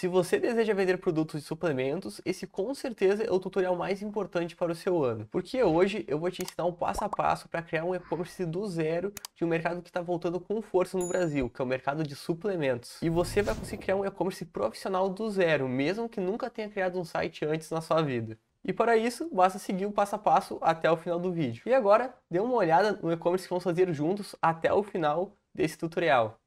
Se você deseja vender produtos e suplementos, esse com certeza é o tutorial mais importante para o seu ano, porque hoje eu vou te ensinar um passo a passo para criar um e-commerce do zero de um mercado que está voltando com força no Brasil, que é o mercado de suplementos. E você vai conseguir criar um e-commerce profissional do zero, mesmo que nunca tenha criado um site antes na sua vida. E para isso, basta seguir o passo a passo até o final do vídeo. E agora, dê uma olhada no e-commerce que vamos fazer juntos até o final desse tutorial.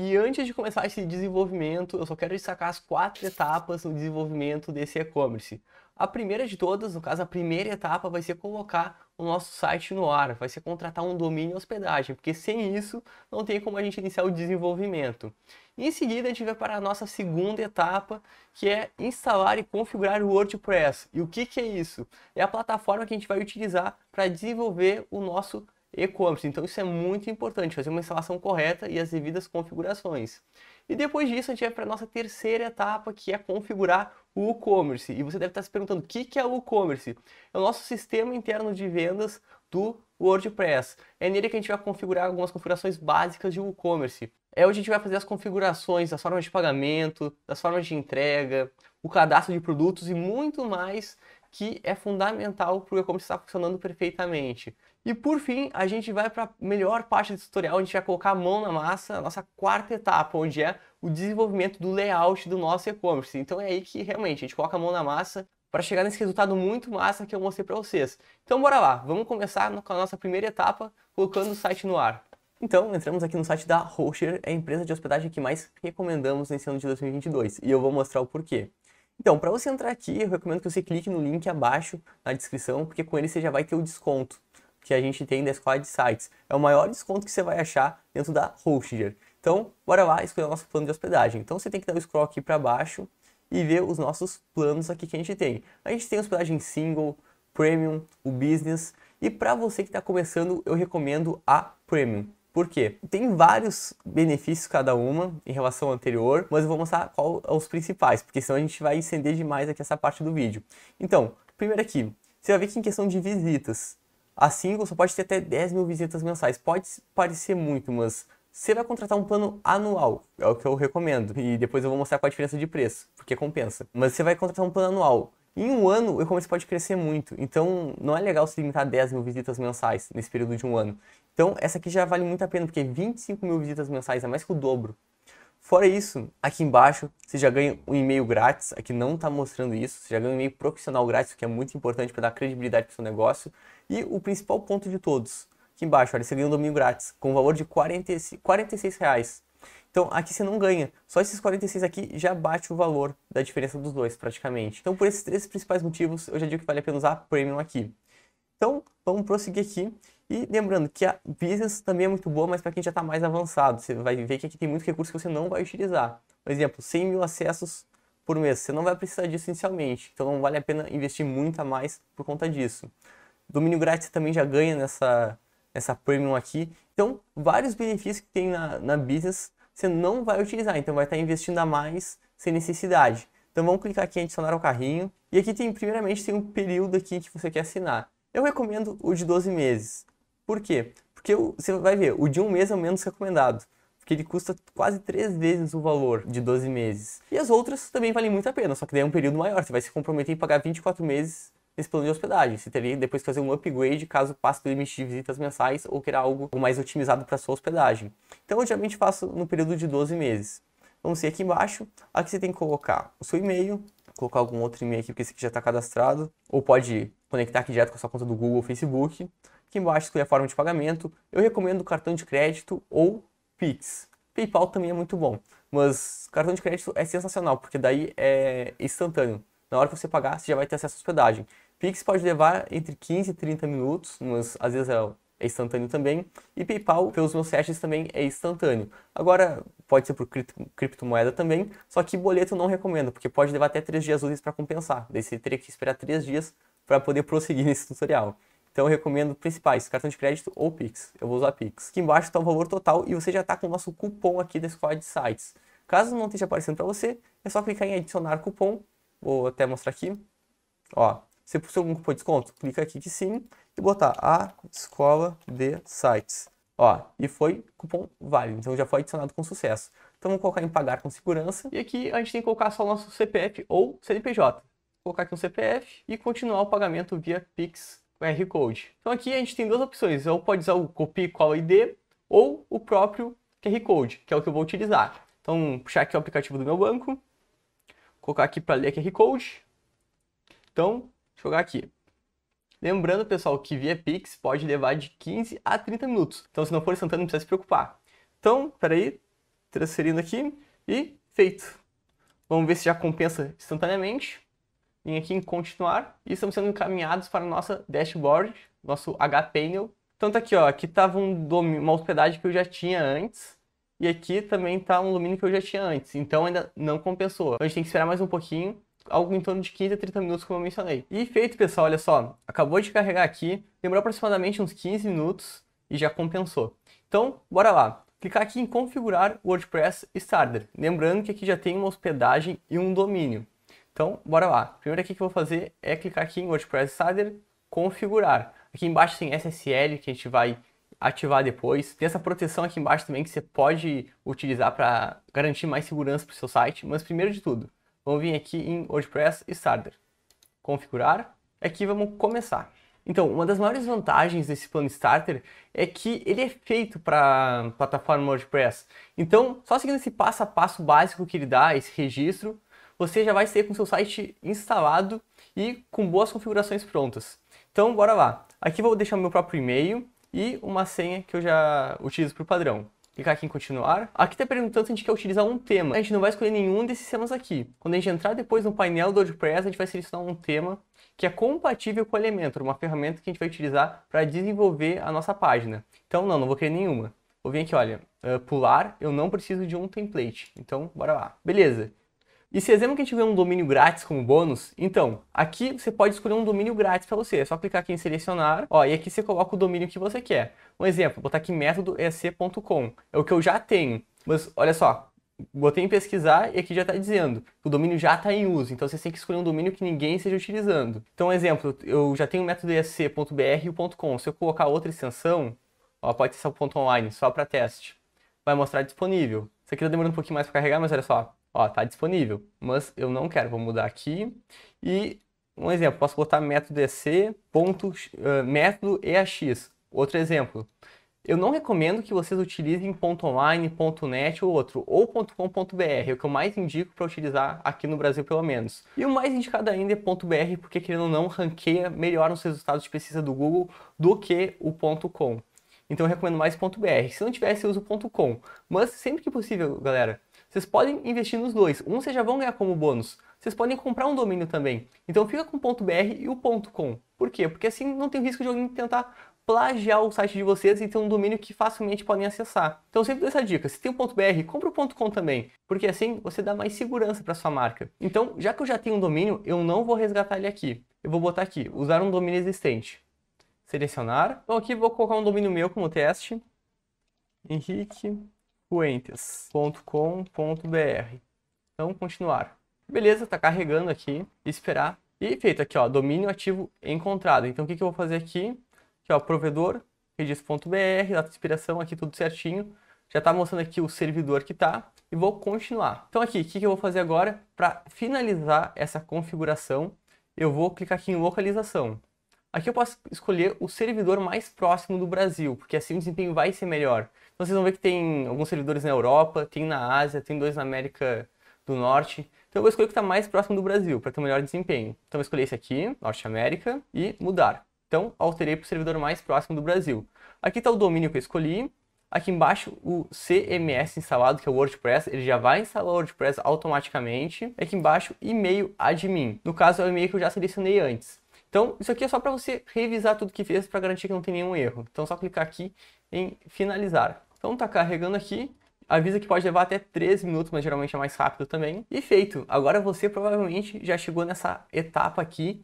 E antes de começar esse desenvolvimento, eu só quero destacar as quatro etapas no desenvolvimento desse e-commerce. A primeira de todas, no caso, a primeira etapa vai ser colocar o nosso site no ar, vai ser contratar um domínio e hospedagem, porque sem isso não tem como a gente iniciar o desenvolvimento. Em seguida, a gente vai para a nossa segunda etapa, que é instalar e configurar o WordPress. E o que, que é isso? É a plataforma que a gente vai utilizar para desenvolver o nosso e-commerce. Então isso é muito importante, fazer uma instalação correta e as devidas configurações. E depois disso a gente vai para a nossa terceira etapa, que é configurar o e-commerce. E você deve estar se perguntando, o que, que é o e-commerce? É o nosso sistema interno de vendas do WordPress. É nele que a gente vai configurar algumas configurações básicas de e-commerce. É onde a gente vai fazer as configurações das formas de pagamento, das formas de entrega, o cadastro de produtos e muito mais que é fundamental para o e-commerce estar funcionando perfeitamente. E por fim, a gente vai para a melhor parte do tutorial, a gente vai colocar a mão na massa, a nossa quarta etapa, onde é o desenvolvimento do layout do nosso e-commerce. Então é aí que realmente a gente coloca a mão na massa para chegar nesse resultado muito massa que eu mostrei para vocês. Então bora lá, vamos começar com a nossa primeira etapa, colocando o site no ar. Então, entramos aqui no site da Rocher, é a empresa de hospedagem que mais recomendamos nesse ano de 2022, e eu vou mostrar o porquê. Então, para você entrar aqui, eu recomendo que você clique no link abaixo na descrição, porque com ele você já vai ter o desconto que a gente tem da escola de sites. É o maior desconto que você vai achar dentro da Hostinger. Então, bora lá escolher o nosso plano de hospedagem. Então, você tem que dar o scroll aqui para baixo e ver os nossos planos aqui que a gente tem. A gente tem hospedagem single, premium, o business. E para você que está começando, eu recomendo a premium. Por quê? Tem vários benefícios cada uma em relação ao anterior, mas eu vou mostrar qual é os principais, porque senão a gente vai estender demais aqui essa parte do vídeo. Então, primeiro aqui, você vai ver que em questão de visitas, a single só pode ter até 10 mil visitas mensais. Pode parecer muito, mas você vai contratar um plano anual, é o que eu recomendo. E depois eu vou mostrar qual é a diferença de preço, porque compensa. Mas você vai contratar um plano anual. Em um ano, o e-commerce pode crescer muito. Então, não é legal se limitar a 10 mil visitas mensais nesse período de um ano. Então, essa aqui já vale muito a pena, porque 25 mil visitas mensais é mais que o dobro Fora isso, aqui embaixo você já ganha um e-mail grátis, aqui não está mostrando isso, você já ganha um e-mail profissional grátis, que é muito importante para dar credibilidade para o seu negócio. E o principal ponto de todos, aqui embaixo, olha, você ganha um domínio grátis, com o um valor de 46, 46 reais. Então aqui você não ganha, só esses 46 aqui já bate o valor da diferença dos dois praticamente. Então por esses três principais motivos, eu já digo que vale a pena usar Premium aqui. Então vamos prosseguir aqui e lembrando que a business também é muito boa, mas para quem já está mais avançado, você vai ver que aqui tem muitos recursos que você não vai utilizar. Por exemplo, 100 mil acessos por mês, você não vai precisar disso inicialmente, então não vale a pena investir muito a mais por conta disso. Domínio grátis também já ganha nessa, nessa premium aqui. Então, vários benefícios que tem na, na business você não vai utilizar, então vai estar tá investindo a mais sem necessidade. Então vamos clicar aqui em adicionar ao carrinho. E aqui tem, primeiramente, tem um período aqui que você quer assinar. Eu recomendo o de 12 meses. Por quê? Porque você vai ver, o de um mês é o menos recomendado que ele custa quase três vezes o valor de 12 meses. E as outras também valem muito a pena, só que daí é um período maior, você vai se comprometer em pagar 24 meses nesse plano de hospedagem. Você teria depois que fazer um upgrade caso passe do limite de visitas mensais ou queira algo mais otimizado para sua hospedagem. Então eu geralmente faço no período de 12 meses. Vamos ver aqui embaixo, aqui você tem que colocar o seu e-mail, colocar algum outro e-mail aqui porque esse aqui já está cadastrado, ou pode conectar aqui direto com a sua conta do Google ou Facebook Aqui embaixo escolher a forma de pagamento. Eu recomendo cartão de crédito ou Pix. PayPal também é muito bom, mas cartão de crédito é sensacional, porque daí é instantâneo. Na hora que você pagar, você já vai ter acesso à hospedagem. Pix pode levar entre 15 e 30 minutos, mas às vezes é, é instantâneo também. E PayPal, pelos meus testes, também é instantâneo. Agora, pode ser por criptomoeda também, só que boleto não recomendo, porque pode levar até 3 dias úteis para compensar. Daí você teria que esperar 3 dias para poder prosseguir nesse tutorial. Então eu recomendo principais, cartão de crédito ou Pix. Eu vou usar Pix. Aqui embaixo está o valor total e você já está com o nosso cupom aqui da Squad Sites. Caso não esteja aparecendo para você, é só clicar em adicionar cupom. Vou até mostrar aqui. Ó, você precisa algum cupom de desconto? Clica aqui que sim e botar a escola de sites. Ó, e foi cupom válido, então já foi adicionado com sucesso. Então vamos colocar em pagar com segurança. E aqui a gente tem que colocar só o nosso CPF ou CNPJ. Vou colocar aqui um CPF e continuar o pagamento via Pix QR Code. Então aqui a gente tem duas opções, ou pode usar o copy call ID ou o próprio QR Code, que é o que eu vou utilizar. Então, puxar aqui o aplicativo do meu banco, colocar aqui para ler QR Code. Então, jogar aqui. Lembrando, pessoal, que via Pix pode levar de 15 a 30 minutos. Então, se não for instantâneo, não precisa se preocupar. Então, peraí, transferindo aqui e feito. Vamos ver se já compensa instantaneamente em aqui em continuar e estamos sendo encaminhados para a nossa dashboard, nosso HPanel. Então tá aqui, ó, aqui estava um uma hospedagem que eu já tinha antes e aqui também tá um domínio que eu já tinha antes, então ainda não compensou. Então a gente tem que esperar mais um pouquinho, algo em torno de 15 a 30 minutos, como eu mencionei. E feito, pessoal, olha só, acabou de carregar aqui, demorou aproximadamente uns 15 minutos e já compensou. Então, bora lá clicar aqui em configurar WordPress Starter. Lembrando que aqui já tem uma hospedagem e um domínio. Então, bora lá. Primeiro aqui que eu vou fazer é clicar aqui em WordPress Insider, configurar. Aqui embaixo tem SSL que a gente vai ativar depois. Tem essa proteção aqui embaixo também que você pode utilizar para garantir mais segurança para o seu site. Mas primeiro de tudo, vamos vir aqui em WordPress Starter, configurar. Aqui vamos começar. Então, uma das maiores vantagens desse plano Starter é que ele é feito para plataforma WordPress. Então, só seguindo esse passo a passo básico que ele dá, esse registro, você já vai ser com seu site instalado e com boas configurações prontas. Então bora lá. Aqui vou deixar meu próprio e-mail e uma senha que eu já utilizo por padrão. Clicar aqui em continuar. Aqui está perguntando se a gente quer utilizar um tema. A gente não vai escolher nenhum desses temas aqui. Quando a gente entrar depois no painel do WordPress, a gente vai selecionar um tema que é compatível com o Elementor, uma ferramenta que a gente vai utilizar para desenvolver a nossa página. Então não, não vou querer nenhuma. Vou vir aqui, olha, uh, pular, eu não preciso de um template. Então, bora lá. Beleza. E se exemplo que a gente vê um domínio grátis como bônus, então, aqui você pode escolher um domínio grátis para você. É só clicar aqui em selecionar, ó, e aqui você coloca o domínio que você quer. Um exemplo, vou botar aqui método ec.com, é o que eu já tenho. Mas olha só, botei em pesquisar e aqui já está dizendo que o domínio já está em uso. Então você tem que escolher um domínio que ninguém esteja utilizando. Então, um exemplo, eu já tenho o método ec.br e o .com. Se eu colocar outra extensão, ó, pode ser o ponto .online, só para teste, vai mostrar disponível. Isso aqui está demorando um pouquinho mais para carregar, mas olha só, Ó, tá disponível, mas eu não quero, vou mudar aqui. E um exemplo, posso botar método EC, ponto, uh, método EAX. Outro exemplo, eu não recomendo que vocês utilizem .online, .net ou outro, ou .com.br, é o que eu mais indico para utilizar aqui no Brasil pelo menos. E o mais indicado ainda é .br, porque querendo ou não, ranqueia melhor nos resultados de pesquisa do Google do que o .com. Então eu recomendo mais .br, se não tivesse eu uso .com. Mas sempre que possível, galera, vocês podem investir nos dois. Um vocês já vão ganhar como bônus. Vocês podem comprar um domínio também. Então fica com o .br e o .com. Por quê? Porque assim não tem risco de alguém tentar plagiar o site de vocês e ter um domínio que facilmente podem acessar. Então sempre dou essa dica, se tem um .br, compra o .com também, porque assim você dá mais segurança para sua marca. Então, já que eu já tenho um domínio, eu não vou resgatar ele aqui. Eu vou botar aqui, usar um domínio existente. Selecionar. Então aqui vou colocar um domínio meu como teste. Henrique coentes.com.br. Então, continuar. Beleza, tá carregando aqui, esperar. E feito aqui, ó, domínio ativo encontrado. Então, o que, que eu vou fazer aqui? Aqui, ó, provedor, registro.br, data de expiração aqui tudo certinho. Já tá mostrando aqui o servidor que tá e vou continuar. Então aqui, o que, que eu vou fazer agora? Para finalizar essa configuração, eu vou clicar aqui em localização. Aqui eu posso escolher o servidor mais próximo do Brasil, porque assim o desempenho vai ser melhor. Então, vocês vão ver que tem alguns servidores na Europa, tem na Ásia, tem dois na América do Norte. Então eu vou escolher o que está mais próximo do Brasil, para ter um melhor desempenho. Então eu vou escolher esse aqui, Norte América, e mudar. Então alterei para o servidor mais próximo do Brasil. Aqui está o domínio que eu escolhi. Aqui embaixo o CMS instalado, que é o WordPress, ele já vai instalar o WordPress automaticamente. Aqui embaixo, e-mail admin. No caso, é o e-mail que eu já selecionei antes. Então, isso aqui é só para você revisar tudo que fez para garantir que não tem nenhum erro. Então, é só clicar aqui em finalizar. Então tá carregando aqui, Avisa que pode levar até 13 minutos, mas geralmente é mais rápido também. E feito! Agora você provavelmente já chegou nessa etapa aqui,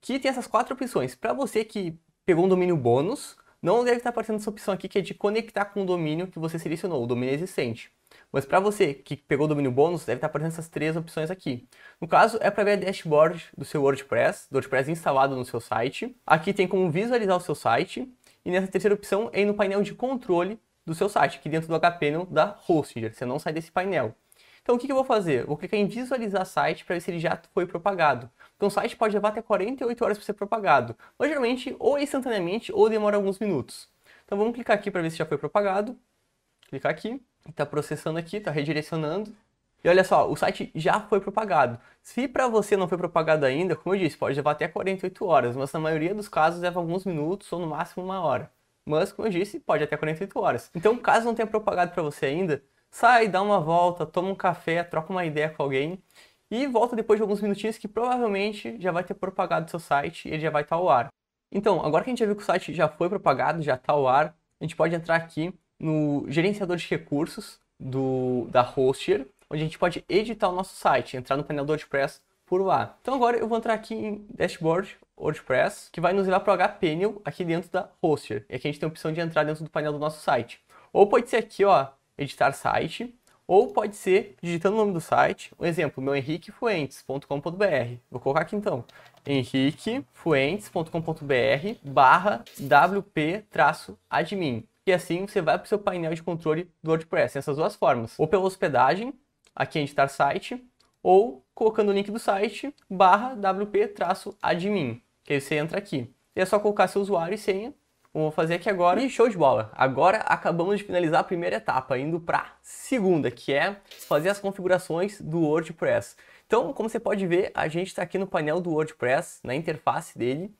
que tem essas quatro opções. Para você que pegou um domínio bônus, não deve estar aparecendo essa opção aqui, que é de conectar com o domínio que você selecionou, o domínio existente. Mas para você que pegou o domínio bônus, deve estar aparecendo essas três opções aqui. No caso, é para ver a dashboard do seu WordPress, do WordPress instalado no seu site. Aqui tem como visualizar o seu site. E nessa terceira opção é ir no painel de controle do seu site, aqui dentro do Hpanel da Hostinger, você não sai desse painel. Então o que, que eu vou fazer? Vou clicar em visualizar site para ver se ele já foi propagado. Então o site pode levar até 48 horas para ser propagado, mas geralmente ou instantaneamente ou demora alguns minutos. Então vamos clicar aqui para ver se já foi propagado. Clicar aqui, está processando aqui, está redirecionando. E olha só, o site já foi propagado. Se para você não foi propagado ainda, como eu disse, pode levar até 48 horas, mas na maioria dos casos leva alguns minutos ou no máximo uma hora mas, como eu disse, pode até 48 horas. Então, caso não tenha propagado para você ainda, sai, dá uma volta, toma um café, troca uma ideia com alguém e volta depois de alguns minutinhos que provavelmente já vai ter propagado seu site e ele já vai estar tá ao ar. Então, agora que a gente já viu que o site já foi propagado, já está ao ar, a gente pode entrar aqui no gerenciador de recursos do, da Hoster, onde a gente pode editar o nosso site, entrar no painel do WordPress por lá. Então agora eu vou entrar aqui em Dashboard, WordPress, que vai nos levar para o HPNL aqui dentro da Hoster. E aqui a gente tem a opção de entrar dentro do painel do nosso site. Ou pode ser aqui, ó, editar site, ou pode ser digitando o nome do site. Um exemplo, meu henriquefuentes.com.br. Vou colocar aqui então, henriquefuentes.com.br barra wp-admin. E assim você vai para o seu painel de controle do WordPress, essas duas formas. Ou pela hospedagem, aqui em é editar site, ou colocando o link do site barra wp-admin, que aí você entra aqui. E é só colocar seu usuário e senha, vou fazer aqui agora. E show de bola! Agora acabamos de finalizar a primeira etapa, indo para a segunda, que é fazer as configurações do WordPress. Então, como você pode ver, a gente está aqui no painel do WordPress, na interface dele.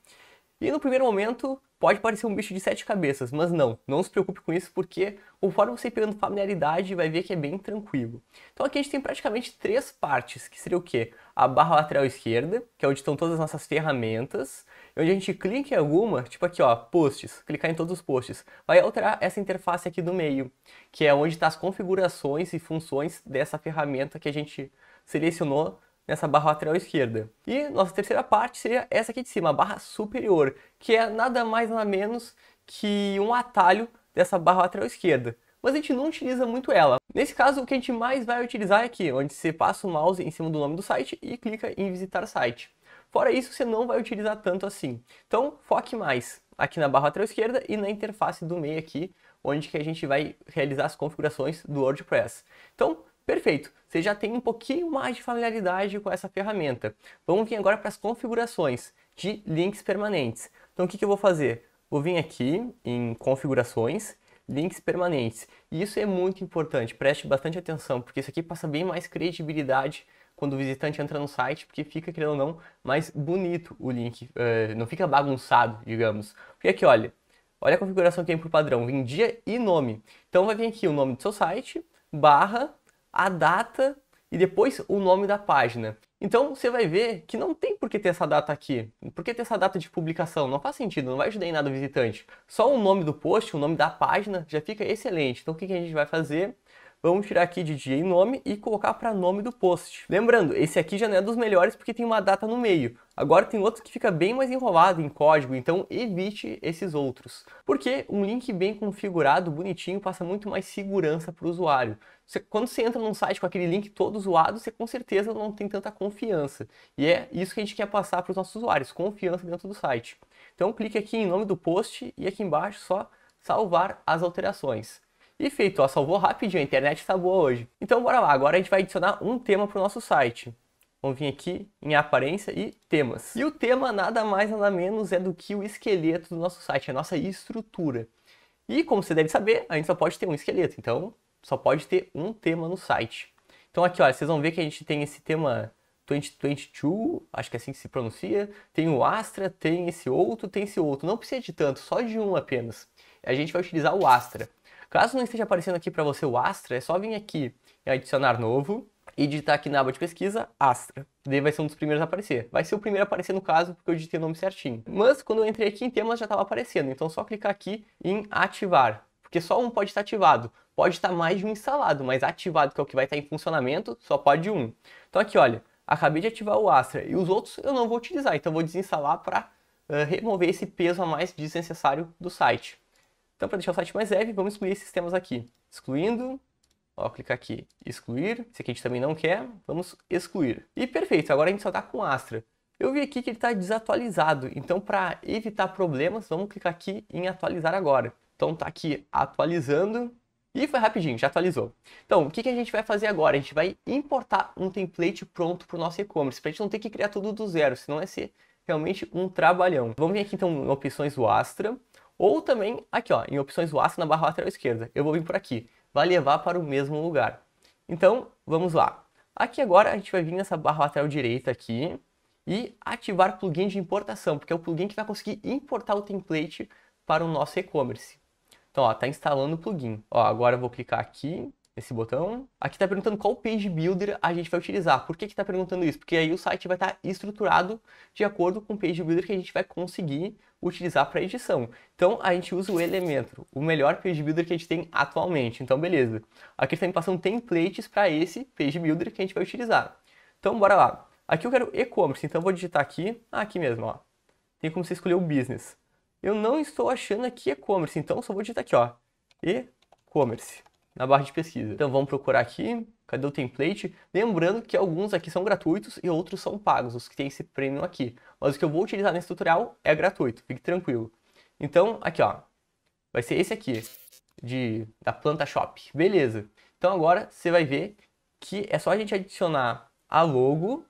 E no primeiro momento, Pode parecer um bicho de sete cabeças, mas não, não se preocupe com isso porque conforme você ir pegando familiaridade, vai ver que é bem tranquilo. Então aqui a gente tem praticamente três partes, que seria o quê? A barra lateral esquerda, que é onde estão todas as nossas ferramentas, onde a gente clica em alguma, tipo aqui ó, posts, clicar em todos os posts, vai alterar essa interface aqui do meio, que é onde está as configurações e funções dessa ferramenta que a gente selecionou nessa barra lateral esquerda. E nossa terceira parte seria essa aqui de cima, a barra superior, que é nada mais nada menos que um atalho dessa barra lateral esquerda. Mas a gente não utiliza muito ela. Nesse caso, o que a gente mais vai utilizar é aqui, onde você passa o mouse em cima do nome do site e clica em visitar site. Fora isso, você não vai utilizar tanto assim. Então, foque mais aqui na barra lateral esquerda e na interface do meio aqui, onde que a gente vai realizar as configurações do WordPress. Então, Perfeito, você já tem um pouquinho mais de familiaridade com essa ferramenta. Vamos vir agora para as configurações de links permanentes. Então o que, que eu vou fazer? Vou vir aqui em configurações, links permanentes. E isso é muito importante, preste bastante atenção, porque isso aqui passa bem mais credibilidade quando o visitante entra no site, porque fica, querendo ou não, mais bonito o link, uh, não fica bagunçado, digamos. Porque aqui, olha, olha a configuração que tem por padrão, vem dia e nome. Então vai vir aqui o nome do seu site, barra a data e depois o nome da página. Então você vai ver que não tem por que ter essa data aqui. Por que ter essa data de publicação? Não faz sentido, não vai ajudar em nada o visitante. Só o nome do post, o nome da página já fica excelente. Então o que a gente vai fazer? Vamos tirar aqui de dia e nome e colocar para nome do post. Lembrando, esse aqui já não é dos melhores porque tem uma data no meio. Agora tem outro que fica bem mais enrolado em código, então evite esses outros. Porque um link bem configurado, bonitinho, passa muito mais segurança para o usuário. Você, quando você entra num site com aquele link todo zoado, você com certeza não tem tanta confiança. E é isso que a gente quer passar para os nossos usuários, confiança dentro do site. Então clique aqui em nome do post e aqui embaixo só salvar as alterações. E feito, ó, salvou rapidinho, a internet tá boa hoje. Então bora lá, agora a gente vai adicionar um tema pro nosso site. Vamos vir aqui em aparência e temas. E o tema nada mais nada menos é do que o esqueleto do nosso site, a nossa estrutura. E como você deve saber, a gente só pode ter um esqueleto, então só pode ter um tema no site. Então aqui, olha, vocês vão ver que a gente tem esse tema 2022, acho que é assim que se pronuncia, tem o Astra, tem esse outro, tem esse outro. Não precisa de tanto, só de um apenas. A gente vai utilizar o Astra. Caso não esteja aparecendo aqui para você o Astra, é só vir aqui em adicionar novo e digitar aqui na aba de pesquisa Astra. Daí vai ser um dos primeiros a aparecer. Vai ser o primeiro a aparecer no caso, porque eu digitei o nome certinho. Mas quando eu entrei aqui em temas já estava aparecendo, então é só clicar aqui em ativar. Porque só um pode estar ativado. Pode estar mais de um instalado, mas ativado, que é o que vai estar em funcionamento, só pode um. Então aqui, olha, acabei de ativar o Astra e os outros eu não vou utilizar, então vou desinstalar para uh, eh, remover esse peso a mais desnecessário do site. Então, para deixar o site mais leve, vamos excluir esses temas aqui. Excluindo, ó, clicar aqui, excluir. Esse aqui a gente também não quer, vamos excluir. E perfeito, agora a gente só está com Astra. Eu vi aqui que ele está desatualizado, então para evitar problemas, vamos clicar aqui em atualizar agora. Então está aqui atualizando, e foi rapidinho, já atualizou. Então, o que, que a gente vai fazer agora? A gente vai importar um template pronto para o nosso e-commerce, para a gente não ter que criar tudo do zero, senão vai ser realmente um trabalhão. Vamos vir aqui então em opções do Astra, ou também aqui, ó, em opções aço na barra lateral esquerda. Eu vou vir por aqui. Vai levar para o mesmo lugar. Então, vamos lá. Aqui agora a gente vai vir nessa barra lateral direita aqui e ativar plugin de importação, porque é o plugin que vai conseguir importar o template para o nosso e-commerce. Então, ó, tá instalando o plugin. Ó, agora eu vou clicar aqui nesse botão. Aqui está perguntando qual page builder a gente vai utilizar. Por que está perguntando isso? Porque aí o site vai estar tá estruturado de acordo com o page builder que a gente vai conseguir utilizar para edição. Então a gente usa o Elementor, o melhor page builder que a gente tem atualmente. Então beleza. Aqui está me passando templates para esse page builder que a gente vai utilizar. Então bora lá. Aqui eu quero e-commerce, então eu vou digitar aqui, ah, aqui mesmo, ó. Tem como você escolher o business. Eu não estou achando aqui e-commerce, então só vou digitar aqui, ó. E-commerce, na barra de pesquisa. Então vamos procurar aqui. Cadê o template? Lembrando que alguns aqui são gratuitos e outros são pagos, os que tem esse premium aqui. Mas o que eu vou utilizar nesse tutorial é gratuito, fique tranquilo. Então, aqui ó, vai ser esse aqui, de, da Planta Shop. Beleza. Então agora você vai ver que é só a gente adicionar a logo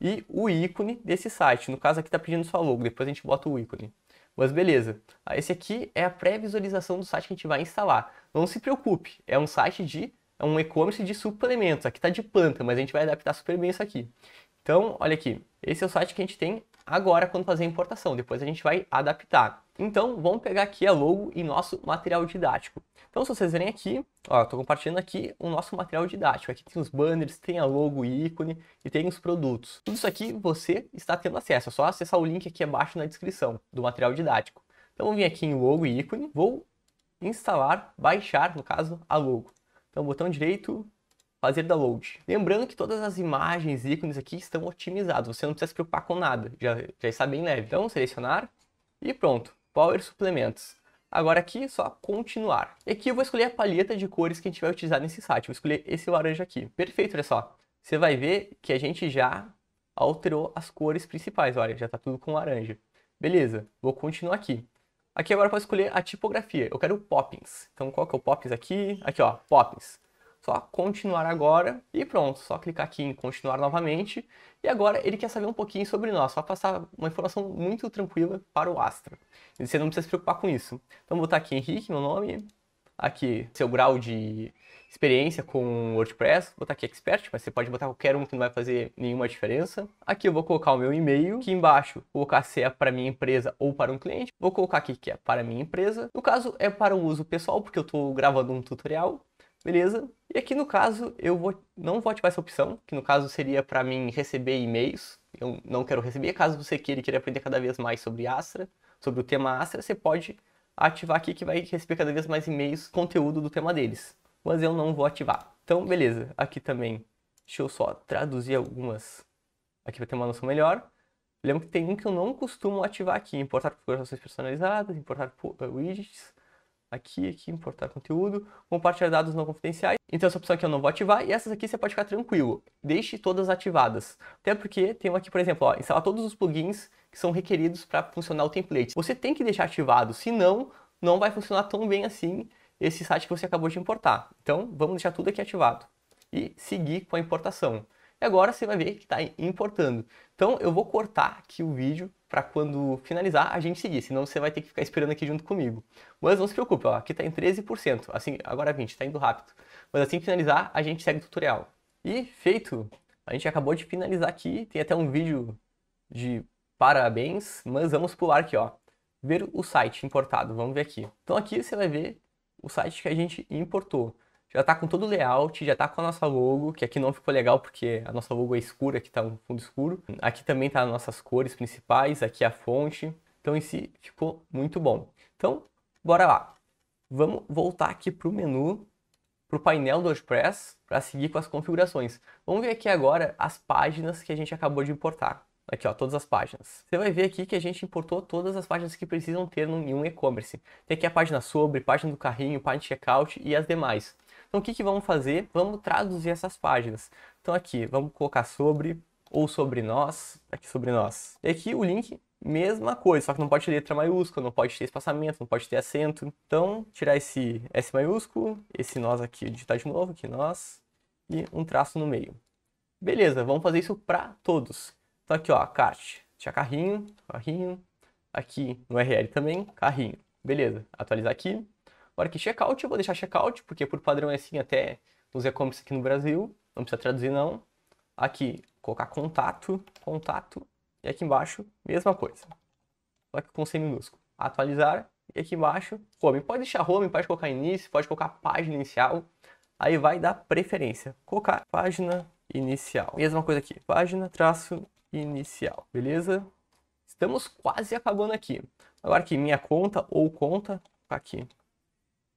e o ícone desse site. No caso aqui está pedindo só logo, depois a gente bota o ícone. Mas beleza, ah, esse aqui é a pré-visualização do site que a gente vai instalar. Não se preocupe, é um site de é um e-commerce de suplementos. Aqui está de planta, mas a gente vai adaptar super bem isso aqui. Então, olha aqui, esse é o site que a gente tem agora quando fazer a importação, depois a gente vai adaptar. Então, vamos pegar aqui a logo e nosso material didático. Então, se vocês verem aqui, ó, eu tô compartilhando aqui o nosso material didático. Aqui tem os banners, tem a logo ícone e tem os produtos. Tudo isso aqui você está tendo acesso, é só acessar o link aqui abaixo na descrição do material didático. Então, vou vir aqui em logo e ícone, vou instalar, baixar, no caso, a logo. Então, botão direito, fazer download. Lembrando que todas as imagens e ícones aqui estão otimizados, você não precisa se preocupar com nada, já, já está bem leve. Então, selecionar e pronto, Power Suplementos. Agora aqui, só continuar. E aqui eu vou escolher a paleta de cores que a gente vai utilizar nesse site, vou escolher esse laranja aqui. Perfeito, olha só. Você vai ver que a gente já alterou as cores principais, olha, já está tudo com laranja. Beleza, vou continuar aqui. Aqui agora eu posso escolher a tipografia. Eu quero o Poppins. Então qual que é o Poppins aqui? Aqui, ó, Poppins. Só continuar agora e pronto. Só clicar aqui em continuar novamente. E agora ele quer saber um pouquinho sobre nós. Só passar uma informação muito tranquila para o Astra. E você não precisa se preocupar com isso. Então vou botar aqui Henrique, meu nome. Aqui, seu grau de experiência com WordPress, vou botar aqui expert, mas você pode botar qualquer um que não vai fazer nenhuma diferença. Aqui eu vou colocar o meu e-mail, aqui embaixo vou colocar se é para minha empresa ou para um cliente. Vou colocar aqui que é para minha empresa. No caso é para o uso pessoal, porque eu estou gravando um tutorial. Beleza? E aqui no caso eu vou, não vou ativar essa opção, que no caso seria para mim receber e-mails. Eu não quero receber, caso você queira, queira aprender cada vez mais sobre Astra, sobre o tema Astra, você pode ativar aqui que vai receber cada vez mais e-mails conteúdo do tema deles mas eu não vou ativar. Então, beleza, aqui também, deixa eu só traduzir algumas aqui para ter uma noção melhor. Lembro que tem um que eu não costumo ativar aqui, importar configurações personalizadas, importar eh, widgets, aqui, aqui, importar conteúdo, compartilhar dados não confidenciais. Então essa opção aqui eu não vou ativar e essas aqui você pode ficar tranquilo. Deixe todas ativadas. Até porque tem aqui, por exemplo, ó, instalar todos os plugins que são requeridos para funcionar o template. Você tem que deixar ativado, senão não vai funcionar tão bem assim esse site que você acabou de importar. Então, vamos deixar tudo aqui ativado e seguir com a importação. E agora você vai ver que está importando. Então, eu vou cortar aqui o vídeo para quando finalizar a gente seguir, senão você vai ter que ficar esperando aqui junto comigo. Mas não se preocupe, ó, aqui está em 13%, assim, agora 20%, é está indo rápido. Mas assim que finalizar, a gente segue o tutorial. E feito! A gente acabou de finalizar aqui, tem até um vídeo de parabéns, mas vamos pular aqui, ó. Ver o site importado, vamos ver aqui. Então aqui você vai ver o site que a gente importou. Já está com todo o layout, já está com a nossa logo, que aqui não ficou legal porque a nossa logo é escura, aqui está um fundo escuro. Aqui também tá as nossas cores principais, aqui a fonte. Então esse ficou muito bom. Então, bora lá. Vamos voltar aqui para o menu, para o painel do WordPress, para seguir com as configurações. Vamos ver aqui agora as páginas que a gente acabou de importar. Aqui, ó, todas as páginas. Você vai ver aqui que a gente importou todas as páginas que precisam ter em um e-commerce. Tem aqui a página sobre, página do carrinho, página de checkout e as demais. Então, o que, que vamos fazer? Vamos traduzir essas páginas. Então, aqui, vamos colocar sobre ou sobre nós, aqui sobre nós. E aqui o link, mesma coisa, só que não pode ter letra maiúscula, não pode ter espaçamento, não pode ter acento. Então, tirar esse S maiúsculo, esse nós aqui, digitar de novo, que nós, e um traço no meio. Beleza, vamos fazer isso para todos. Então aqui, ó, kart. Tinha carrinho, carrinho. Aqui no RL também, carrinho. Beleza, atualizar aqui. Agora aqui, checkout, eu vou deixar checkout, porque por padrão é assim até nos e-commerce aqui no Brasil. Não precisa traduzir, não. Aqui, colocar contato, contato. E aqui embaixo, mesma coisa. Só que com C minúsculo. Atualizar. E aqui embaixo, home. Pode deixar home, pode colocar início, pode colocar página inicial. Aí vai dar preferência. Colocar página inicial. Mesma coisa aqui. Página, traço, inicial, beleza? Estamos quase acabando aqui. Agora aqui, minha conta ou conta, tá aqui,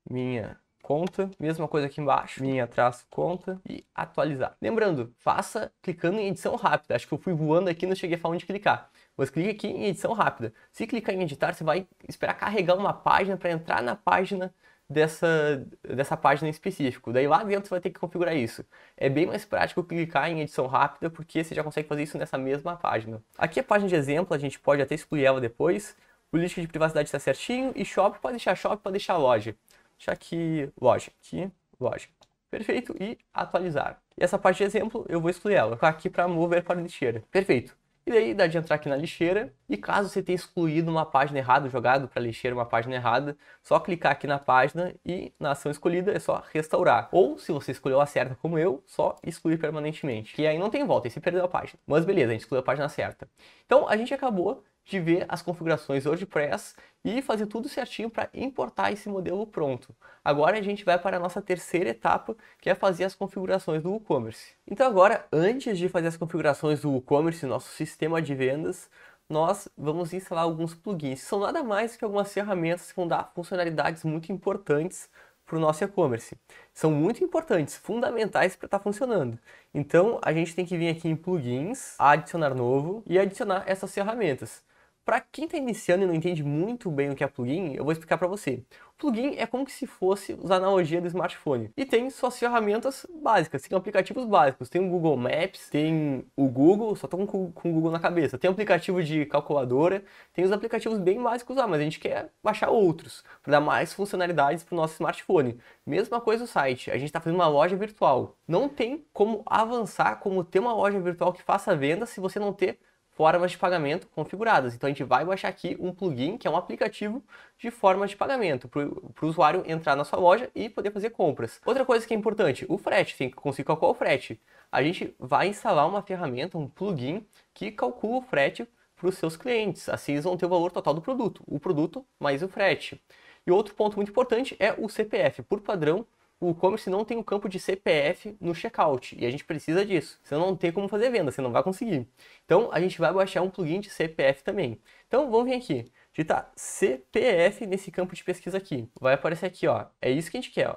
minha conta, mesma coisa aqui embaixo, minha traço conta e atualizar. Lembrando, faça clicando em edição rápida, acho que eu fui voando aqui não cheguei a falar onde clicar. Você clica aqui em edição rápida. Se clicar em editar, você vai esperar carregar uma página para entrar na página dessa, dessa página em específico. Daí lá dentro você vai ter que configurar isso. É bem mais prático clicar em edição rápida, porque você já consegue fazer isso nessa mesma página. Aqui a página de exemplo, a gente pode até excluir ela depois. Política de privacidade está certinho, e shop pode deixar shop, pode deixar loja. Deixa aqui loja, aqui loja. Perfeito, e atualizar. E essa parte de exemplo, eu vou excluir ela. Tá aqui para mover para lixeira. Perfeito. E daí dá de entrar aqui na lixeira e caso você tenha excluído uma página errada, jogado para lixeira uma página errada, só clicar aqui na página e na ação escolhida é só restaurar. Ou se você escolheu a certa como eu, só excluir permanentemente. Que aí não tem volta, e se perdeu a página. Mas beleza, a gente excluiu a página certa. Então a gente acabou de ver as configurações WordPress e fazer tudo certinho para importar esse modelo pronto. Agora a gente vai para a nossa terceira etapa, que é fazer as configurações do WooCommerce. Então agora, antes de fazer as configurações do WooCommerce, nosso sistema de vendas, nós vamos instalar alguns plugins. São nada mais que algumas ferramentas que vão dar funcionalidades muito importantes para o nosso e-commerce. São muito importantes, fundamentais para estar tá funcionando. Então a gente tem que vir aqui em plugins, adicionar novo e adicionar essas ferramentas. Para quem está iniciando e não entende muito bem o que é plugin, eu vou explicar para você. O plugin é como se fosse usar analogia do smartphone. E tem suas ferramentas básicas, tem aplicativos básicos. Tem o Google Maps, tem o Google, só estou com, o Google na cabeça. Tem aplicativo de calculadora, tem os aplicativos bem básicos lá, mas a gente quer baixar outros para dar mais funcionalidades para o nosso smartphone. Mesma coisa o site, a gente está fazendo uma loja virtual. Não tem como avançar, como ter uma loja virtual que faça venda se você não ter formas de pagamento configuradas. Então a gente vai baixar aqui um plugin, que é um aplicativo de formas de pagamento, para o usuário entrar na sua loja e poder fazer compras. Outra coisa que é importante, o frete, tem que conseguir calcular o frete. A gente vai instalar uma ferramenta, um plugin, que calcula o frete para os seus clientes. Assim eles vão ter o valor total do produto, o produto mais o frete. E outro ponto muito importante é o CPF. Por padrão, o e-commerce não tem o um campo de CPF no checkout e a gente precisa disso. Você não tem como fazer venda, você não vai conseguir. Então a gente vai baixar um plugin de CPF também. Então vamos vir aqui, digitar CPF nesse campo de pesquisa aqui. Vai aparecer aqui, ó. É isso que a gente quer, ó.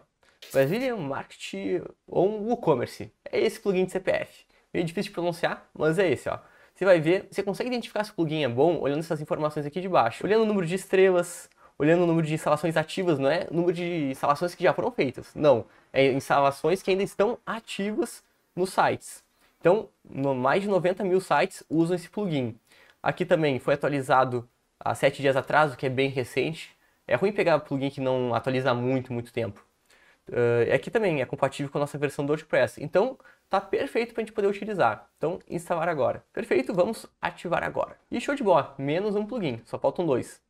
Brazilian Market on WooCommerce. É esse plugin de CPF. Meio difícil de pronunciar, mas é esse, ó. Você vai ver, você consegue identificar se o plugin é bom olhando essas informações aqui de baixo. Olhando o número de estrelas, olhando o número de instalações ativas, não é o número de instalações que já foram feitas. Não, é instalações que ainda estão ativas nos sites. Então, no, mais de 90 mil sites usam esse plugin. Aqui também foi atualizado há 7 dias atrás, o que é bem recente. É ruim pegar plugin que não atualiza há muito, muito tempo. Uh, eh, aqui é também é compatível com a nossa versão do WordPress. Então, tá perfeito para a gente poder utilizar. Então, instalar agora. Perfeito, vamos ativar agora. E show de bola, menos um plugin, só faltam dois.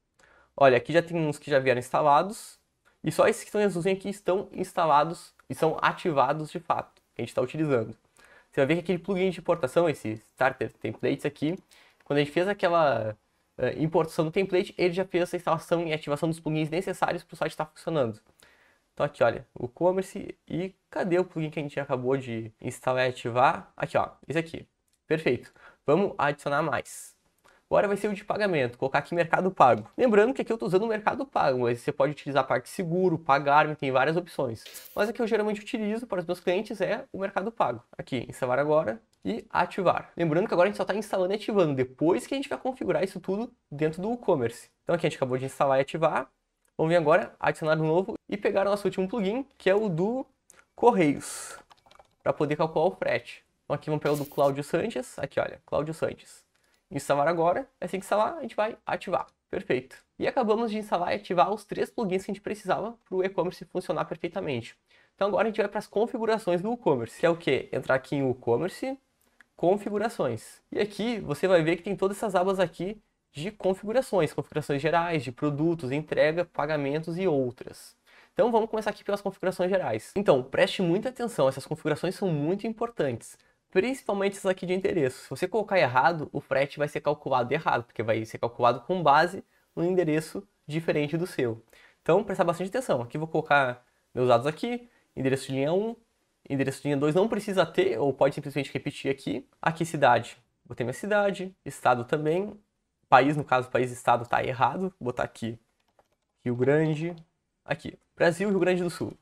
Olha, aqui já tem uns que já vieram instalados, e só esses que estão azulzinho aqui estão instalados e são ativados de fato, que a gente está utilizando. Você vai ver que aquele plugin de importação, esse Starter Templates aqui, quando a gente fez aquela uh, importação do template, ele já fez a instalação e ativação dos plugins necessários para o site estar tá funcionando. Então aqui, olha, o Commerce e cadê o plugin que a gente acabou de instalar e ativar? Aqui, ó, esse aqui. Perfeito. Vamos adicionar mais. Agora vai ser o de pagamento, colocar aqui Mercado Pago. Lembrando que aqui eu estou usando o Mercado Pago, mas você pode utilizar Parque parte seguro, pagar, tem várias opções. Mas a que eu geralmente utilizo para os meus clientes é o Mercado Pago. Aqui, instalar agora, e ativar. Lembrando que agora a gente só está instalando e ativando, depois que a gente vai configurar isso tudo dentro do e-commerce. Então aqui a gente acabou de instalar e ativar. Vamos vir agora, adicionar um novo e pegar o nosso último plugin, que é o do Correios, para poder calcular o frete. Então aqui vamos pegar o do Cláudio Sanches, aqui olha, Cláudio Sanches instalar agora, assim que instalar, a gente vai ativar. Perfeito. E acabamos de instalar e ativar os três plugins que a gente precisava para o e-commerce funcionar perfeitamente. Então agora a gente vai para as configurações do e-commerce, que é o que? Entrar aqui em e-commerce, configurações. E aqui você vai ver que tem todas essas abas aqui de configurações, configurações gerais, de produtos, entrega, pagamentos e outras. Então vamos começar aqui pelas configurações gerais. Então preste muita atenção, essas configurações são muito importantes. Principalmente isso aqui de endereço. Se você colocar errado, o frete vai ser calculado errado, porque vai ser calculado com base no endereço diferente do seu. Então, prestar bastante atenção. Aqui vou colocar meus dados aqui, endereço de linha 1, endereço de linha 2 não precisa ter, ou pode simplesmente repetir aqui. Aqui cidade, botei minha cidade, estado também, país, no caso, país estado está errado, vou botar aqui Rio Grande, aqui, Brasil, Rio Grande do Sul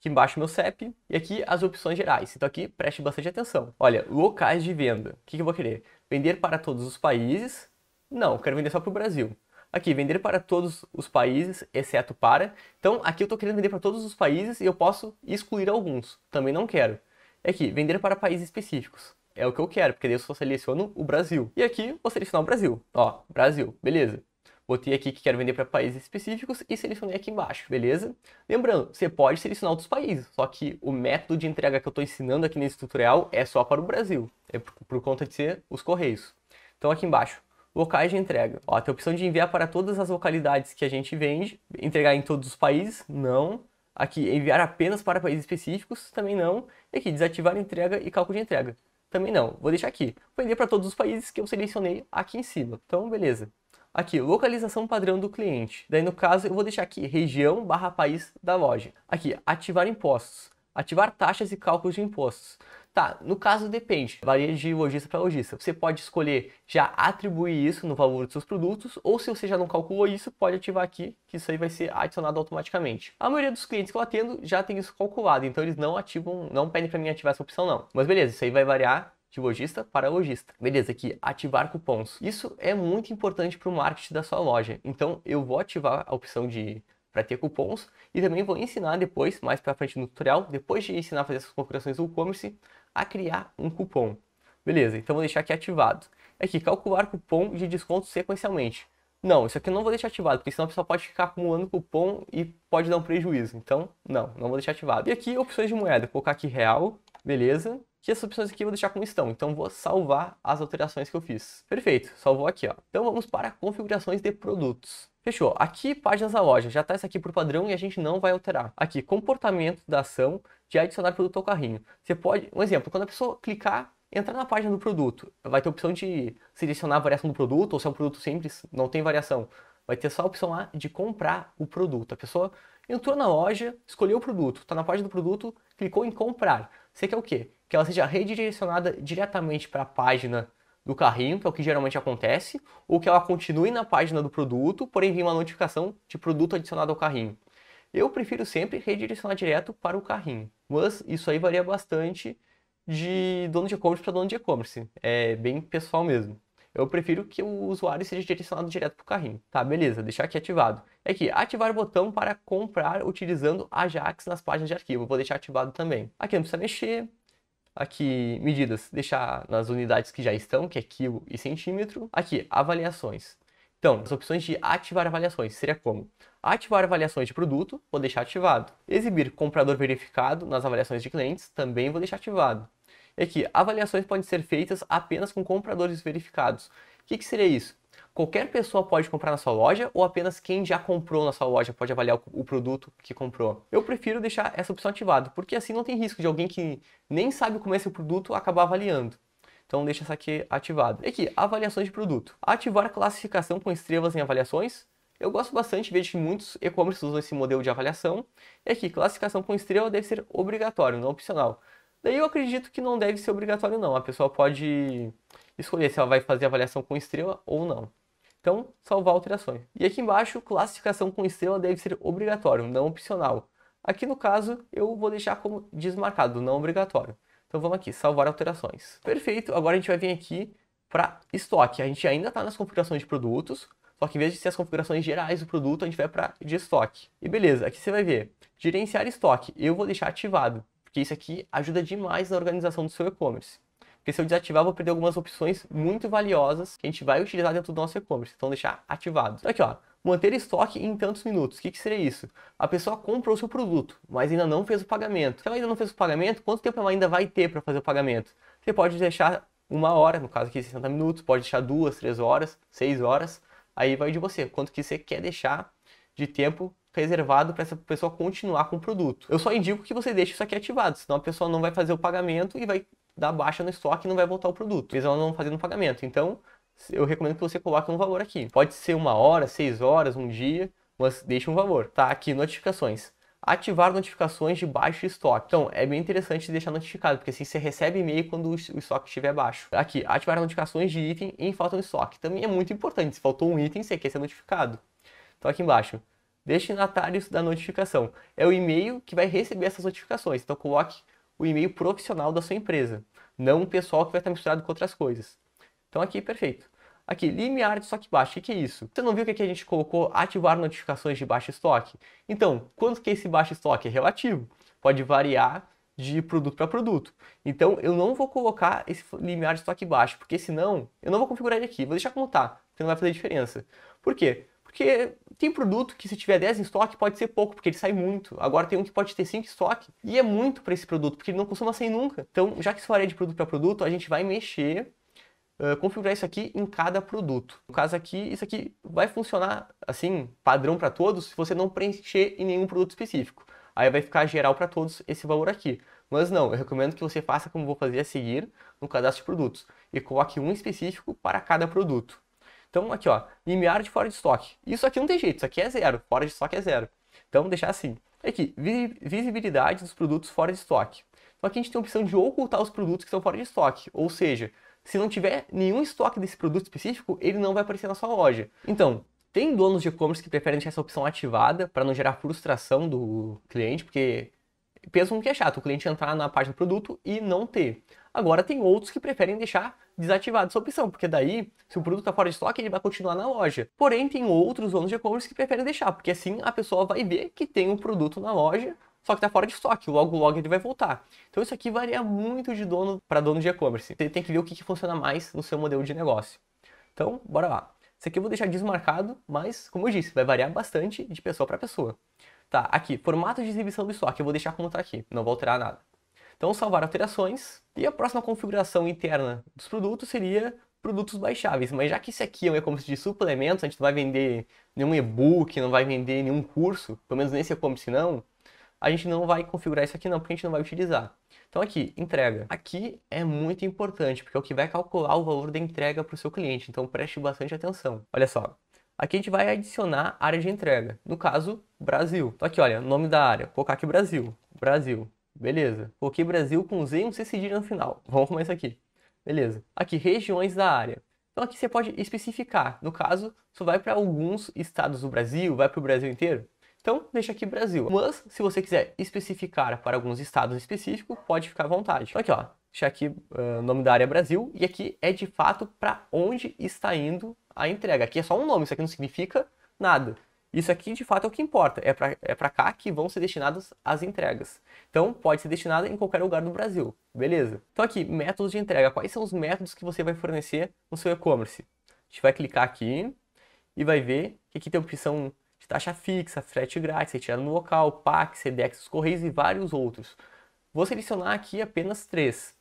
aqui embaixo meu CEP e aqui as opções gerais. Então aqui preste bastante atenção. Olha, locais de venda. O que, que eu vou querer? Vender para todos os países? Não, quero vender só para o Brasil. Aqui, vender para todos os países, exceto para. Então aqui eu estou querendo vender para todos os países e eu posso excluir alguns. Também não quero. E aqui, vender para países específicos. É o que eu quero, porque daí eu só seleciono o Brasil. E aqui, vou selecionar o Brasil. Ó, Brasil, beleza. Botei aqui que quero vender para países específicos e selecionei aqui embaixo, beleza? Lembrando, você pode selecionar outros países, só que o método de entrega que eu estou ensinando aqui nesse tutorial é só para o Brasil, é por, por conta de ser os correios. Então aqui embaixo, locais de entrega. Ó, tem a opção de enviar para todas as localidades que a gente vende, entregar em todos os países, não. Aqui, enviar apenas para países específicos, também não. E aqui, desativar entrega e cálculo de entrega, também não. Vou deixar aqui, vender para todos os países que eu selecionei aqui em cima. Então, beleza. Aqui, localização padrão do cliente. Daí, no caso, eu vou deixar aqui região barra país da loja. Aqui, ativar impostos. Ativar taxas e cálculos de impostos. Tá, no caso depende, varia de lojista para lojista. Você pode escolher já atribuir isso no valor dos seus produtos, ou se você já não calculou isso, pode ativar aqui, que isso aí vai ser adicionado automaticamente. A maioria dos clientes que eu atendo já tem isso calculado, então eles não ativam, não pedem para mim ativar essa opção não. Mas beleza, isso aí vai variar de lojista para lojista. Beleza, aqui, ativar cupons. Isso é muito importante para o marketing da sua loja. Então, eu vou ativar a opção de para ter cupons e também vou ensinar depois, mais para frente no tutorial, depois de ensinar a fazer essas configurações do e-commerce, a criar um cupom. Beleza, então vou deixar aqui ativado. Aqui, é calcular cupom de desconto sequencialmente. Não, isso aqui eu não vou deixar ativado, porque senão a pessoa pode ficar acumulando cupom e pode dar um prejuízo. Então, não, não vou deixar ativado. E aqui, opções de moeda. Vou colocar aqui real, beleza que as opções aqui eu vou deixar como estão, então vou salvar as alterações que eu fiz. Perfeito, salvou aqui, ó. Então vamos para configurações de produtos. Fechou. Aqui, páginas da loja. Já está isso aqui por padrão e a gente não vai alterar. Aqui, comportamento da ação de adicionar produto ao carrinho. Você pode... Um exemplo, quando a pessoa clicar, entrar na página do produto, vai ter a opção de selecionar a variação do produto, ou se é um produto simples, não tem variação. Vai ter só a opção lá de comprar o produto. A pessoa entrou na loja, escolheu o produto, está na página do produto, clicou em comprar. Você quer o quê? que ela seja redirecionada diretamente para a página do carrinho, que é o que geralmente acontece, ou que ela continue na página do produto, porém vem uma notificação de produto adicionado ao carrinho. Eu prefiro sempre redirecionar direto para o carrinho, mas isso aí varia bastante de dono de e-commerce para dono de e-commerce, é bem pessoal mesmo. Eu prefiro que o usuário seja direcionado direto para o carrinho. Tá, beleza, deixar aqui ativado. É aqui, ativar o botão para comprar utilizando Ajax nas páginas de arquivo. Vou deixar ativado também. Aqui não precisa mexer, Aqui, medidas, deixar nas unidades que já estão, que é quilo e centímetro. Aqui, avaliações. Então, as opções de ativar avaliações seria como? Ativar avaliações de produto, vou deixar ativado. Exibir comprador verificado nas avaliações de clientes, também vou deixar ativado. E aqui, avaliações podem ser feitas apenas com compradores verificados. O que, que seria isso? Qualquer pessoa pode comprar na sua loja ou apenas quem já comprou na sua loja pode avaliar o, produto que comprou? Eu prefiro deixar essa opção ativada, porque assim não tem risco de alguém que nem sabe como é seu produto acabar avaliando. Então deixa essa aqui ativada. E aqui, avaliações de produto. Ativar a classificação com estrelas em avaliações. Eu gosto bastante, vejo que muitos e-commerce usam esse modelo de avaliação. E aqui, classificação com estrela deve ser obrigatório, não opcional. Daí eu acredito que não deve ser obrigatório não. A pessoa pode escolher se ela vai fazer avaliação com estrela ou não. Então, salvar alterações. E aqui embaixo, classificação com estrela deve ser obrigatório, não opcional. Aqui no caso, eu vou deixar como desmarcado, não obrigatório. Então vamos aqui, salvar alterações. Perfeito, agora a gente vai vir aqui para estoque. A gente ainda está nas configurações de produtos, só que em vez de ser as configurações gerais do produto, a gente vai para de estoque. E beleza, aqui você vai ver, gerenciar estoque, eu vou deixar ativado, porque isso aqui ajuda demais na organização do seu e-commerce. Porque se eu desativar, eu vou perder algumas opções muito valiosas que a gente vai utilizar dentro do nosso e-commerce. Então, deixar ativado. Então, aqui, ó. Manter estoque em tantos minutos. O que, que seria isso? A pessoa comprou o seu produto, mas ainda não fez o pagamento. Se ela ainda não fez o pagamento, quanto tempo ela ainda vai ter para fazer o pagamento? Você pode deixar uma hora, no caso aqui 60 minutos, pode deixar duas, três horas, seis horas. Aí vai de você, quanto que você quer deixar de tempo reservado para essa pessoa continuar com o produto. Eu só indico que você deixe isso aqui ativado, senão a pessoa não vai fazer o pagamento e vai dar baixa no estoque e não vai voltar o produto. Eles não fazendo pagamento. Então, eu recomendo que você coloque um valor aqui. Pode ser uma hora, seis horas, um dia, mas deixe um valor. Tá aqui, notificações ativar notificações de baixo estoque. Então, é bem interessante deixar notificado, porque assim você recebe e-mail quando o estoque estiver baixo. Aqui, ativar notificações de item em falta no estoque. Também é muito importante, se faltou um item, você quer ser notificado. Então, aqui embaixo, destinatários da notificação. É o e-mail que vai receber essas notificações, então coloque o e-mail profissional da sua empresa não um pessoal que vai estar misturado com outras coisas. Então aqui, perfeito. Aqui, limiar de estoque baixo, o que, é isso? Você não viu que aqui a gente colocou ativar notificações de baixo estoque? Então, quanto que é esse baixo estoque? É relativo, pode variar de produto para produto. Então, eu não vou colocar esse limiar de estoque baixo, porque senão eu não vou configurar ele aqui, vou deixar como está, porque não vai fazer diferença. Por quê? Porque tem produto que se tiver 10 em estoque pode ser pouco, porque ele sai muito. Agora tem um que pode ter 5 em estoque e é muito para esse produto, porque ele não consuma 100 nunca. Então, já que isso varia de produto para produto, a gente vai mexer, uh, configurar isso aqui em cada produto. No caso aqui, isso aqui vai funcionar assim, padrão para todos, se você não preencher em nenhum produto específico. Aí vai ficar geral para todos esse valor aqui. Mas não, eu recomendo que você faça como vou fazer a seguir no cadastro de produtos e coloque um específico para cada produto. Então, aqui, ó, limiar de fora de estoque. Isso aqui não tem jeito, isso aqui é zero. Fora de estoque é zero. Então, deixar assim. Aqui, visibilidade dos produtos fora de estoque. Então, aqui a gente tem a opção de ocultar os produtos que estão fora de estoque. Ou seja, se não tiver nenhum estoque desse produto específico, ele não vai aparecer na sua loja. Então, tem donos de e-commerce que preferem deixar essa opção ativada para não gerar frustração do cliente, porque pensam que é chato o cliente entrar na página do produto e não ter. Agora, tem outros que preferem deixar desativado essa opção, porque daí, se o produto está fora de estoque, ele vai continuar na loja. Porém, tem outros donos de e-commerce que preferem deixar, porque assim a pessoa vai ver que tem um produto na loja, só que está fora de estoque, logo logo ele vai voltar. Então isso aqui varia muito de dono para dono de e-commerce. Você tem que ver o que, que funciona mais no seu modelo de negócio. Então, bora lá. Isso aqui eu vou deixar desmarcado, mas, como eu disse, vai variar bastante de pessoa para pessoa. Tá, aqui, formato de exibição do estoque, eu vou deixar como está aqui, não vou alterar nada. Então salvar alterações e a próxima configuração interna dos produtos seria produtos baixáveis. Mas já que isso aqui é um e-commerce de suplementos, a gente não vai vender nenhum e-book, não vai vender nenhum curso, pelo menos nesse e-commerce não, a gente não vai configurar isso aqui não, porque a gente não vai utilizar. Então aqui, entrega. Aqui é muito importante, porque é o que vai calcular o valor da entrega para o seu cliente. Então preste bastante atenção. Olha só. Aqui a gente vai adicionar área de entrega. No caso, Brasil. Então aqui, olha, nome da área. Vou colocar aqui Brasil. Brasil. Beleza. Coloquei Brasil com Z e um C cedilha no final. Vamos isso aqui. Beleza. Aqui, regiões da área. Então aqui você pode especificar. No caso, só vai para alguns estados do Brasil, vai para o Brasil inteiro. Então, deixa aqui Brasil. Mas, se você quiser especificar para alguns estados específicos, pode ficar à vontade. Então, aqui, ó. Deixa aqui o uh, nome da área Brasil. E aqui é, de fato, para onde está indo a entrega. Aqui é só um nome. Isso aqui não significa nada. Isso aqui de fato é o que importa, é para é cá que vão ser destinadas as entregas. Então pode ser destinada em qualquer lugar do Brasil, beleza? Então aqui, métodos de entrega. Quais são os métodos que você vai fornecer no seu e-commerce? A gente vai clicar aqui e vai ver que aqui tem a opção de taxa fixa, frete grátis, retirada no local, PAC, SEDEX, os Correios e vários outros. Vou selecionar aqui apenas três,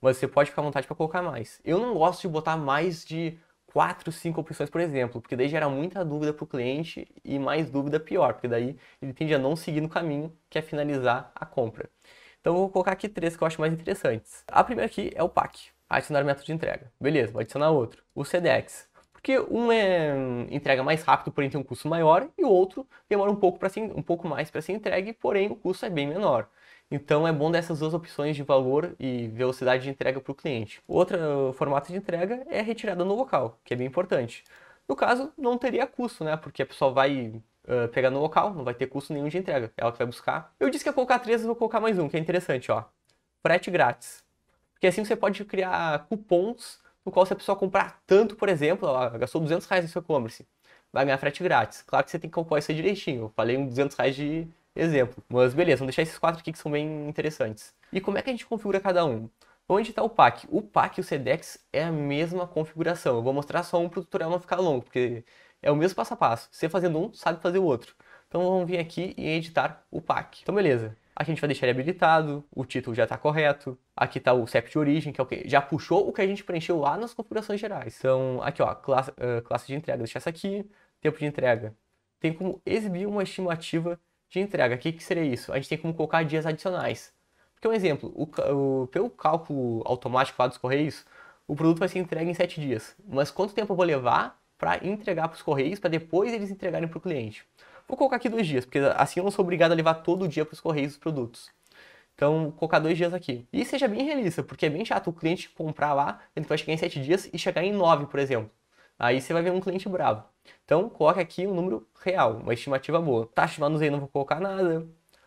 mas você pode ficar à vontade para colocar mais. Eu não gosto de botar mais de quatro, cinco opções, por exemplo, porque daí gera muita dúvida para o cliente e mais dúvida pior, porque daí ele tende a não seguir no caminho que é finalizar a compra. Então vou colocar aqui três que eu acho mais interessantes. A primeira aqui é o PAC, adicionar método de entrega. Beleza, vou adicionar outro. O CDX, porque um é entrega mais rápido, porém tem um custo maior, e o outro demora um pouco, ser, um pouco mais para ser entregue, porém o custo é bem menor. Então é bom dessas duas opções de valor e velocidade de entrega para o cliente. Outro formato de entrega é retirada no local, que é bem importante. No caso, não teria custo, né? Porque a pessoa vai uh, pegar no local, não vai ter custo nenhum de entrega. É ela que vai buscar. Eu disse que ia colocar três, vou colocar mais um, que é interessante, ó. Frete grátis. Porque assim você pode criar cupons no qual se a pessoa comprar tanto, por exemplo, ela gastou 200 reais no seu e-commerce, vai ganhar frete grátis. Claro que você tem que calcular isso direitinho. Eu falei um 200 reais de exemplo. Mas beleza, vamos deixar esses quatro aqui que são bem interessantes. E como é que a gente configura cada um? Então, onde está o pack? O pack e o CDEX é a mesma configuração. Eu vou mostrar só um para o tutorial não ficar longo, porque é o mesmo passo a passo. Você fazendo um, sabe fazer o outro. Então vamos vir aqui e editar o pack. Então beleza. Aqui a gente vai deixar ele habilitado, o título já está correto. Aqui está o CEP de origem, que é o que já puxou o que a gente preencheu lá nas configurações gerais. Então aqui ó, classe, uh, classe de entrega, deixar essa aqui. Tempo de entrega. Tem como exibir uma estimativa de entrega. O que, que seria isso? A gente tem como colocar dias adicionais. Porque um exemplo, o, o, pelo cálculo automático lá dos correios, o produto vai ser entregue em 7 dias. Mas quanto tempo eu vou levar para entregar para os correios para depois eles entregarem para o cliente? Vou colocar aqui dois dias, porque assim eu não sou obrigado a levar todo dia para os correios os produtos. Então, vou colocar dois dias aqui. E seja bem realista, porque é bem chato o cliente comprar lá, ele vai chegar em 7 dias e chegar em 9, por exemplo. Aí você vai ver um cliente bravo. Então, coloque aqui um número real, uma estimativa boa. Taxa de manuseio, não vou colocar nada.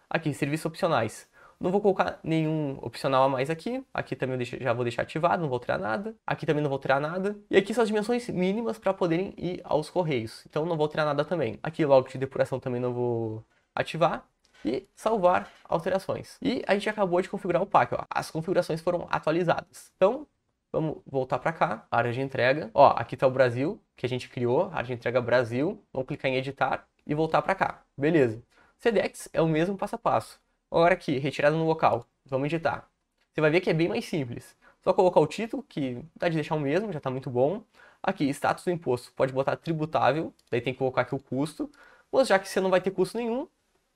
Aqui, serviços opcionais. Não vou colocar nenhum opcional a mais aqui. Aqui também eu já vou deixar ativado, não vou tirar nada. Aqui também não vou tirar nada. E aqui são as dimensões mínimas para poderem ir aos correios. Então não vou tirar nada também. Aqui logo de depuração também não vou ativar. E salvar alterações. E a gente acabou de configurar o pack. Ó. As configurações foram atualizadas. Então Vamos voltar para cá, área de entrega. Ó, aqui está o Brasil, que a gente criou, área de entrega Brasil. Vamos clicar em editar e voltar para cá. Beleza. CDEX é o mesmo passo a passo. Agora aqui, retirada no local. Vamos editar. Você vai ver que é bem mais simples. Só colocar o título, que dá de deixar o mesmo, já está muito bom. Aqui, status do imposto, pode botar tributável, daí tem que colocar aqui o custo. Mas já que você não vai ter custo nenhum,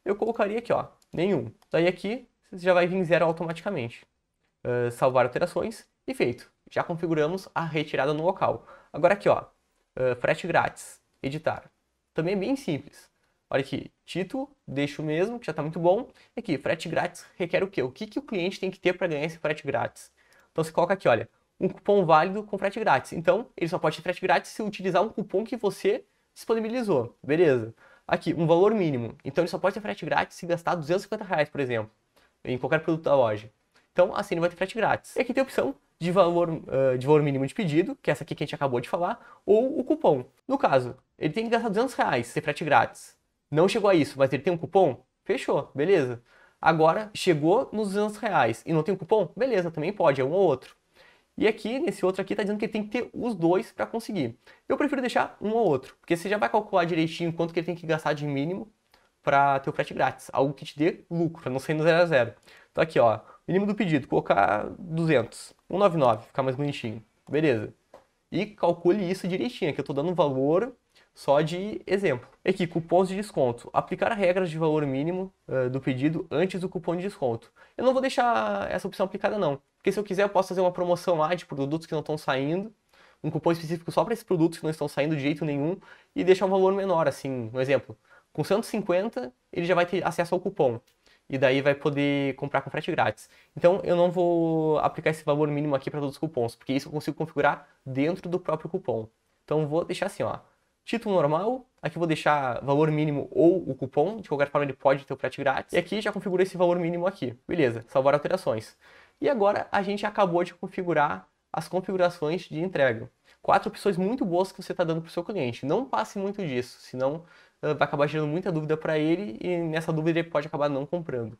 eu colocaria aqui, ó, nenhum. Daí aqui, você já vai vir zero automaticamente. Uh, salvar alterações, e feito, já configuramos a retirada no local. Agora aqui, ó, uh, frete grátis, editar. Também é bem simples. Olha aqui, título, deixo mesmo, que já está muito bom. E aqui, frete grátis requer o quê? O que, que o cliente tem que ter para ganhar esse frete grátis? Então você coloca aqui, olha, um cupom válido com frete grátis. Então, ele só pode ter frete grátis se utilizar um cupom que você disponibilizou. Beleza. Aqui, um valor mínimo. Então, ele só pode ter frete grátis se gastar 250 reais, por exemplo, em qualquer produto da loja. Então, assim ele vai ter frete grátis. E aqui tem a opção de valor, uh, de valor mínimo de pedido, que é essa aqui que a gente acabou de falar, ou o cupom. No caso, ele tem que gastar 200 reais, ser frete grátis. Não chegou a isso, mas ele tem um cupom? Fechou, beleza. Agora, chegou nos 200 reais e não tem um cupom? Beleza, também pode, é um ou outro. E aqui, nesse outro aqui, está dizendo que ele tem que ter os dois para conseguir. Eu prefiro deixar um ou outro, porque você já vai calcular direitinho quanto que ele tem que gastar de mínimo para ter o frete grátis. Algo que te dê lucro, para não sair no zero a zero. Então aqui, ó, Mínimo do pedido, colocar 200. 199, ficar mais bonitinho. Beleza. E calcule isso direitinho, que eu estou dando valor só de exemplo. Aqui, cupons de desconto. Aplicar regras de valor mínimo uh, do pedido antes do cupom de desconto. Eu não vou deixar essa opção aplicada não, porque se eu quiser eu posso fazer uma promoção lá de produtos que não estão saindo, um cupom específico só para esses produtos que não estão saindo de jeito nenhum e deixar um valor menor, assim, um exemplo. Com 150, ele já vai ter acesso ao cupom e daí vai poder comprar com frete grátis. Então eu não vou aplicar esse valor mínimo aqui para todos os cupons, porque isso eu consigo configurar dentro do próprio cupom. Então vou deixar assim, ó, título normal, aqui vou deixar valor mínimo ou o cupom, de qualquer forma ele pode ter o frete grátis, e aqui já configurei esse valor mínimo aqui. Beleza, salvar alterações. E agora a gente acabou de configurar as configurações de entrega. Quatro opções muito boas que você está dando para o seu cliente. Não passe muito disso, senão eh, vai acabar gerando muita dúvida para ele e nessa dúvida ele pode acabar não comprando.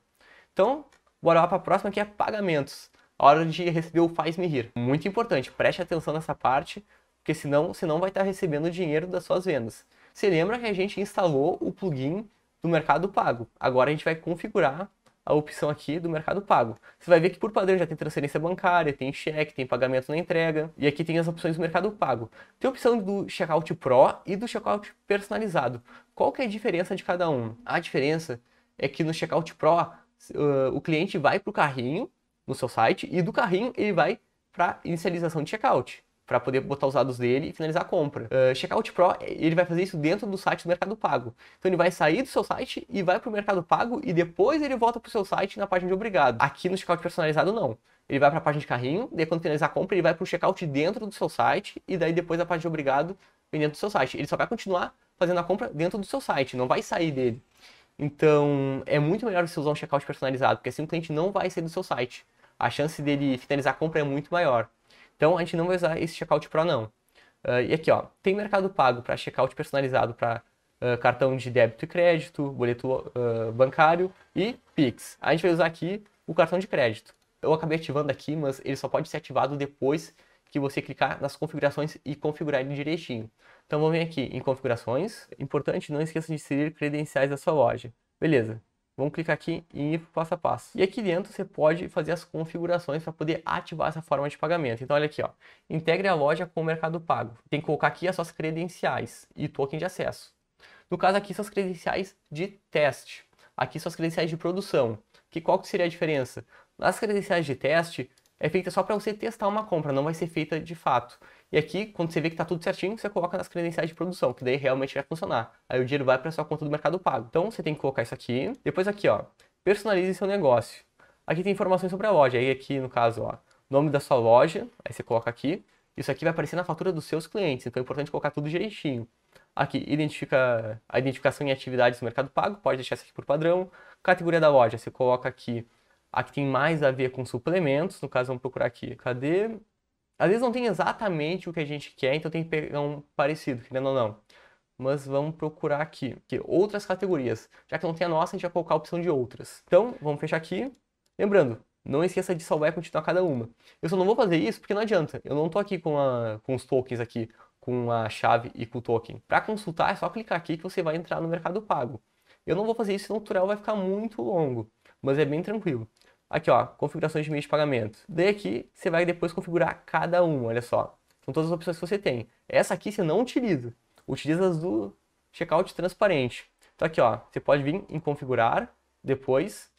Então, bora lá para a próxima que é pagamentos. A hora de receber o faz-me rir. Muito importante, preste atenção nessa parte, porque senão você não vai estar recebendo o dinheiro das suas vendas. Você lembra que a gente instalou o plugin do Mercado Pago. Agora a gente vai configurar a opção aqui do Mercado Pago. Você vai ver que por padrão já tem transferência bancária, tem cheque, tem pagamento na entrega, e aqui tem as opções do Mercado Pago. Tem a opção do Checkout Pro e do Checkout Personalizado. Qual que é a diferença de cada um? A diferença é que no Checkout Pro, uh, o cliente vai para o carrinho no seu site e do carrinho ele vai para inicialização de checkout para poder botar os dados dele e finalizar a compra. Uh, Checkout Pro, ele vai fazer isso dentro do site do Mercado Pago. Então ele vai sair do seu site e vai para o Mercado Pago e depois ele volta para o seu site na página de obrigado. Aqui no Checkout Personalizado, não. Ele vai para a página de carrinho, daí quando finalizar a compra, ele vai para o checkout dentro do seu site e daí depois a página de obrigado vem dentro do seu site. Ele só vai continuar fazendo a compra dentro do seu site, não vai sair dele. Então, é muito melhor você usar um checkout personalizado, porque assim o cliente não vai sair do seu site. A chance dele finalizar a compra é muito maior. Então a gente não vai usar esse checkout pro não. Uh, e aqui, ó, tem mercado pago para checkout personalizado para uh, ah, cartão de débito e crédito, boleto uh, bancário e Pix. A gente vai usar aqui o cartão de crédito. Eu acabei ativando aqui, mas ele só pode ser ativado depois que você clicar nas configurações e configurar ele direitinho. Então vamos vir aqui em configurações. Importante, não esqueça de inserir credenciais da sua loja. Beleza. Vamos clicar aqui em ir passo a passo. E aqui dentro você pode fazer as configurações para poder ativar essa forma de pagamento. Então olha aqui, ó. Integre a loja com o Mercado Pago. Tem que colocar aqui as suas credenciais e token de acesso. No caso aqui, suas credenciais de teste. Aqui suas credenciais de produção. Que qual que seria a diferença? Nas credenciais de teste, é feita só para você testar uma compra, não vai ser feita de fato. E aqui, quando você vê que está tudo certinho, você coloca nas credenciais de produção, que daí realmente vai funcionar. Aí o dinheiro vai para sua conta do Mercado Pago. Então você tem que colocar isso aqui. Depois aqui, ó, personalize seu negócio. Aqui tem informações sobre a loja. Aí aqui, no caso, ó, nome da sua loja, aí você coloca aqui. Isso aqui vai aparecer na fatura dos seus clientes, então é importante colocar tudo direitinho. Aqui, identifica a identificação e atividades do Mercado Pago, pode deixar isso aqui por padrão. Categoria da loja, você coloca aqui a que tem mais a ver com suplementos, no caso vamos procurar aqui. Cadê? Às vezes não tem exatamente o que a gente quer, então tem que pegar um parecido, querendo ou não. Mas vamos procurar aqui, Que outras categorias. Já que não tem a nossa, a gente vai colocar a opção de outras. Então, vamos fechar aqui. Lembrando, não esqueça de salvar e continuar cada uma. Eu só não vou fazer isso porque não adianta. Eu não estou aqui com, a, com os tokens aqui, com a chave e com o token. Para consultar, é só clicar aqui que você vai entrar no mercado pago. Eu não vou fazer isso, senão o tutorial vai ficar muito longo, mas é bem tranquilo. Aqui, ó, configurações de meios de pagamento. Daí aqui, você vai depois configurar cada um, olha só. São todas as opções que você tem. Essa aqui você não utiliza. Utiliza as do checkout transparente. Então aqui, ó, você pode vir em configurar, depois,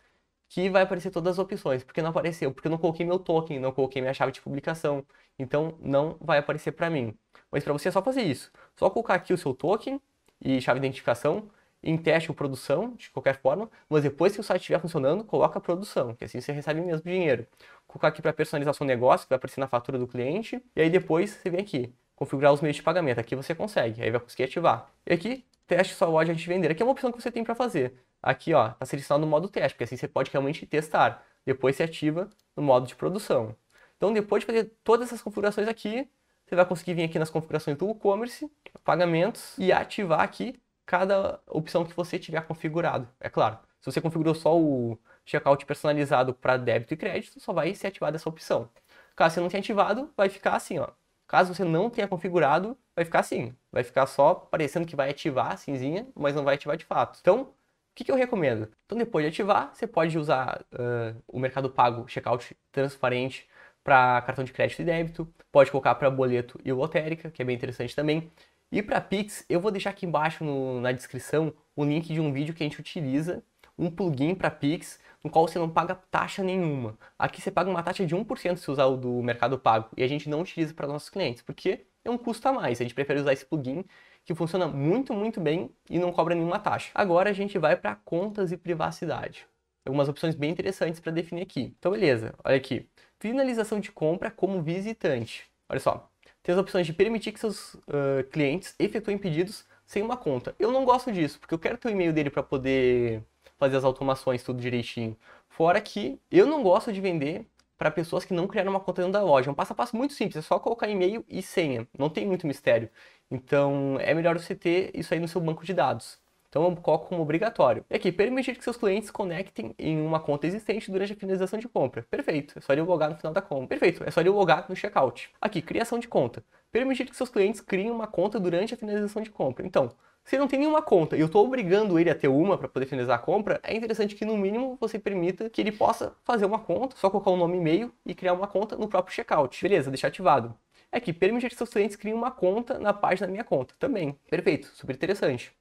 que vai aparecer todas as opções. Porque não apareceu, porque eu não coloquei meu token, não coloquei minha chave de publicação. Então não vai aparecer para mim. Mas para você é só fazer isso. Só colocar aqui o seu token e chave de identificação em teste ou produção, de qualquer forma, mas depois que o site estiver funcionando, coloca produção, que assim você recebe mesmo dinheiro. colocar aqui para personalização do negócio, que vai aparecer na fatura do cliente, e aí depois você vem aqui, configurar os meios de pagamento, aqui você consegue, aí vai conseguir ativar. E aqui, teste sua loja antes de vender, aqui é uma opção que você tem para fazer. Aqui, ó, está selecionado no modo teste, porque assim você pode realmente testar. Depois se ativa no modo de produção. Então, depois de fazer todas essas configurações aqui, você vai conseguir vir aqui nas configurações do e-commerce, pagamentos, e ativar aqui cada opção que você tiver configurado. É claro, se você configurou só o checkout personalizado para débito e crédito, só vai ser ativada essa opção. Caso você não tenha ativado, vai ficar assim, ó. Caso você não tenha configurado, vai ficar assim. Vai ficar só parecendo que vai ativar a cinzinha, mas não vai ativar de fato. Então, o que, que eu recomendo? Então, depois de ativar, você pode usar uh, o Mercado Pago Checkout transparente para cartão de crédito e débito, pode colocar para boleto e lotérica, que é bem interessante também. E para Pix, eu vou deixar aqui embaixo no, na descrição o link de um vídeo que a gente utiliza, um plugin para Pix, no qual você não paga taxa nenhuma. Aqui você paga uma taxa de 1% se usar o do Mercado Pago, e a gente não utiliza para nossos clientes, porque é um custo a mais. A gente prefere usar esse plugin que funciona muito, muito bem e não cobra nenhuma taxa. Agora a gente vai para contas e privacidade. Algumas é opções bem interessantes para definir aqui. Então, beleza, olha aqui. Finalização de compra como visitante. Olha só, tem as opções de permitir que seus uh, clientes efetuem pedidos sem uma conta. Eu não gosto disso, porque eu quero ter o e-mail dele para poder fazer as automações tudo direitinho. Fora que eu não gosto de vender para pessoas que não criaram uma conta dentro da loja. É um passo a passo muito simples, é só colocar e-mail e senha. Não tem muito mistério. Então é melhor você ter isso aí no seu banco de dados. Então eu coloco como obrigatório. E aqui, permitir que seus clientes conectem em uma conta existente durante a finalização de compra. Perfeito, é só ele logar no final da compra. Perfeito, é só ele logar no checkout. Aqui, criação de conta. Permitir que seus clientes criem uma conta durante a finalização de compra. Então, se ele não tem nenhuma conta e eu estou obrigando ele a ter uma para poder finalizar a compra, é interessante que no mínimo você permita que ele possa fazer uma conta, só colocar o um nome e e-mail e criar uma conta no próprio checkout. Beleza, deixar ativado. É que permitir que seus clientes criem uma conta na página da minha conta. Também. Perfeito, super interessante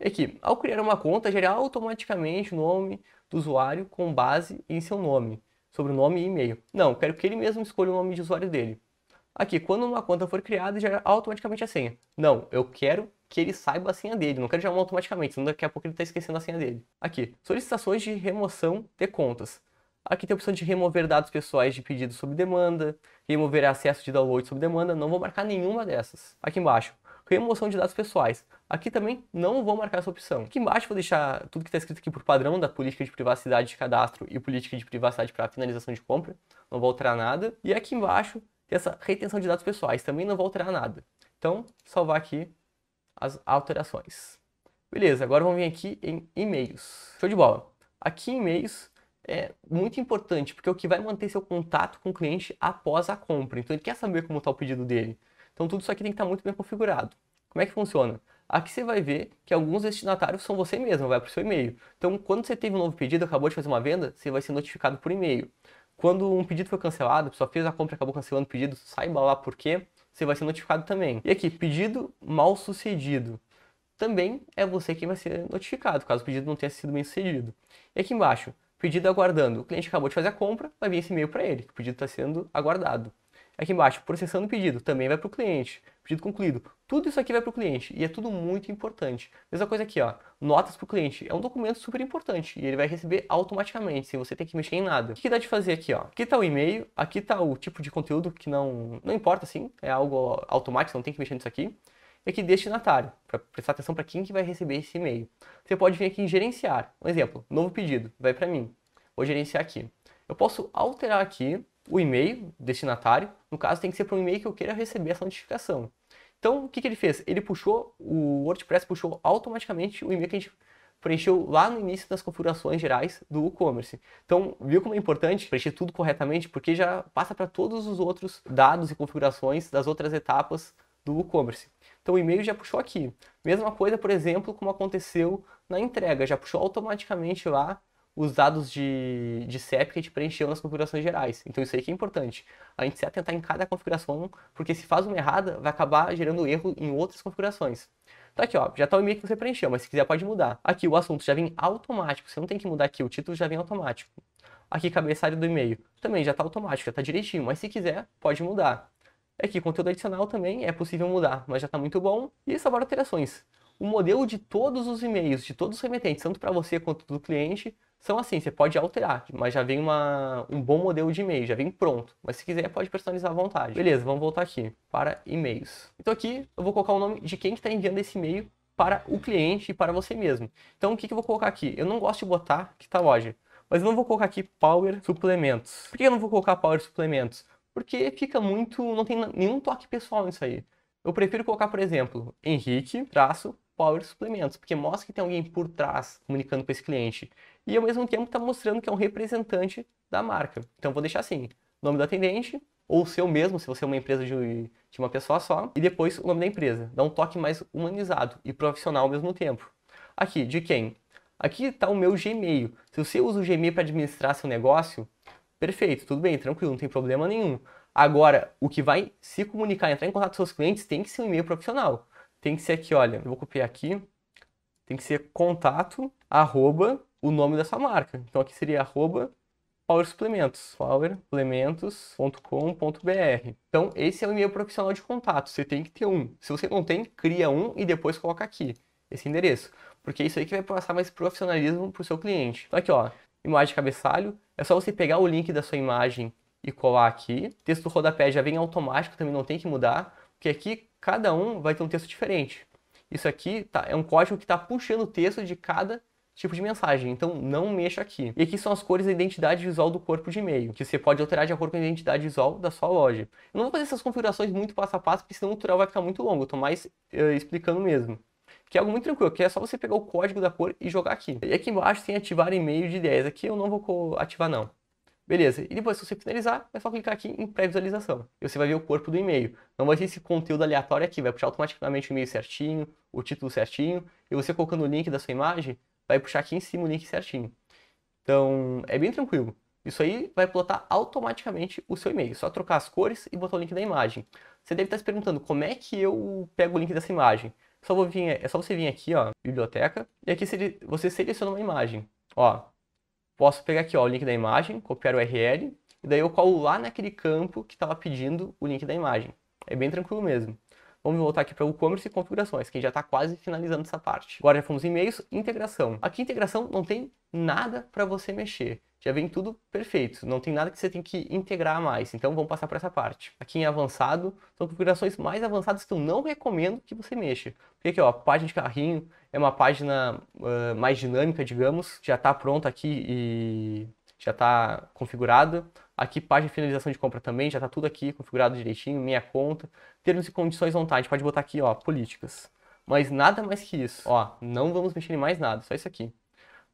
é que, ao criar uma conta, gera é automaticamente o nome do usuário com base em seu nome, sobrenome e e-mail. Não, quero que ele mesmo escolha o nome de usuário dele. Aqui, quando uma conta for criada, gera é automaticamente a senha. Não, eu quero que ele saiba a senha dele, não quero gerar uma automaticamente, senão daqui a pouco ele está esquecendo a senha dele. Aqui, solicitações de remoção de contas. Aqui tem a opção de remover dados pessoais de pedido sob demanda, remover acesso de download sob demanda, não vou marcar nenhuma dessas. Aqui embaixo, remoção de dados pessoais. Aqui também não vou marcar essa opção. Aqui embaixo vou deixar tudo que está escrito aqui por padrão da política de privacidade de cadastro e política de privacidade para finalização de compra. Não vou alterar nada. E aqui embaixo tem essa retenção de dados pessoais. Também não vou alterar nada. Então, salvar aqui as alterações. Beleza, agora vamos vir aqui em e-mails. Show de bola. Aqui em e-mails é muito importante, porque é o que vai manter seu contato com o cliente após a compra. Então ele quer saber como está o pedido dele. Então tudo isso aqui tem que estar tá muito bem configurado. Como é que funciona? aqui você vai ver que alguns destinatários são você mesmo, vai para o seu e-mail. Então, quando você teve um novo pedido, acabou de fazer uma venda, você vai ser notificado por e-mail. Quando um pedido foi cancelado, a pessoa fez a compra e acabou cancelando o pedido, saiba lá por quê, você vai ser notificado também. E aqui, pedido mal sucedido. Também é você quem vai ser notificado, caso o pedido não tenha sido bem sucedido. E aqui embaixo, pedido aguardando. O cliente acabou de fazer a compra, vai vir esse e-mail para ele, que o pedido está sendo aguardado. Aqui embaixo, processando o pedido, também vai para o cliente. Pedido concluído, tudo isso aqui vai para o cliente e é tudo muito importante. Mesma coisa aqui, ó, notas para o cliente. É um documento super importante e ele vai receber automaticamente, sem você ter que mexer em nada. O que dá de fazer aqui, ó? Aqui está o e-mail, aqui está o tipo de conteúdo que não, não importa, assim, é algo automático, não tem que mexer nisso aqui e aqui destinatário, para prestar atenção para quem que vai receber esse e-mail. Você pode vir aqui em gerenciar. Um exemplo, novo pedido, vai para mim. Vou gerenciar aqui. Eu posso alterar aqui o e-mail destinatário, no caso tem que ser para um e-mail que eu queira receber essa notificação. Então, o que, que ele fez? Ele puxou, o WordPress puxou automaticamente o e-mail que a gente preencheu lá no início das configurações gerais do e-commerce. Então, viu como é importante preencher tudo corretamente, porque já passa para todos os outros dados e configurações das outras etapas do e-commerce. Então, o e-mail já puxou aqui. Mesma coisa, por exemplo, como aconteceu na entrega, já puxou automaticamente lá os dados de, de CEP que a gente preencheu nas configurações gerais. Então isso aí que é importante. A gente se atentar em cada configuração, porque se faz uma errada, vai acabar gerando erro em outras configurações. Tá aqui, ó, já está o e-mail que você preencheu, mas se quiser pode mudar. Aqui o assunto já vem automático, você não tem que mudar aqui, o título já vem automático. Aqui cabeçalho do e-mail, também já está automático, já está direitinho, mas se quiser pode mudar. Aqui é conteúdo adicional também é possível mudar, mas já está muito bom e salvar alterações. O modelo de todos os e-mails, de todos os remetentes, tanto para você quanto do cliente, são assim, você pode alterar, mas já vem uma, um bom modelo de e-mail, já vem pronto. Mas se quiser, pode personalizar à vontade. Beleza, vamos voltar aqui para e-mails. Então aqui eu vou colocar o nome de quem está enviando esse e-mail para o cliente e para você mesmo. Então o que, que eu vou colocar aqui? Eu não gosto de botar que está loja, mas eu não vou colocar aqui Power Suplementos. Por que eu não vou colocar Power Suplementos? Porque fica muito, não tem nenhum toque pessoal nisso aí. Eu prefiro colocar, por exemplo, Henrique, traço, Power Suplementos, porque mostra que tem alguém por trás comunicando com esse cliente e ao mesmo tempo está mostrando que é um representante da marca. Então vou deixar assim, nome do atendente, ou o seu mesmo, se você é uma empresa de, de uma pessoa só, e depois o nome da empresa. Dá um toque mais humanizado e profissional ao mesmo tempo. Aqui, de quem? Aqui está o meu Gmail. Se você usa o Gmail para administrar seu negócio, perfeito, tudo bem, tranquilo, não tem problema nenhum. Agora, o que vai se comunicar, entrar em contato com seus clientes, tem que ser um e-mail profissional. Tem que ser aqui, olha, eu vou copiar aqui. Tem que ser contato, arroba, o nome dessa marca. Então aqui seria arroba powersupplementos, powersupplementos.com.br. Então esse é o e-mail profissional de contato, você tem que ter um. Se você não tem, cria um e depois coloca aqui esse endereço, porque é isso aí que vai passar mais profissionalismo para o seu cliente. Então aqui ó, imagem de cabeçalho, é só você pegar o link da sua imagem e colar aqui. Texto do rodapé já vem automático, também não tem que mudar, porque aqui cada um vai ter um texto diferente. Isso aqui tá, é um código que está puxando o texto de cada tipo de mensagem. Então não mexa aqui. E aqui são as cores da identidade visual do corpo de e-mail, que você pode alterar de acordo com a identidade visual da sua loja. Eu não vou fazer essas configurações muito passo a passo, porque senão o tutorial vai ficar muito longo. Eu tô mais uh, explicando mesmo que é algo muito tranquilo, que é só você pegar o código da cor e jogar aqui. E aqui embaixo tem ativar e-mail de ideias, aqui eu não vou ativar não. Beleza, e depois se você finalizar, é só clicar aqui em pré-visualização. E você vai ver o corpo do e-mail. Não vai ter esse conteúdo aleatório aqui, vai puxar automaticamente o e-mail certinho, o título certinho, e você colocando o link da sua imagem, vai puxar aqui em cima o link certinho. Então, é bem tranquilo. Isso aí vai plotar automaticamente o seu e-mail. É só trocar as cores e botar o link da imagem. Você deve estar se perguntando como é que eu pego o link dessa imagem. É só vou vir, é só você vir aqui, ó, biblioteca, e aqui você seleciona uma imagem. Ó, posso pegar aqui ó, o link da imagem, copiar o URL, e daí eu colo lá naquele campo que estava pedindo o link da imagem. É bem tranquilo mesmo. Vamos voltar aqui para o e-commerce e configurações, que já está quase finalizando essa parte. Agora já fomos em e-mails, integração. Aqui integração não tem nada para você mexer. Já vem tudo perfeito, não tem nada que você tem que integrar mais. Então vamos passar para essa parte. Aqui em avançado, são configurações mais avançadas que eu não recomendo que você mexa. Porque aqui, ó, página de carrinho é uma página uh, mais dinâmica, digamos. Já está pronta aqui e já está configurado. Aqui, página de finalização de compra também, já está tudo aqui configurado direitinho, minha conta. Termos e condições vontade pode botar aqui, ó, políticas. Mas nada mais que isso, ó, não vamos mexer em mais nada, só isso aqui.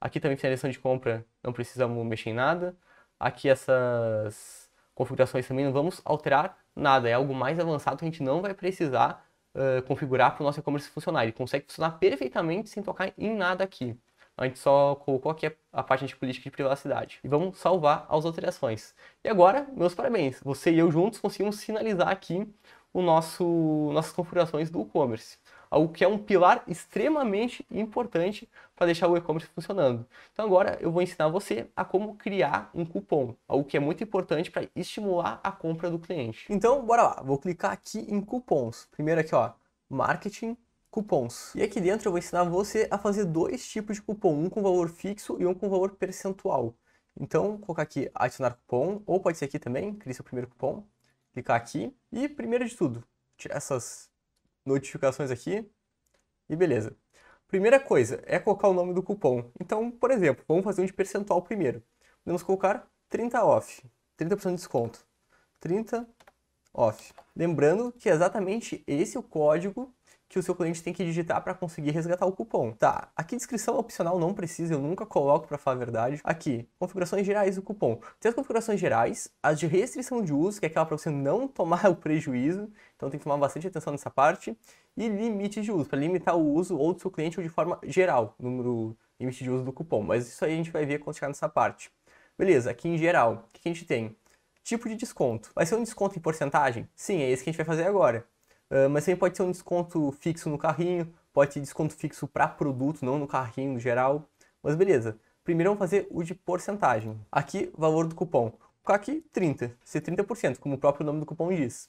Aqui também finalização de compra, não precisamos mexer em nada. Aqui essas configurações também não vamos alterar nada, é algo mais avançado que a gente não vai precisar uh, configurar para o nosso e-commerce funcionar. Ele consegue funcionar perfeitamente sem tocar em nada aqui a gente só colocou aqui a, página de política de privacidade. E vamos salvar as alterações. E agora, meus parabéns, você e eu juntos conseguimos sinalizar aqui o nosso, nossas configurações do e-commerce. Algo que é um pilar extremamente importante para deixar o e-commerce funcionando. Então agora eu vou ensinar você a como criar um cupom, algo que é muito importante para estimular a compra do cliente. Então bora lá, vou clicar aqui em cupons. Primeiro aqui ó, marketing, cupons. E aqui dentro eu vou ensinar você a fazer dois tipos de cupom, um com valor fixo e um com valor percentual. Então, colocar aqui adicionar cupom, ou pode ser aqui também, crie seu primeiro cupom, clicar aqui e primeiro de tudo, tirar essas notificações aqui e beleza. Primeira coisa é colocar o nome do cupom. Então, por exemplo, vamos fazer um de percentual primeiro. Podemos colocar 30 off, 30% de desconto. 30 off. Lembrando que é exatamente esse o código que o seu cliente tem que digitar para conseguir resgatar o cupom. Tá, aqui descrição opcional não precisa, eu nunca coloco para falar a verdade. Aqui, configurações gerais do cupom. Tem as configurações gerais, as de restrição de uso, que é aquela para você não tomar o prejuízo, então tem que tomar bastante atenção nessa parte, e limites de uso, para limitar o uso ou do seu cliente ou de forma geral, número limite de uso do cupom, mas isso aí a gente vai ver quando chegar nessa parte. Beleza, aqui em geral, o que a gente tem? Tipo de desconto. Vai ser um desconto em porcentagem? Sim, é esse que a gente vai fazer agora. Ah, mas também pode ser um desconto fixo no carrinho, pode ser desconto fixo para produto, não no carrinho no geral. Mas beleza, primeiro vamos fazer o de porcentagem. Aqui, valor do cupom. Vou aqui 30, ser 30%, como o próprio nome do cupom diz.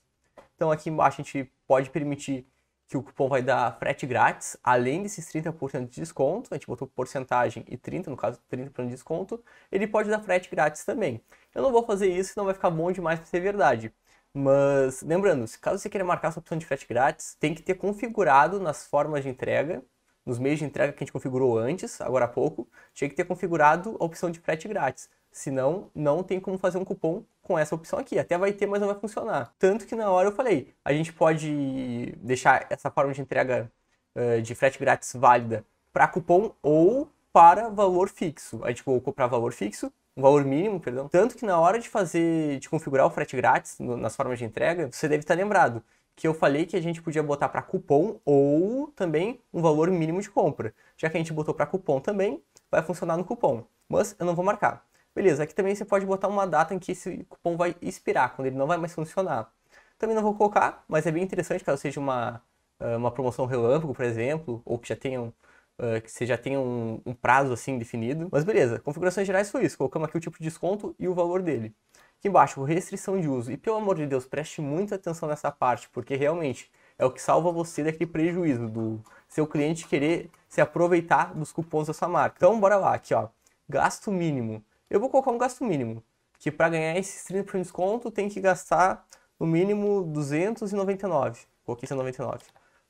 Então aqui embaixo a gente pode permitir que o cupom vai dar frete grátis, além desses 30% de desconto, a gente botou porcentagem e 30, no caso 30% de desconto, ele pode dar frete grátis também. Eu não vou fazer isso, não vai ficar bom demais para ser verdade. Mas lembrando, se caso você queira marcar sua opção de frete grátis, tem que ter configurado nas formas de entrega, nos meios de entrega que a gente configurou antes, agora há pouco, tinha que ter configurado a opção de frete grátis. Senão, não tem como fazer um cupom com essa opção aqui. Até vai ter, mas não vai funcionar. Tanto que na hora eu falei, a gente pode deixar essa forma de entrega uh, de frete grátis válida para cupom ou para valor fixo. A gente tipo, vou comprar valor fixo um valor mínimo, perdão. Tanto que na hora de fazer, de configurar o frete grátis no, nas formas de entrega, você deve estar lembrado que eu falei que a gente podia botar para cupom ou também um valor mínimo de compra. Já que a gente botou para cupom também, vai funcionar no cupom, mas eu não vou marcar. Beleza, aqui também você pode botar uma data em que esse cupom vai expirar, quando ele não vai mais funcionar. Também não vou colocar, mas é bem interessante caso seja uma, eh, uma promoção relâmpago, por exemplo, ou que já tenham uh, que você já tenha um, um, prazo assim definido. Mas beleza, configurações gerais foi isso. Colocamos aqui o tipo de desconto e o valor dele. Aqui embaixo, restrição de uso. E pelo amor de Deus, preste muita atenção nessa parte, porque realmente é o que salva você daquele prejuízo do seu cliente querer se aproveitar dos cupons dessa marca. Então bora lá, aqui ó, gasto mínimo. Eu vou colocar um gasto mínimo, que para ganhar esses 30% de desconto tem que gastar no mínimo 299. Coloquei 199.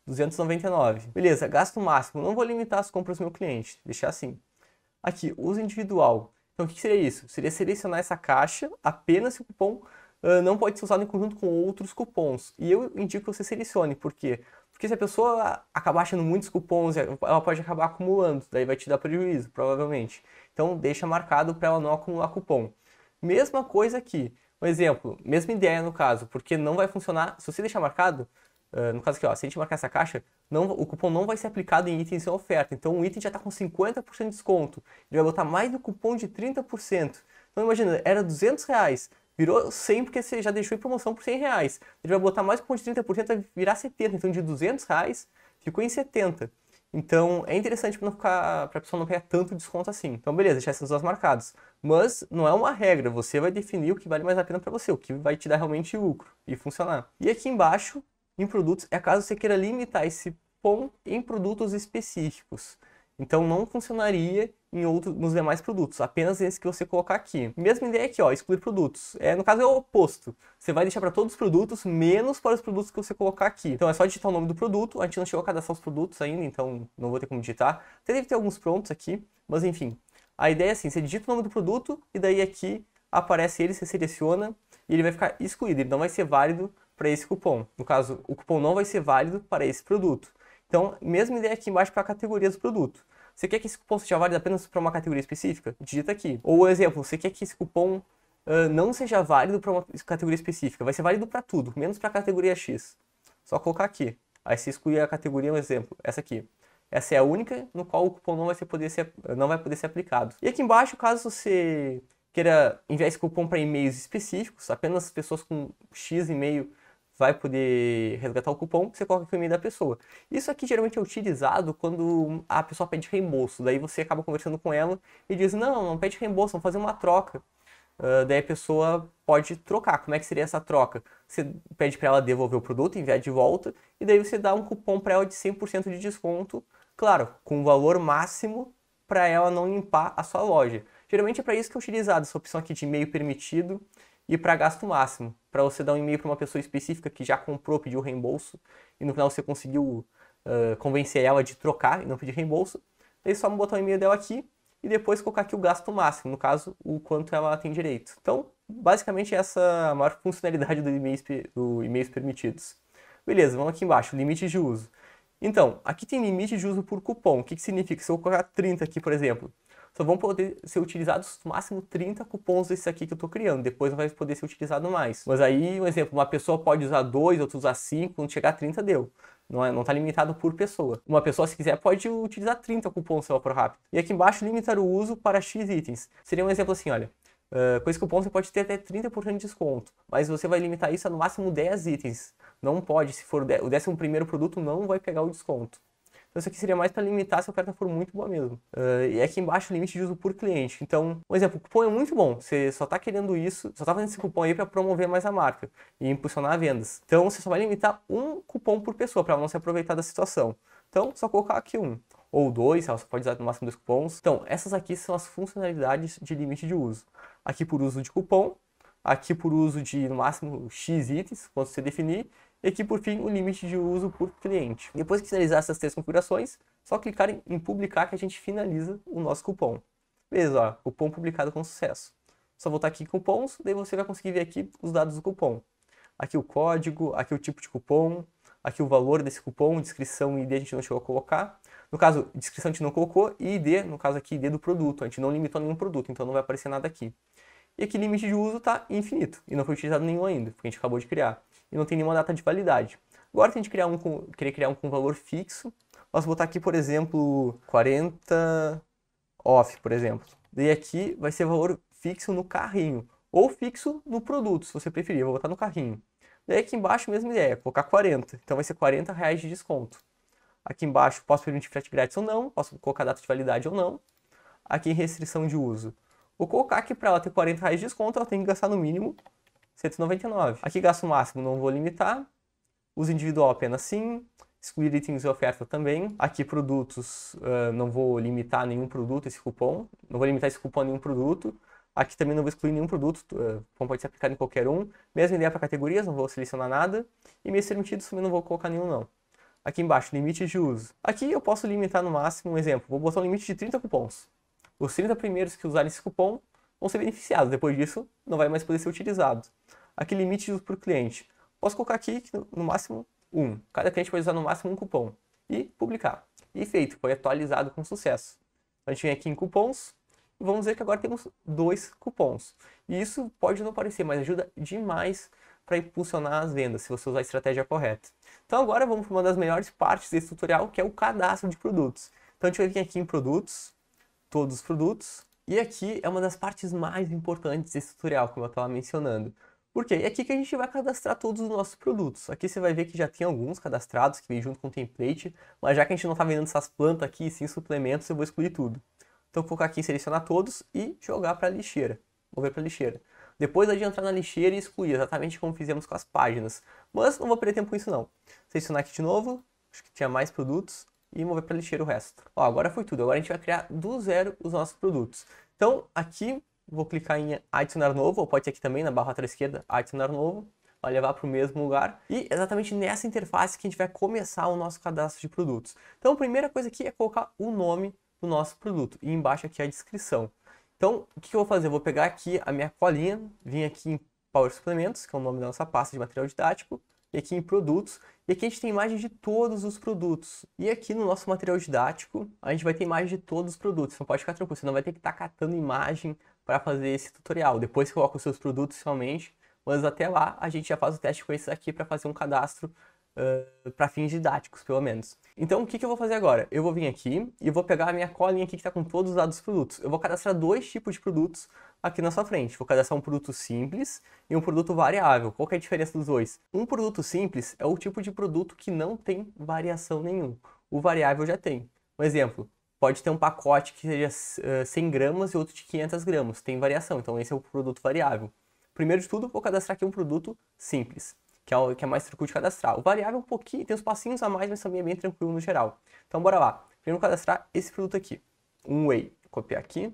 299. Beleza, gasto máximo. Não vou limitar as compras do meu cliente. Deixar assim. Aqui, uso individual. Então, o que seria isso? Seria selecionar essa caixa apenas se o cupom uh, não pode ser usado em conjunto com outros cupons. E eu indico que você selecione. Por quê? Porque se a pessoa acabar achando muitos cupons, ela pode acabar acumulando. Daí vai te dar prejuízo, provavelmente. Então, deixa marcado para ela não acumular cupom. Mesma coisa aqui. Um exemplo, mesma ideia no caso, porque não vai funcionar. Se você deixar marcado, ah, no caso aqui, ó, se a gente marcar essa caixa, não, o cupom não vai ser aplicado em itens em oferta. Então o item já está com 50% de desconto. Ele vai botar mais do cupom de 30%. Então imagina, era 200 reais, virou 100 porque você já deixou em promoção por 100 reais. Ele vai botar mais cupom de 30%, vai virar 70. Então de 200 reais, ficou em 70. Então é interessante para a pessoa não pegar tanto desconto assim. Então beleza, deixar esses duas marcados. Mas não é uma regra, você vai definir o que vale mais a pena para você, o que vai te dar realmente lucro e funcionar. E aqui embaixo em produtos é caso você queira limitar esse POM em produtos específicos. Então não funcionaria em outros, nos demais produtos, apenas esse que você colocar aqui. Mesma ideia aqui, ó, excluir produtos. É, no caso é o oposto. Você vai deixar para todos os produtos, menos para os produtos que você colocar aqui. Então é só digitar o nome do produto, a gente não chegou a cadastrar os produtos ainda, então não vou ter como digitar. Até deve ter alguns prontos aqui, mas enfim. A ideia é assim, você digita o nome do produto e daí aqui aparece ele, você seleciona e ele vai ficar excluído, ele não vai ser válido para esse cupom. No caso, o cupom não vai ser válido para esse produto. Então, mesma ideia aqui embaixo para a categoria do produto. Você quer que esse cupom seja válido apenas para uma categoria específica? Digita aqui. Ou, exemplo, você quer que esse cupom uh, não seja válido para uma categoria específica. Vai ser válido para tudo, menos para a categoria X. Só colocar aqui. Aí você exclui a categoria, um exemplo, essa aqui. Essa é a única no qual o cupom não vai, ser, poder ser, não vai poder ser aplicado. E aqui embaixo, caso você queira enviar esse cupom para e-mails específicos, apenas pessoas com X e-mail vai poder resgatar o cupom, você coloca o e-mail da pessoa. Isso aqui geralmente é utilizado quando a pessoa pede reembolso, daí você acaba conversando com ela e diz, não, não pede reembolso, vamos fazer uma troca. Uh, daí a pessoa pode trocar. Como é que seria essa troca? Você pede para ela devolver o produto, enviar de volta, e daí você dá um cupom para ela de 100% de desconto, claro, com o valor máximo para ela não limpar a sua loja. Geralmente é para isso que é utilizado essa opção aqui de e-mail permitido e para gasto máximo, para você dar um e-mail para uma pessoa específica que já comprou, pediu reembolso, e no final você conseguiu uh, convencer ela de trocar e não pedir reembolso, é só botar o e-mail dela aqui e depois colocar aqui o gasto máximo, no caso, o quanto ela tem direito. Então, basicamente essa é a maior funcionalidade do e-mails, do e-mails permitidos. Beleza, vamos aqui embaixo, limite de uso. Então, aqui tem limite de uso por cupom. O que, que significa? Se eu colocar 30 aqui, por exemplo, só vão poder ser utilizados no máximo 30 cupons desse aqui que eu estou criando. Depois não vai poder ser utilizado mais. Mas aí, um exemplo, uma pessoa pode usar dois, outra usar cinco, quando chegar a 30 deu. Não está é, não tá limitado por pessoa. Uma pessoa, se quiser, pode utilizar 30 cupons seu rápido. E aqui embaixo, limitar o uso para X itens. Seria um exemplo assim, olha. Uh, com esse cupom você pode ter até 30% de desconto, mas você vai limitar isso a no máximo 10 itens. Não pode, se for o 11 primeiro produto, não vai pegar o desconto. Então isso aqui seria mais para limitar se a oferta for muito boa mesmo. Uh, e aqui é embaixo o limite de uso por cliente. Então, um exemplo, o cupom é muito bom. Você só está querendo isso, só está fazendo esse cupom aí para promover mais a marca e impulsionar vendas. Então você só vai limitar um cupom por pessoa para não se aproveitar da situação. Então, só colocar aqui um ou dois, você pode usar no máximo dois cupons. Então, essas aqui são as funcionalidades de limite de uso. Aqui por uso de cupom, aqui por uso de no máximo X itens, quando você definir, e aqui, por fim, o limite de uso por cliente. Depois que finalizar essas três configurações, só clicar em publicar que a gente finaliza o nosso cupom. Beleza, ó, cupom publicado com sucesso. Só voltar aqui em cupons, daí você vai conseguir ver aqui os dados do cupom. Aqui o código, aqui o tipo de cupom, aqui o valor desse cupom, descrição e ID a gente não chegou a colocar. No caso, descrição a gente não colocou e ID, no caso aqui, ID do produto. A gente não limitou nenhum produto, então não vai aparecer nada aqui e aquele limite de uso está infinito e não foi utilizado nenhum ainda, porque a gente acabou de criar e não tem nenhuma data de validade. Agora, se a gente criar um com, querer criar um com valor fixo, posso botar aqui, por exemplo, 40 off, por exemplo. Daí aqui vai ser valor fixo no carrinho ou fixo no produto, se você preferir, eu vou botar no carrinho. Daí aqui embaixo, mesma ideia, colocar 40, então vai ser 40 reais de desconto. Aqui embaixo, posso permitir frete grátis ou não, posso colocar data de validade ou não. Aqui, restrição de uso, Vou colocar aqui para ela ter 40 reais de desconto, ela tem que gastar no mínimo 199. Aqui gasto máximo não vou limitar. Uso individual apenas sim. Excluir itens de oferta também. Aqui produtos, uh, não vou limitar nenhum produto esse cupom. Não vou limitar esse cupom a nenhum produto. Aqui também não vou excluir nenhum produto, uh, cupom pode ser aplicado em qualquer um. Mesma ideia para categorias, não vou selecionar nada. E mês permitidos também não vou colocar nenhum não. Aqui embaixo, limite de uso. Aqui eu posso limitar no máximo, um exemplo, vou botar um limite de 30 cupons. Os 30 primeiros que usarem esse cupom vão ser beneficiados, depois disso não vai mais poder ser utilizado. Aqui limite de uso por cliente. Posso colocar aqui no máximo um. Cada cliente pode usar no máximo um cupom e publicar. E feito, foi atualizado com sucesso. Então, a gente vem aqui em cupons e vamos ver que agora temos dois cupons. E isso pode não parecer, mas ajuda demais para impulsionar as vendas, se você usar a estratégia correta. Então agora vamos para uma das melhores partes desse tutorial, que é o cadastro de produtos. Então a gente vai vir aqui em produtos, todos os produtos. E aqui é uma das partes mais importantes desse tutorial, como eu estava mencionando. Por quê? É aqui que a gente vai cadastrar todos os nossos produtos. Aqui você vai ver que já tem alguns cadastrados que vem junto com o template, mas já que a gente não está vendendo essas plantas aqui, sim suplementos, eu vou excluir tudo. Então vou colocar aqui em selecionar todos e jogar para a lixeira. Mover para a lixeira. Depois de entrar na lixeira e excluir, exatamente como fizemos com as páginas. Mas não vou perder tempo com isso não. Selecionar aqui de novo, acho que tinha mais produtos e mover para lixeira o resto. Ó, agora foi tudo. Agora a gente vai criar do zero os nossos produtos. Então, aqui, vou clicar em adicionar novo, ou pode ser aqui também, na barra atrás esquerda, adicionar novo. Vai levar para o mesmo lugar. E exatamente nessa interface que a gente vai começar o nosso cadastro de produtos. Então, a primeira coisa aqui é colocar o nome do nosso produto. E embaixo aqui a descrição. Então, o que eu vou fazer? Eu vou pegar aqui a minha colinha, vim aqui em Power Suplementos, que é o nome da nossa pasta de material didático e aqui em produtos. E aqui a gente tem imagem de todos os produtos. E aqui no nosso material didático, a gente vai ter imagem de todos os produtos. Não pode ficar tranquilo, você não vai ter que estar tá catando imagem para fazer esse tutorial. Depois coloca os seus produtos realmente, mas até lá a gente já faz o teste com esses aqui para fazer um cadastro uh, para fins didáticos, pelo menos. Então o que, que, eu vou fazer agora? Eu vou vir aqui e vou pegar a minha colinha aqui que está com todos os dados dos produtos. Eu vou cadastrar dois tipos de produtos aqui na sua frente. Vou cadastrar um produto simples e um produto variável. Qual é a diferença dos dois? Um produto simples é o tipo de produto que não tem variação nenhuma. O variável já tem. Um exemplo, pode ter um pacote que seja 100 eh, gramas e outro de 500 gramas. Tem variação, então esse é o produto variável. Primeiro de tudo, vou cadastrar aqui um produto simples, que é, o, que é mais tranquilo de cadastrar. O variável é um pouquinho, tem uns passinhos a mais, mas também é bem tranquilo no geral. Então bora lá. Primeiro cadastrar esse produto aqui, um whey. Copiar aqui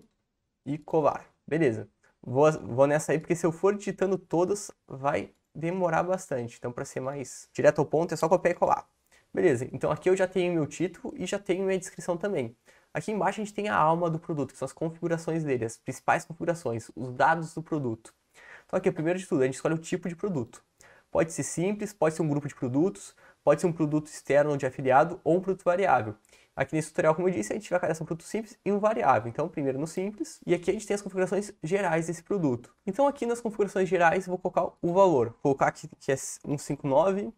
e colar. Beleza. Vou, vou nessa aí, porque se eu for digitando todas, vai demorar bastante. Então, para ser mais direto ao ponto, é só copiar e colar. Beleza, então aqui eu já tenho meu título e já tenho minha descrição também. Aqui embaixo a gente tem a alma do produto, que são as configurações dele, as principais configurações, os dados do produto. Então aqui, primeiro de tudo, a gente escolhe o tipo de produto. Pode ser simples, pode ser um grupo de produtos, pode ser um produto externo de afiliado ou um produto variável. Aqui nesse tutorial, como eu disse, a gente vai cadastrar um produto simples e um variável. Então, primeiro no simples, e aqui a gente tem as configurações gerais desse produto. Então, aqui nas configurações gerais, vou colocar o valor. Vou colocar aqui que é 159 e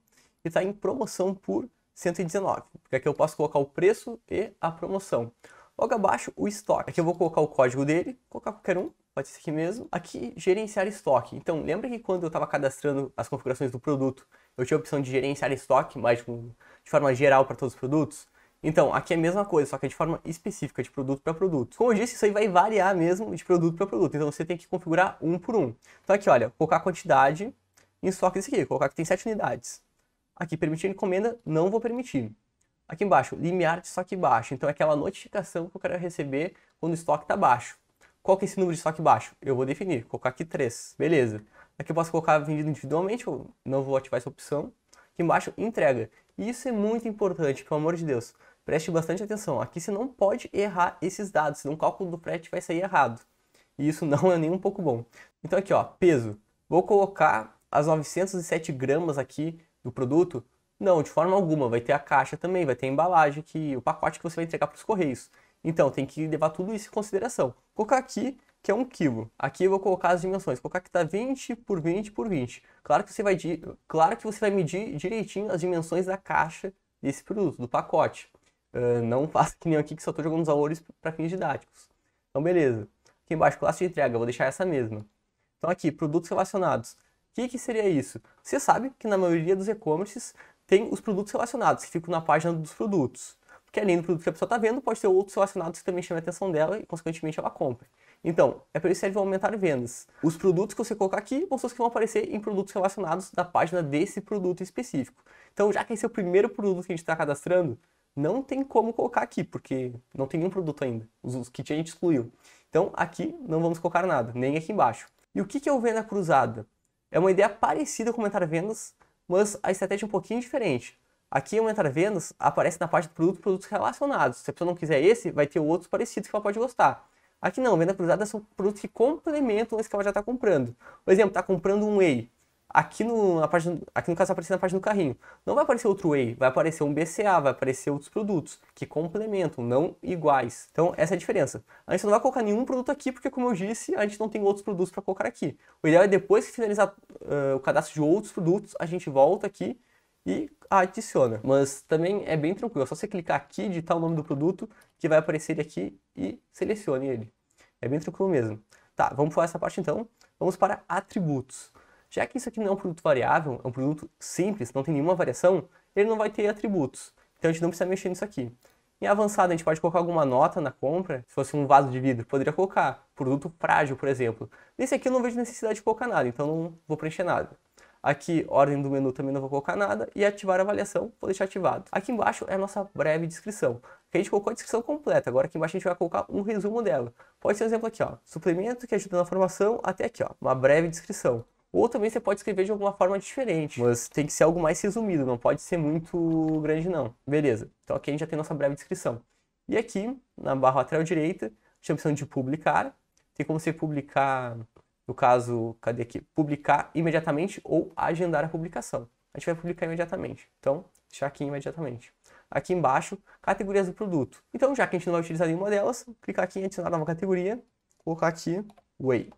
está em promoção por 119. Porque aqui eu posso colocar o preço e a promoção. Logo abaixo, o estoque. Aqui eu vou colocar o código dele, colocar qualquer um, pode ser aqui mesmo. Aqui, gerenciar estoque. Então, lembra que quando eu estava cadastrando as configurações do produto, eu tinha a opção de gerenciar estoque, mas de forma geral para todos os produtos? Então, aqui é a mesma coisa, só que é de forma específica, de produto para produto. Como eu disse, isso aí vai variar mesmo de produto para produto, então você tem que configurar um por um. Então aqui, olha, colocar a quantidade em estoque desse aqui, colocar que tem 7 unidades. Aqui, permitir encomenda, não vou permitir. Aqui embaixo, limiar de estoque baixo, então é aquela notificação que eu quero receber quando o estoque está baixo. Qual que é esse número de estoque baixo? Eu vou definir, colocar aqui 3, beleza. Aqui eu posso colocar vendido individualmente, não vou ativar essa opção. Aqui embaixo, entrega. E isso é muito importante, pelo amor de Deus preste bastante atenção. Aqui você não pode errar esses dados, senão o cálculo do frete vai sair errado. E isso não é nem um pouco bom. Então aqui, ó, peso. Vou colocar as 907 gramas aqui do produto? Não, de forma alguma. Vai ter a caixa também, vai ter a embalagem, que, o pacote que você vai entregar para os correios. Então, tem que levar tudo isso em consideração. Vou colocar aqui que é 1 um kg. Aqui eu vou colocar as dimensões. Vou colocar que está 20 por 20 por 20. Claro que, você vai, claro que você vai medir direitinho as dimensões da caixa desse produto, do pacote. Ah, não faça que nem aqui que só estou jogando os valores para fins didáticos. Então, beleza. Aqui embaixo, classe de entrega, vou deixar essa mesma. Então, aqui, produtos relacionados. O que, que seria isso? Você sabe que na maioria dos e-commerces tem os produtos relacionados, que ficam na página dos produtos. Porque além do produto que a pessoa está vendo, pode ter outros relacionados que também chamem a atenção dela e, consequentemente, ela compra. Então, é para isso que serve aumentar vendas. Os produtos que você colocar aqui são os que vão aparecer em produtos relacionados da página desse produto específico. Então, já que esse é o primeiro produto que a gente está cadastrando, não tem como colocar aqui, porque não tem nenhum produto ainda. Os, kits que a gente excluiu. Então aqui não vamos colocar nada, nem aqui embaixo. E o que, que é o venda cruzada? É uma ideia parecida com o aumentar vendas, mas a estratégia é um pouquinho diferente. Aqui, aumentar vendas aparece na parte do produto, produtos relacionados. Se a pessoa não quiser esse, vai ter outros parecidos que ela pode gostar. Aqui não, venda cruzada são produtos que complementam esse que ela já está comprando. Por exemplo, está comprando um whey aqui no, na aqui no caso vai aparecer na parte do carrinho. Não vai aparecer outro Whey, vai aparecer um BCA, vai aparecer outros produtos que complementam, não iguais. Então essa é a diferença. A gente não vai colocar nenhum produto aqui, porque como eu disse, a gente não tem outros produtos para colocar aqui. O ideal é depois que finalizar uh, o cadastro de outros produtos, a gente volta aqui e adiciona. Mas também é bem tranquilo, é só você clicar aqui, digitar o nome do produto, que vai aparecer ele aqui e selecione ele. É bem tranquilo mesmo. Tá, vamos para essa parte então. Vamos para atributos. Já que isso aqui não é um produto variável, é um produto simples, não tem nenhuma variação, ele não vai ter atributos. Então a gente não precisa mexer nisso aqui. Em avançado a gente pode colocar alguma nota na compra. Se fosse um vaso de vidro, poderia colocar produto frágil, por exemplo. Nesse aqui eu não vejo necessidade de colocar nada, então não vou preencher nada. Aqui, ordem do menu também não vou colocar nada. E ativar a avaliação, vou deixar ativado. Aqui embaixo é a nossa breve descrição. Aqui a gente colocou a descrição completa. Agora aqui embaixo a gente vai colocar um resumo dela. Pode ser um exemplo aqui, ó. Suplemento que ajuda na formação até aqui, ó. Uma breve descrição. Ou também você pode escrever de alguma forma diferente, mas tem que ser algo mais resumido, não pode ser muito grande não. Beleza, então aqui a gente já tem nossa breve descrição. E aqui, na barra lateral direita, tem a opção de publicar, tem como você publicar, no caso, cadê aqui? Publicar imediatamente ou agendar a publicação. A gente vai publicar imediatamente, então deixar aqui imediatamente. Aqui embaixo, categorias do produto. Então, já que a gente não vai utilizar nenhuma delas, clicar aqui em adicionar nova categoria, colocar aqui way,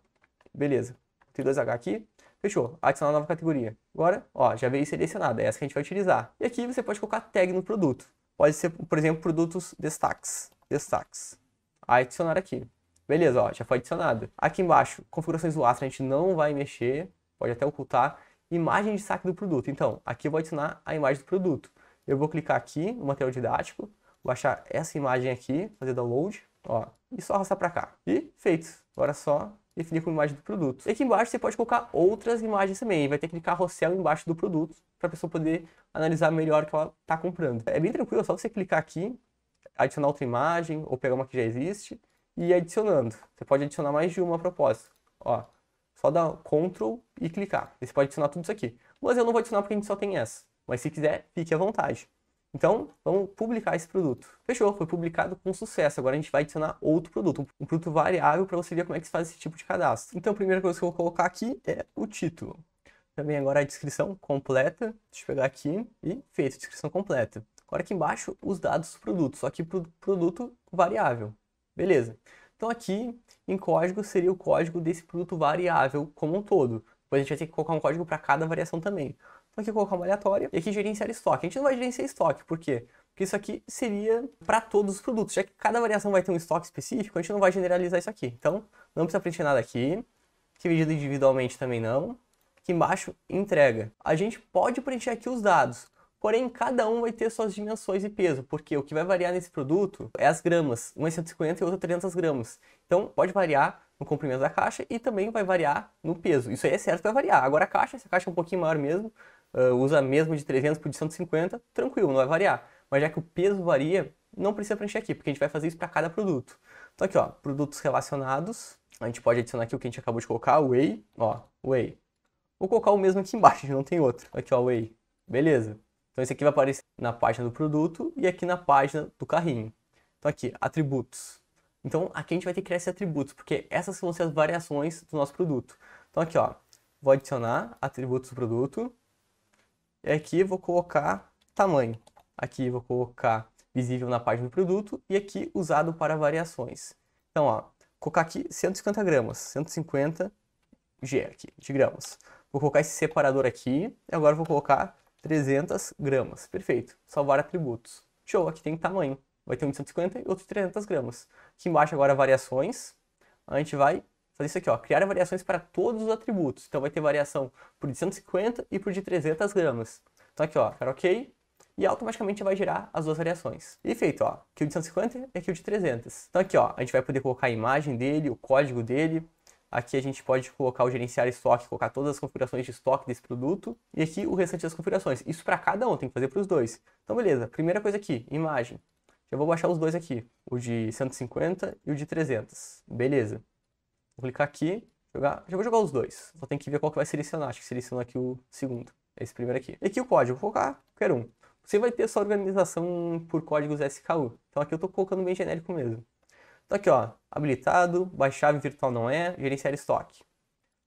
Beleza, tem 2 H aqui, Fechou. Adicionar nova categoria. Agora, ó, já veio selecionada. É essa que a gente vai utilizar. E aqui você pode colocar tag no produto. Pode ser, por exemplo, produtos destaques. Destaques. Adicionar aqui. Beleza, ó, já foi adicionado. Aqui embaixo, configurações do Astra a gente não vai mexer. Pode até ocultar. Imagem de saque do produto. Então, aqui eu vou adicionar a imagem do produto. Eu vou clicar aqui no material didático. Vou achar essa imagem aqui, fazer download. Ó, e só arrastar para cá. E feito. Agora é só definir como imagem do produto. E aqui embaixo você pode colocar outras imagens também, vai ter que clicar carrossel embaixo do produto para a pessoa poder analisar melhor o que ela está comprando. É bem tranquilo, é só você clicar aqui, adicionar outra imagem ou pegar uma que já existe e ir adicionando. Você pode adicionar mais de uma a propósito. Ó, só dar Ctrl e clicar. E você pode adicionar tudo isso aqui. Mas eu não vou adicionar porque a gente só tem essa. Mas se quiser, fique à vontade. Então, vamos publicar esse produto. Fechou, foi publicado com sucesso. Agora a gente vai adicionar outro produto, um produto variável para você ver como é que se faz esse tipo de cadastro. Então, a primeira coisa que eu vou colocar aqui é o título. Também agora a descrição completa. Deixa eu pegar aqui e feito, descrição completa. Agora aqui embaixo, os dados do produto, só que pro produto variável. Beleza. Então aqui, em código, seria o código desse produto variável como um todo. Depois a gente vai ter que colocar um código para cada variação também. Vou aqui colocar uma aleatória e aqui gerenciar estoque. A gente não vai gerenciar estoque, por quê? Porque isso aqui seria para todos os produtos, já que cada variação vai ter um estoque específico, a gente não vai generalizar isso aqui. Então, não precisa preencher nada aqui, que medida individualmente também não, que embaixo entrega. A gente pode preencher aqui os dados, porém cada um vai ter suas dimensões e peso, porque o que vai variar nesse produto é as gramas, uma é 150 e outra é 300 gramas. Então, pode variar no comprimento da caixa e também vai variar no peso. Isso aí é certo, vai variar. Agora a caixa, se a caixa é um pouquinho maior mesmo, uh, usa mesmo de 300 por de 150, tranquilo, não vai variar. Mas já que o peso varia, não precisa preencher aqui, porque a gente vai fazer isso para cada produto. Então aqui, ó, produtos relacionados, a gente pode adicionar aqui o que a gente acabou de colocar, whey, ó, whey. Vou colocar o mesmo aqui embaixo, não tem outro. Aqui, ó, whey. Beleza. Então esse aqui vai aparecer na página do produto e aqui na página do carrinho. Então aqui, atributos. Então aqui a gente vai ter que criar esses atributos, porque essas vão ser as variações do nosso produto. Então aqui, ó, vou adicionar atributos do produto. É e aqui eu vou colocar tamanho. Aqui eu vou colocar visível na página do produto e aqui usado para variações. Então, ó, colocar aqui 150 gramas, 150 G aqui, de gramas. Vou colocar esse separador aqui e agora vou colocar 300 gramas. Perfeito. Salvar atributos. Show, aqui tem tamanho. Vai ter um de 150 e outro de 300 gramas. Aqui embaixo agora variações. A gente vai fazer isso aqui, ó, criar variações para todos os atributos. Então vai ter variação por de 150 e por de 300 gramas. Então aqui, ó, cara, ok, e automaticamente vai gerar as duas variações. E feito, ó, aqui o de 150 e aqui é o de 300. Então aqui, ó, a gente vai poder colocar a imagem dele, o código dele. Aqui a gente pode colocar o gerenciar estoque, colocar todas as configurações de estoque desse produto. E aqui o restante das configurações. Isso para cada um, tem que fazer para os dois. Então beleza, primeira coisa aqui, imagem. Já vou baixar os dois aqui, o de 150 e o de 300. Beleza. Vou clicar aqui, jogar. Já vou jogar os dois. Só tem que ver qual que vai selecionar. Acho que seleciona aqui o segundo. É esse primeiro aqui. E aqui o código, vou colocar qualquer um. Você vai ter sua organização por códigos SKU. Então aqui eu estou colocando bem genérico mesmo. Então aqui, ó, habilitado, Baixar virtual não é, gerenciar estoque.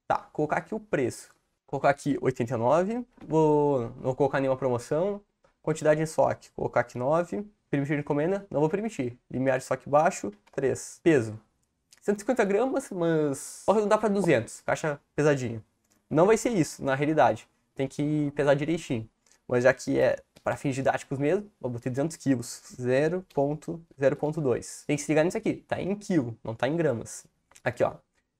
Tá, colocar aqui o preço. Colocar aqui 89, vou, não vou colocar nenhuma promoção. Quantidade em estoque, colocar aqui 9. Permitir encomenda, não vou permitir. Limiar de estoque baixo, 3. Peso, 150 gramas, mas não arredondar para 200, caixa pesadinha. Não vai ser isso, na realidade. Tem que pesar direitinho. Mas já que é para fins didáticos mesmo, vou botar 200 quilos, 0.02. Tem que se ligar nisso aqui, tá em quilo, não tá em gramas. Aqui, ó,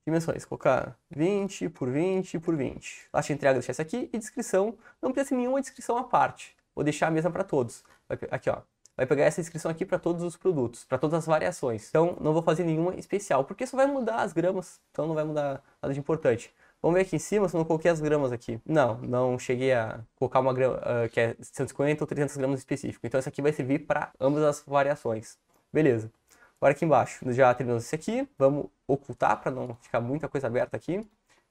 dimensões, colocar 20 por 20 por 20. Last de entrega deixar isso aqui e descrição, não precisa ser nenhuma descrição à parte. Vou deixar a mesma para todos. Aqui, ó, vai pegar essa inscrição aqui para todos os produtos, para todas as variações. Então não vou fazer nenhuma especial, porque só vai mudar as gramas, então não vai mudar nada de importante. Vamos ver aqui em cima se não coloquei as gramas aqui. Não, não cheguei a colocar uma grama uh, que é 150 ou 300 gramas específico. Então essa aqui vai servir para ambas as variações. Beleza. Agora aqui embaixo, já terminamos esse aqui. Vamos ocultar para não ficar muita coisa aberta aqui.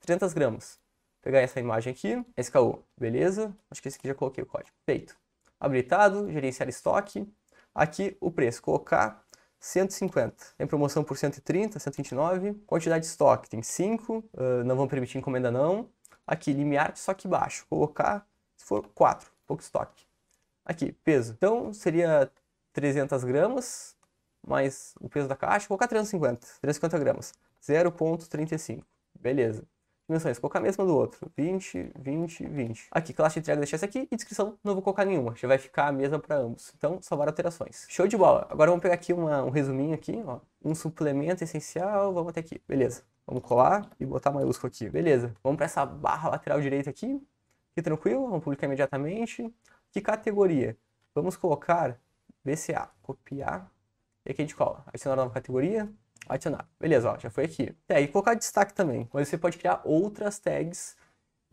300 gramas. pegar essa imagem aqui, SKU, beleza? Acho que esse aqui já coloquei o código. Feito habilitado, gerenciar estoque. Aqui o preço, colocar 150. Tem promoção por 130, 129. Quantidade de estoque, tem 5, uh, ah, não vão permitir encomenda não. Aqui, limiar de estoque baixo, colocar, se for 4, pouco estoque. Aqui, peso. Então seria 300 gramas, mais o peso da caixa, colocar 350, 350 gramas, 0.35. Beleza dimensões, colocar a mesma do outro. 20, 20, 20. Aqui, classe de entrega deixar essa aqui e descrição não vou colocar nenhuma, já vai ficar a mesma para ambos. Então, salvar alterações. Show de bola. Agora vamos pegar aqui uma, um resuminho aqui, ó. Um suplemento essencial, vamos até aqui. Beleza. Vamos colar e botar maiúsculo aqui. Beleza. Vamos para essa barra lateral direita aqui. Aqui tranquilo, vamos publicar imediatamente. Que categoria? Vamos colocar BCA. Copiar. E aqui a gente cola. Adicionar nova categoria adicionar. Beleza, ó, já foi aqui. É, e colocar destaque também, mas você pode criar outras tags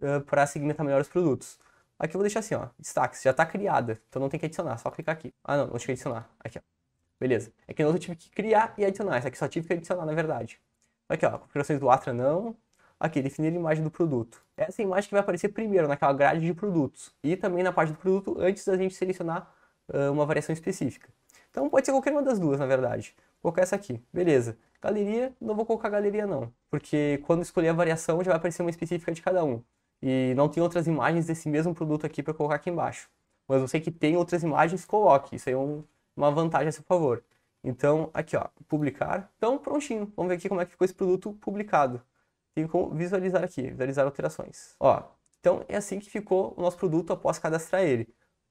uh, para segmentar melhor os produtos. Aqui eu vou deixar assim, ó, destaques, já está criada, então não tem que adicionar, só clicar aqui. Ah, não, não tinha que adicionar, aqui, ó. Beleza. É que não eu tive que criar e adicionar, essa aqui só tive que adicionar, na verdade. Aqui, ó, configurações do Atra não. Aqui, definir a imagem do produto. Essa é imagem que vai aparecer primeiro naquela grade de produtos e também na parte do produto antes da gente selecionar uh, uma variação específica. Então pode ser qualquer uma das duas, na verdade colocar essa aqui. Beleza. Galeria, não vou colocar galeria não, porque quando escolher a variação já vai aparecer uma específica de cada um. E não tem outras imagens desse mesmo produto aqui para colocar aqui embaixo. Mas você que tem outras imagens, coloque. Isso aí é um, uma vantagem a seu favor. Então, aqui ó, publicar. Então, prontinho. Vamos ver aqui como é que ficou esse produto publicado. Tem como visualizar aqui, visualizar alterações. Ó, então é assim que ficou o nosso produto após cadastrar ele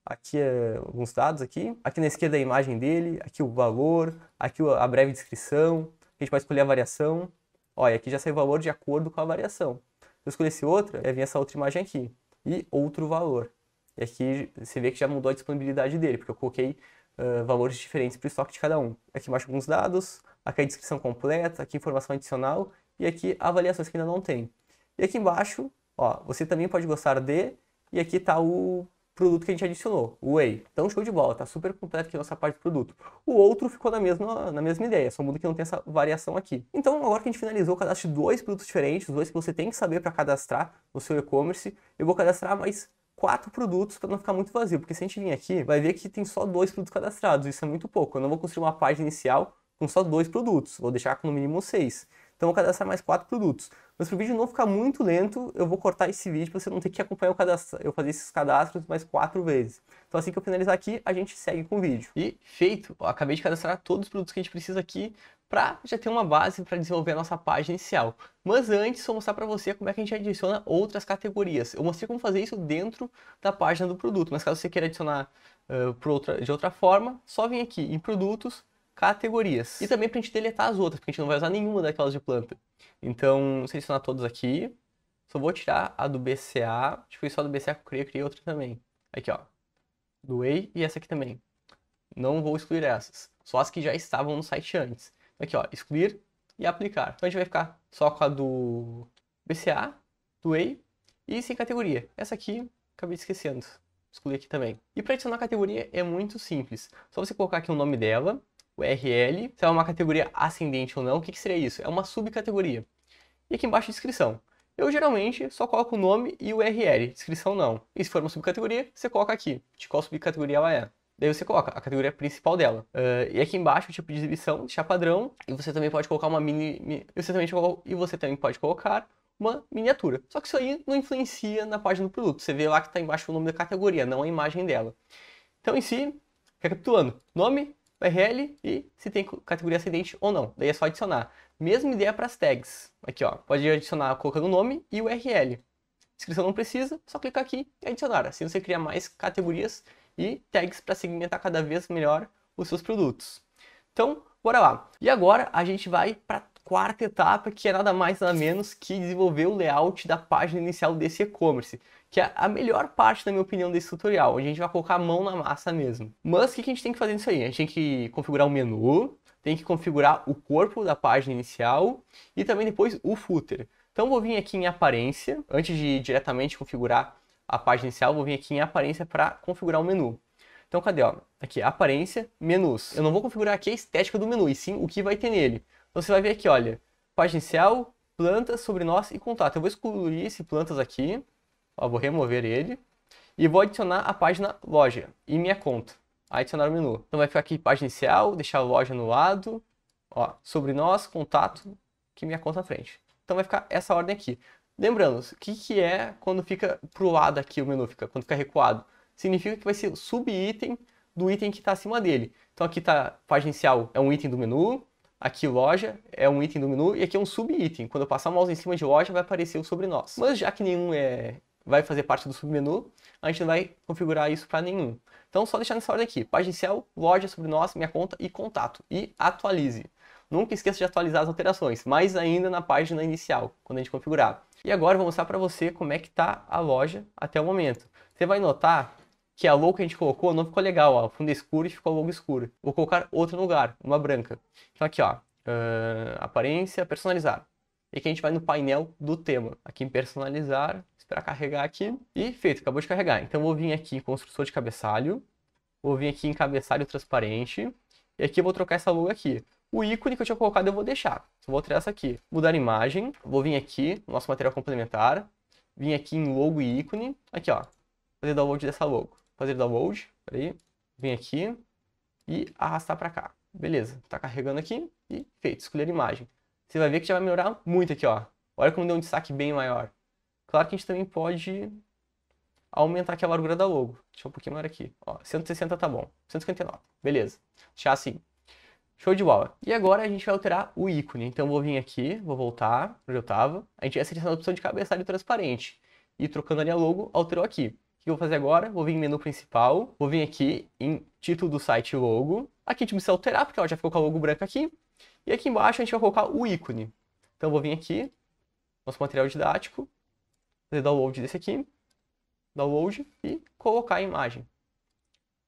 aqui é alguns dados aqui, aqui na esquerda é a imagem dele, aqui o valor, aqui a breve descrição, a gente pode escolher a variação, olha, aqui já sai o valor de acordo com a variação. Se eu escolhesse outra, ia vir essa outra imagem aqui, e outro valor. E aqui você vê que já mudou a disponibilidade dele, porque eu coloquei uh, valores diferentes para o estoque de cada um. Aqui embaixo alguns dados, aqui a descrição completa, aqui informação adicional, e aqui avaliações que ainda não tem. E aqui embaixo, ó, você também pode gostar de, e aqui está o produto que a gente adicionou, o Whey. Então, show de bola, tá super completo aqui a nossa parte do produto. O outro ficou na mesma, na mesma ideia, só muda que não tem essa variação aqui. Então, agora que a gente finalizou, eu cadastro dois produtos diferentes, dois que você tem que saber para cadastrar no seu e-commerce. Eu vou cadastrar mais quatro produtos para não ficar muito vazio, porque se a gente vir aqui, vai ver que tem só dois produtos cadastrados, isso é muito pouco. Eu não vou construir uma página inicial com só dois produtos, vou deixar com no mínimo seis. Então, vou cadastrar mais quatro produtos. Mas para o vídeo não ficar muito lento, eu vou cortar esse vídeo para você não ter que acompanhar o cadastro, eu fazer esses cadastros mais quatro vezes. Então assim que eu finalizar aqui, a gente segue com o vídeo. E feito, eu acabei de cadastrar todos os produtos que a gente precisa aqui para já ter uma base para desenvolver a nossa página inicial. Mas antes, vou mostrar para você como é que a gente adiciona outras categorias. Eu mostrei como fazer isso dentro da página do produto, mas caso você queira adicionar uh, outra, de outra forma, só vem aqui em produtos, categorias. E também pra gente deletar as outras, porque a gente não vai usar nenhuma daquelas de planta. Então, selecionar todas aqui. Só vou tirar a do BCA. foi só do BCA que eu criei, eu criei outra também. Aqui, ó. Do Whey e essa aqui também. Não vou excluir essas. Só as que já estavam no site antes. Então, aqui, ó. Excluir e aplicar. Então a gente vai ficar só com a do BCA, do Whey e sem categoria. Essa aqui, acabei esquecendo. Excluir aqui também. E para adicionar a categoria é muito simples. Só você colocar aqui o nome dela URL, se é uma categoria ascendente ou não, o que, que seria isso? É uma subcategoria. E aqui embaixo, descrição. Eu geralmente só coloco o nome e o URL, descrição não. E se for uma subcategoria, você coloca aqui, de qual subcategoria ela é. Daí você coloca a categoria principal dela. Uh, e aqui embaixo o tipo de exibição, deixar padrão. E você também pode colocar uma mini. mini você também, e você também pode colocar uma miniatura. Só que isso aí não influencia na página do produto. Você vê lá que está embaixo o nome da categoria, não a imagem dela. Então, em si, recapitulando: nome, URL e se tem categoria ascendente ou não. Daí é só adicionar. Mesma ideia para as tags. Aqui, ó, pode adicionar colocando o nome e URL. Inscrição não precisa, só clicar aqui e adicionar. Assim você cria mais categorias e tags para segmentar cada vez melhor os seus produtos. Então, bora lá. E agora a gente vai para a quarta etapa, que é nada mais nada menos que desenvolver o layout da página inicial desse e-commerce que é a melhor parte, na minha opinião, desse tutorial, onde a gente vai colocar a mão na massa mesmo. Mas o que a gente tem que fazer nisso aí? A gente tem que configurar o menu, tem que configurar o corpo da página inicial e também depois o footer. Então vou vir aqui em aparência, antes de diretamente configurar a página inicial, vou vir aqui em aparência para configurar o menu. Então cadê, ó? Tá aqui, aparência, menus. Eu não vou configurar aqui a estética do menu, e sim o que vai ter nele. Então você vai ver aqui, olha, página inicial, plantas, sobre nós e contato. Eu vou excluir esse plantas aqui, Ó, vou remover ele. E vou adicionar a página loja e minha conta. Adicionar o menu. Então vai ficar aqui página inicial, deixar a loja no lado. Ó, sobre nós, contato, que minha conta à frente. Então vai ficar essa ordem aqui. Lembrando, o que, que é quando fica pro lado aqui o menu, fica, quando fica recuado? Significa que vai ser o subitem do item que está acima dele. Então aqui está página inicial, é um item do menu, aqui loja é um item do menu e aqui é um sub-item. Quando eu passar o mouse em cima de loja vai aparecer o sobre nós. Mas já que nenhum é vai fazer parte do submenu, a gente não vai configurar isso para nenhum. Então, só deixar nessa ordem aqui, página inicial, loja sobre nós, minha conta e contato. E atualize. Nunca esqueça de atualizar as alterações, mais ainda na página inicial, quando a gente configurar. E agora eu vou mostrar para você como é que está a loja até o momento. Você vai notar que a logo que a gente colocou não ficou legal, ó. O fundo escuro e ficou a logo escura. Vou colocar outro lugar, uma branca. Então aqui, ó, uh, aparência, personalizar. E aqui a gente vai no painel do tema. Aqui em personalizar, para carregar aqui. E feito, acabou de carregar. Então vou vir aqui em construtor de cabeçalho. Vou vir aqui em cabeçalho transparente. E aqui eu vou trocar essa logo aqui. O ícone que eu tinha colocado eu vou deixar. Só vou alterar essa aqui. Mudar a imagem. Vou vir aqui, no nosso material complementar. Vim aqui em logo e ícone. Aqui, ó. Fazer download dessa logo. Fazer download. Peraí. Vim aqui. E arrastar para cá. Beleza. Tá carregando aqui. E feito. Escolher a imagem. Você vai ver que já vai melhorar muito aqui, ó. Olha como deu um destaque bem maior. Claro que a gente também pode aumentar aqui a largura da logo. Deixa um pouquinho maior aqui. Ó, 160 tá bom. 159. Beleza. Deixar assim. Show de bola. E agora a gente vai alterar o ícone. Então eu vou vir aqui, vou voltar onde eu estava. A gente vai selecionar a opção de cabeçalho transparente. E trocando ali a logo, alterou aqui. O que eu vou fazer agora? Vou vir em menu principal, vou vir aqui em título do site logo. Aqui a gente precisa alterar, porque ela já ficou com a logo branca aqui. E aqui embaixo a gente vai colocar o ícone. Então eu vou vir aqui, nosso material didático, fazer download desse aqui, download e colocar a imagem.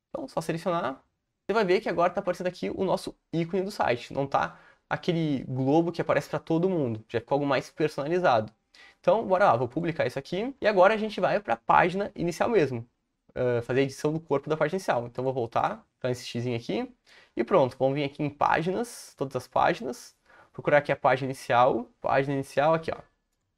Então, só selecionar. Você vai ver que agora está aparecendo aqui o nosso ícone do site. Não está aquele globo que aparece para todo mundo. Já ficou algo mais personalizado. Então, bora lá, vou publicar isso aqui. E agora a gente vai para a página inicial mesmo. Uh, fazer a edição do corpo da página inicial. Então, vou voltar para esse xizinho aqui. E pronto, vamos vir aqui em páginas, todas as páginas. Procurar aqui a página inicial. Página inicial aqui, ó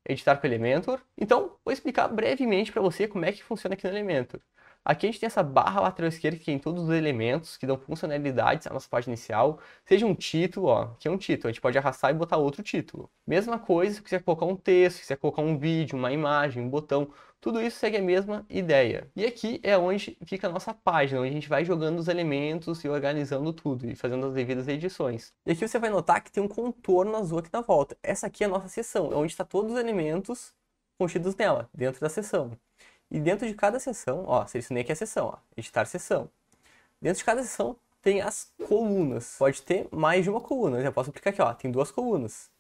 editar com o Elementor. Então, vou explicar brevemente para você como é que funciona aqui no Elementor. Aqui a gente tem essa barra lateral esquerda que tem todos os elementos que dão funcionalidades à nossa página inicial. Seja um título, ó, que é um título, a gente pode arrastar e botar outro título. Mesma coisa se você quiser colocar um texto, se quiser colocar um vídeo, uma imagem, um botão, tudo isso segue a mesma ideia. E aqui é onde fica a nossa página, onde a gente vai jogando os elementos e organizando tudo e fazendo as devidas edições. E aqui você vai notar que tem um contorno azul aqui na volta. Essa aqui é a nossa seção, é onde está todos os elementos contidos nela, dentro da seção. E dentro de cada seção, ó, selecionei aqui a seção, ó, editar seção. Dentro de cada seção tem as colunas. Pode ter mais de uma coluna. Eu posso clicar aqui, ó, tem duas colunas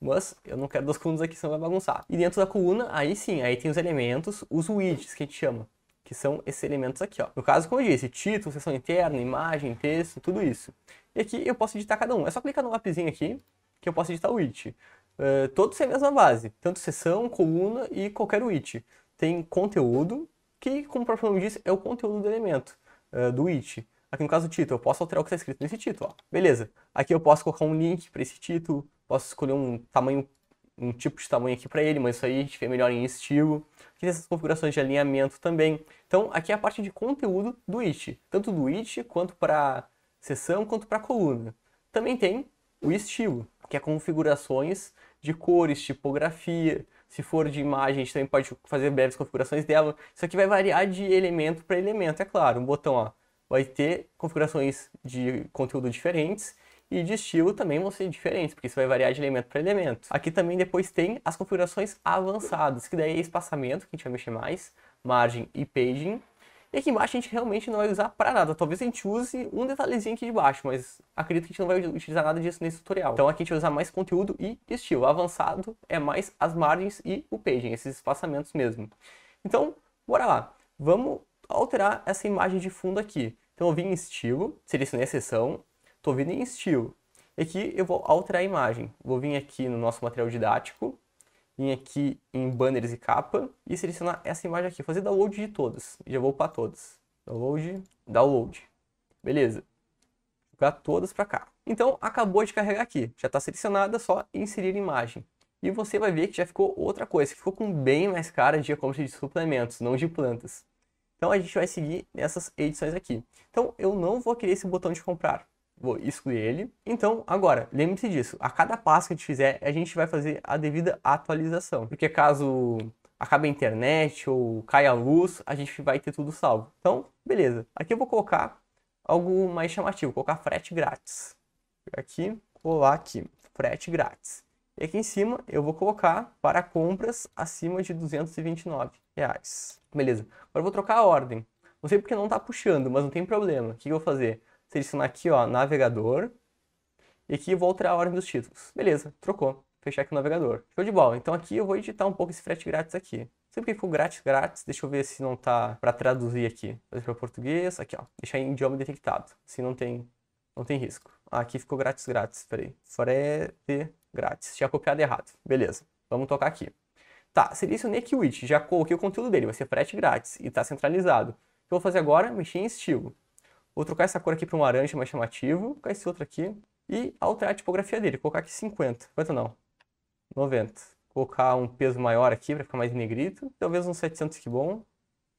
mas eu não quero duas colunas aqui, senão vai bagunçar. E dentro da coluna, aí sim, aí tem os elementos, os widgets que a gente chama, que são esses elementos aqui, ó. No caso, como eu disse, título, seção interna, imagem, texto, tudo isso. E aqui eu posso editar cada um. É só clicar no lapisinho aqui, que eu posso editar o widget. Uh, todos têm a mesma base, tanto seção, coluna e qualquer widget. Tem conteúdo, que, como o próprio nome diz, é o conteúdo do elemento, uh, do widget. Aqui no caso o título, eu posso alterar o que está escrito nesse título. Ó. Beleza. Aqui eu posso colocar um link para esse título, Posso escolher um tamanho, um tipo de tamanho aqui para ele, mas isso aí a gente vê melhor em estilo. Aqui tem essas configurações de alinhamento também. Então aqui é a parte de conteúdo do It, tanto do It quanto para seção quanto para coluna. Também tem o estilo, que é configurações de cores, tipografia. Se for de imagem, a gente também pode fazer breves configurações dela. Isso aqui vai variar de elemento para elemento, é claro. Um botão ó, vai ter configurações de conteúdo diferentes e de estilo também vão ser diferentes, porque isso vai variar de elemento para elemento. Aqui também depois tem as configurações avançadas, que daí é espaçamento, que a gente vai mexer mais, margem e paging. E aqui embaixo a gente realmente não vai usar para nada, talvez a gente use um detalhezinho aqui de baixo, mas acredito que a gente não vai utilizar nada disso nesse tutorial. Então aqui a gente vai usar mais conteúdo e estilo, avançado é mais as margens e o paging, esses espaçamentos mesmo. Então, bora lá, vamos alterar essa imagem de fundo aqui. Então eu vim em estilo, selecionei a seção, estou vendo em estilo. E aqui eu vou alterar a imagem. Vou vir aqui no nosso material didático, vim aqui em banners e capa e selecionar essa imagem aqui, fazer download de todas. E já vou para todas. Download, download. Beleza. Jogar todas para cá. Então acabou de carregar aqui, já está selecionada, só inserir imagem. E você vai ver que já ficou outra coisa, que ficou com bem mais cara de e-commerce de suplementos, não de plantas. Então a gente vai seguir nessas edições aqui. Então eu não vou querer esse botão de comprar, vou excluir ele. Então, agora, lembre-se disso. A cada passo que a gente fizer, a gente vai fazer a devida atualização. Porque caso acabe a internet ou caia a luz, a gente vai ter tudo salvo. Então, beleza. Aqui eu vou colocar algo mais chamativo. Vou colocar frete grátis. Aqui, colar aqui. Frete grátis. E aqui em cima eu vou colocar para compras acima de 229 reais. Beleza. Agora eu vou trocar a ordem. Não sei porque não está puxando, mas não tem problema. O que eu vou fazer? selecionar aqui, ó, navegador. E aqui vou alterar a ordem dos títulos. Beleza, trocou. Fechar aqui o navegador. Show de bola. Então aqui eu vou editar um pouco esse frete grátis aqui. Sempre que ficou grátis, grátis, deixa eu ver se não tá para traduzir aqui. Fazer para português, aqui ó, deixar em idioma detectado, se não tem, não tem risco. Ah, aqui ficou grátis, grátis, peraí. Frete é grátis, tinha copiado errado. Beleza, vamos tocar aqui. Tá, selecionei aqui o it, já coloquei o conteúdo dele, vai ser frete grátis e tá centralizado. O que eu vou fazer agora? Mexer em estilo. Vou trocar essa cor aqui para um laranja mais chamativo, vou colocar esse outro aqui e alterar a tipografia dele. colocar aqui 50, 50 não, 90. colocar um peso maior aqui para ficar mais negrito, talvez uns 700 que bom,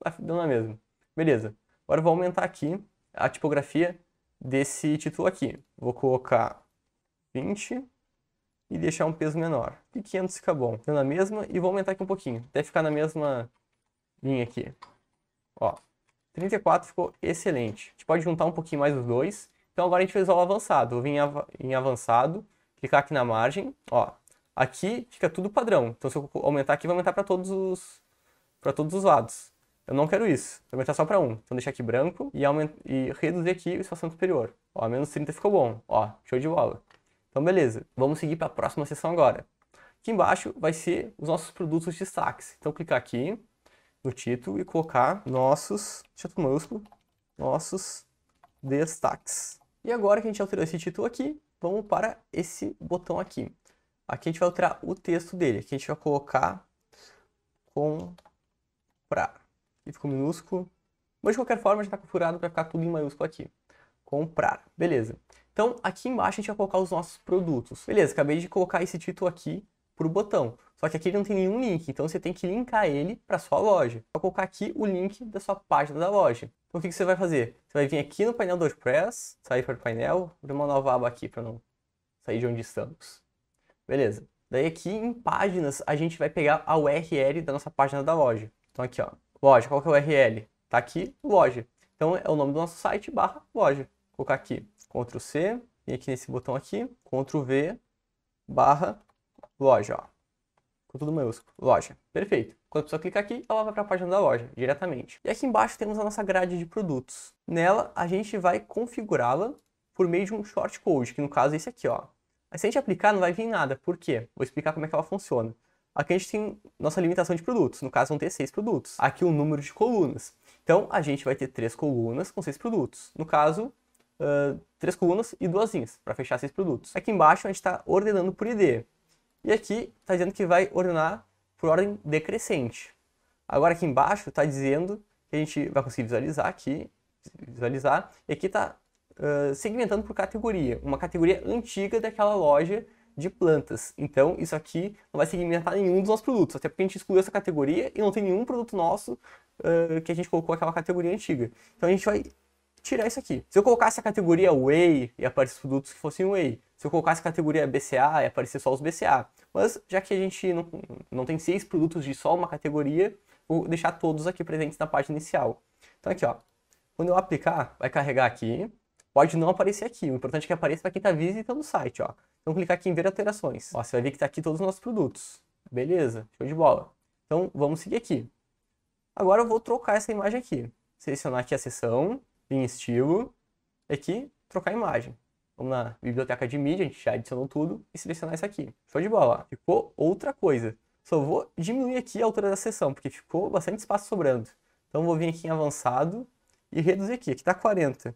tá dando a mesma. Beleza, agora eu vou aumentar aqui a tipografia desse título aqui. Vou colocar 20 e deixar um peso menor. E 500 fica bom. Dando a mesma e vou aumentar aqui um pouquinho, até ficar na mesma linha aqui. Ó, 34 ficou excelente. A gente pode juntar um pouquinho mais os dois. Então agora a gente fez o avançado. Vou vir em, avançado, clicar aqui na margem, ó. Aqui fica tudo padrão. Então se eu aumentar aqui, vai aumentar para todos os para todos os lados. Eu não quero isso. Vou aumentar só para um. Então deixar aqui branco e, aumenta, e reduzir aqui o espaçamento superior. Ó, menos 30 ficou bom. Ó, show de bola. Então beleza. Vamos seguir para a próxima seção agora. Aqui embaixo vai ser os nossos produtos destaques. Então clicar aqui, no título e colocar nossos título maiúsculo, nossos destaques. E agora que a gente alterou esse título aqui, vamos para esse botão aqui. Aqui a gente vai alterar o texto dele. Aqui a gente vai colocar comprar. E ficou minúsculo. Mas de qualquer forma já está configurado para ficar tudo em maiúsculo aqui. Comprar. Beleza. Então aqui embaixo a gente vai colocar os nossos produtos. Beleza, acabei de colocar esse título aqui para o botão. Só que aqui não tem nenhum link, então você tem que linkar ele para sua loja. Vou colocar aqui o link da sua página da loja. Então o que, que você vai fazer? Você vai vir aqui no painel do WordPress, sair para o painel, abrir uma nova aba aqui para não sair de onde estamos. Beleza. Daí aqui em páginas a gente vai pegar a URL da nossa página da loja. Então aqui ó, loja, qual que é a URL? Tá aqui, loja. Então é o nome do nosso site barra loja. Vou colocar aqui, Ctrl C, vem aqui nesse botão aqui, Ctrl V, barra loja, ó com tudo maiúsculo, loja. Perfeito. Quando a pessoa clica aqui, ela vai para a página da loja diretamente. E aqui embaixo temos a nossa grade de produtos. Nela, a gente vai configurá-la por meio de um short code, que no caso é esse aqui, ó. Mas se a gente aplicar, não vai vir nada. Por quê? Vou explicar como é que ela funciona. Aqui a gente tem nossa limitação de produtos. No caso, vão ter seis produtos. Aqui o um número de colunas. Então, a gente vai ter três colunas com seis produtos. No caso, uh, três colunas e duas linhas, para fechar seis produtos. Aqui embaixo, a gente está ordenando por ID. E aqui está dizendo que vai ordenar por ordem decrescente. Agora aqui embaixo está dizendo que a gente vai conseguir visualizar aqui, visualizar, e aqui está uh, segmentando por categoria, uma categoria antiga daquela loja de plantas. Então isso aqui não vai segmentar nenhum dos nossos produtos, até porque a gente excluiu essa categoria e não tem nenhum produto nosso uh, que a gente colocou aquela categoria antiga. Então a gente vai tirar isso aqui. Se eu colocasse a categoria Whey e aparecer produtos que fossem Whey, se eu colocasse a categoria BCA e aparecer só os BCA. Mas já que a gente não, não tem seis produtos de só uma categoria, vou deixar todos aqui presentes na página inicial. Então aqui, ó, quando eu aplicar, vai carregar aqui, pode não aparecer aqui. O importante é que apareça para quem está visitando o site, ó. Então clicar aqui em ver alterações. Ó, você vai ver que está aqui todos os nossos produtos. Beleza, show de bola. Então vamos seguir aqui. Agora eu vou trocar essa imagem aqui. Selecionar aqui a seção, em estilo, aqui, é trocar imagem. Vamos na biblioteca de mídia, a gente já adicionou tudo, e selecionar isso aqui. Show de bola, ficou outra coisa. Só vou diminuir aqui a altura da seção, porque ficou bastante espaço sobrando. Então vou vir aqui em avançado e reduzir aqui, aqui está 40.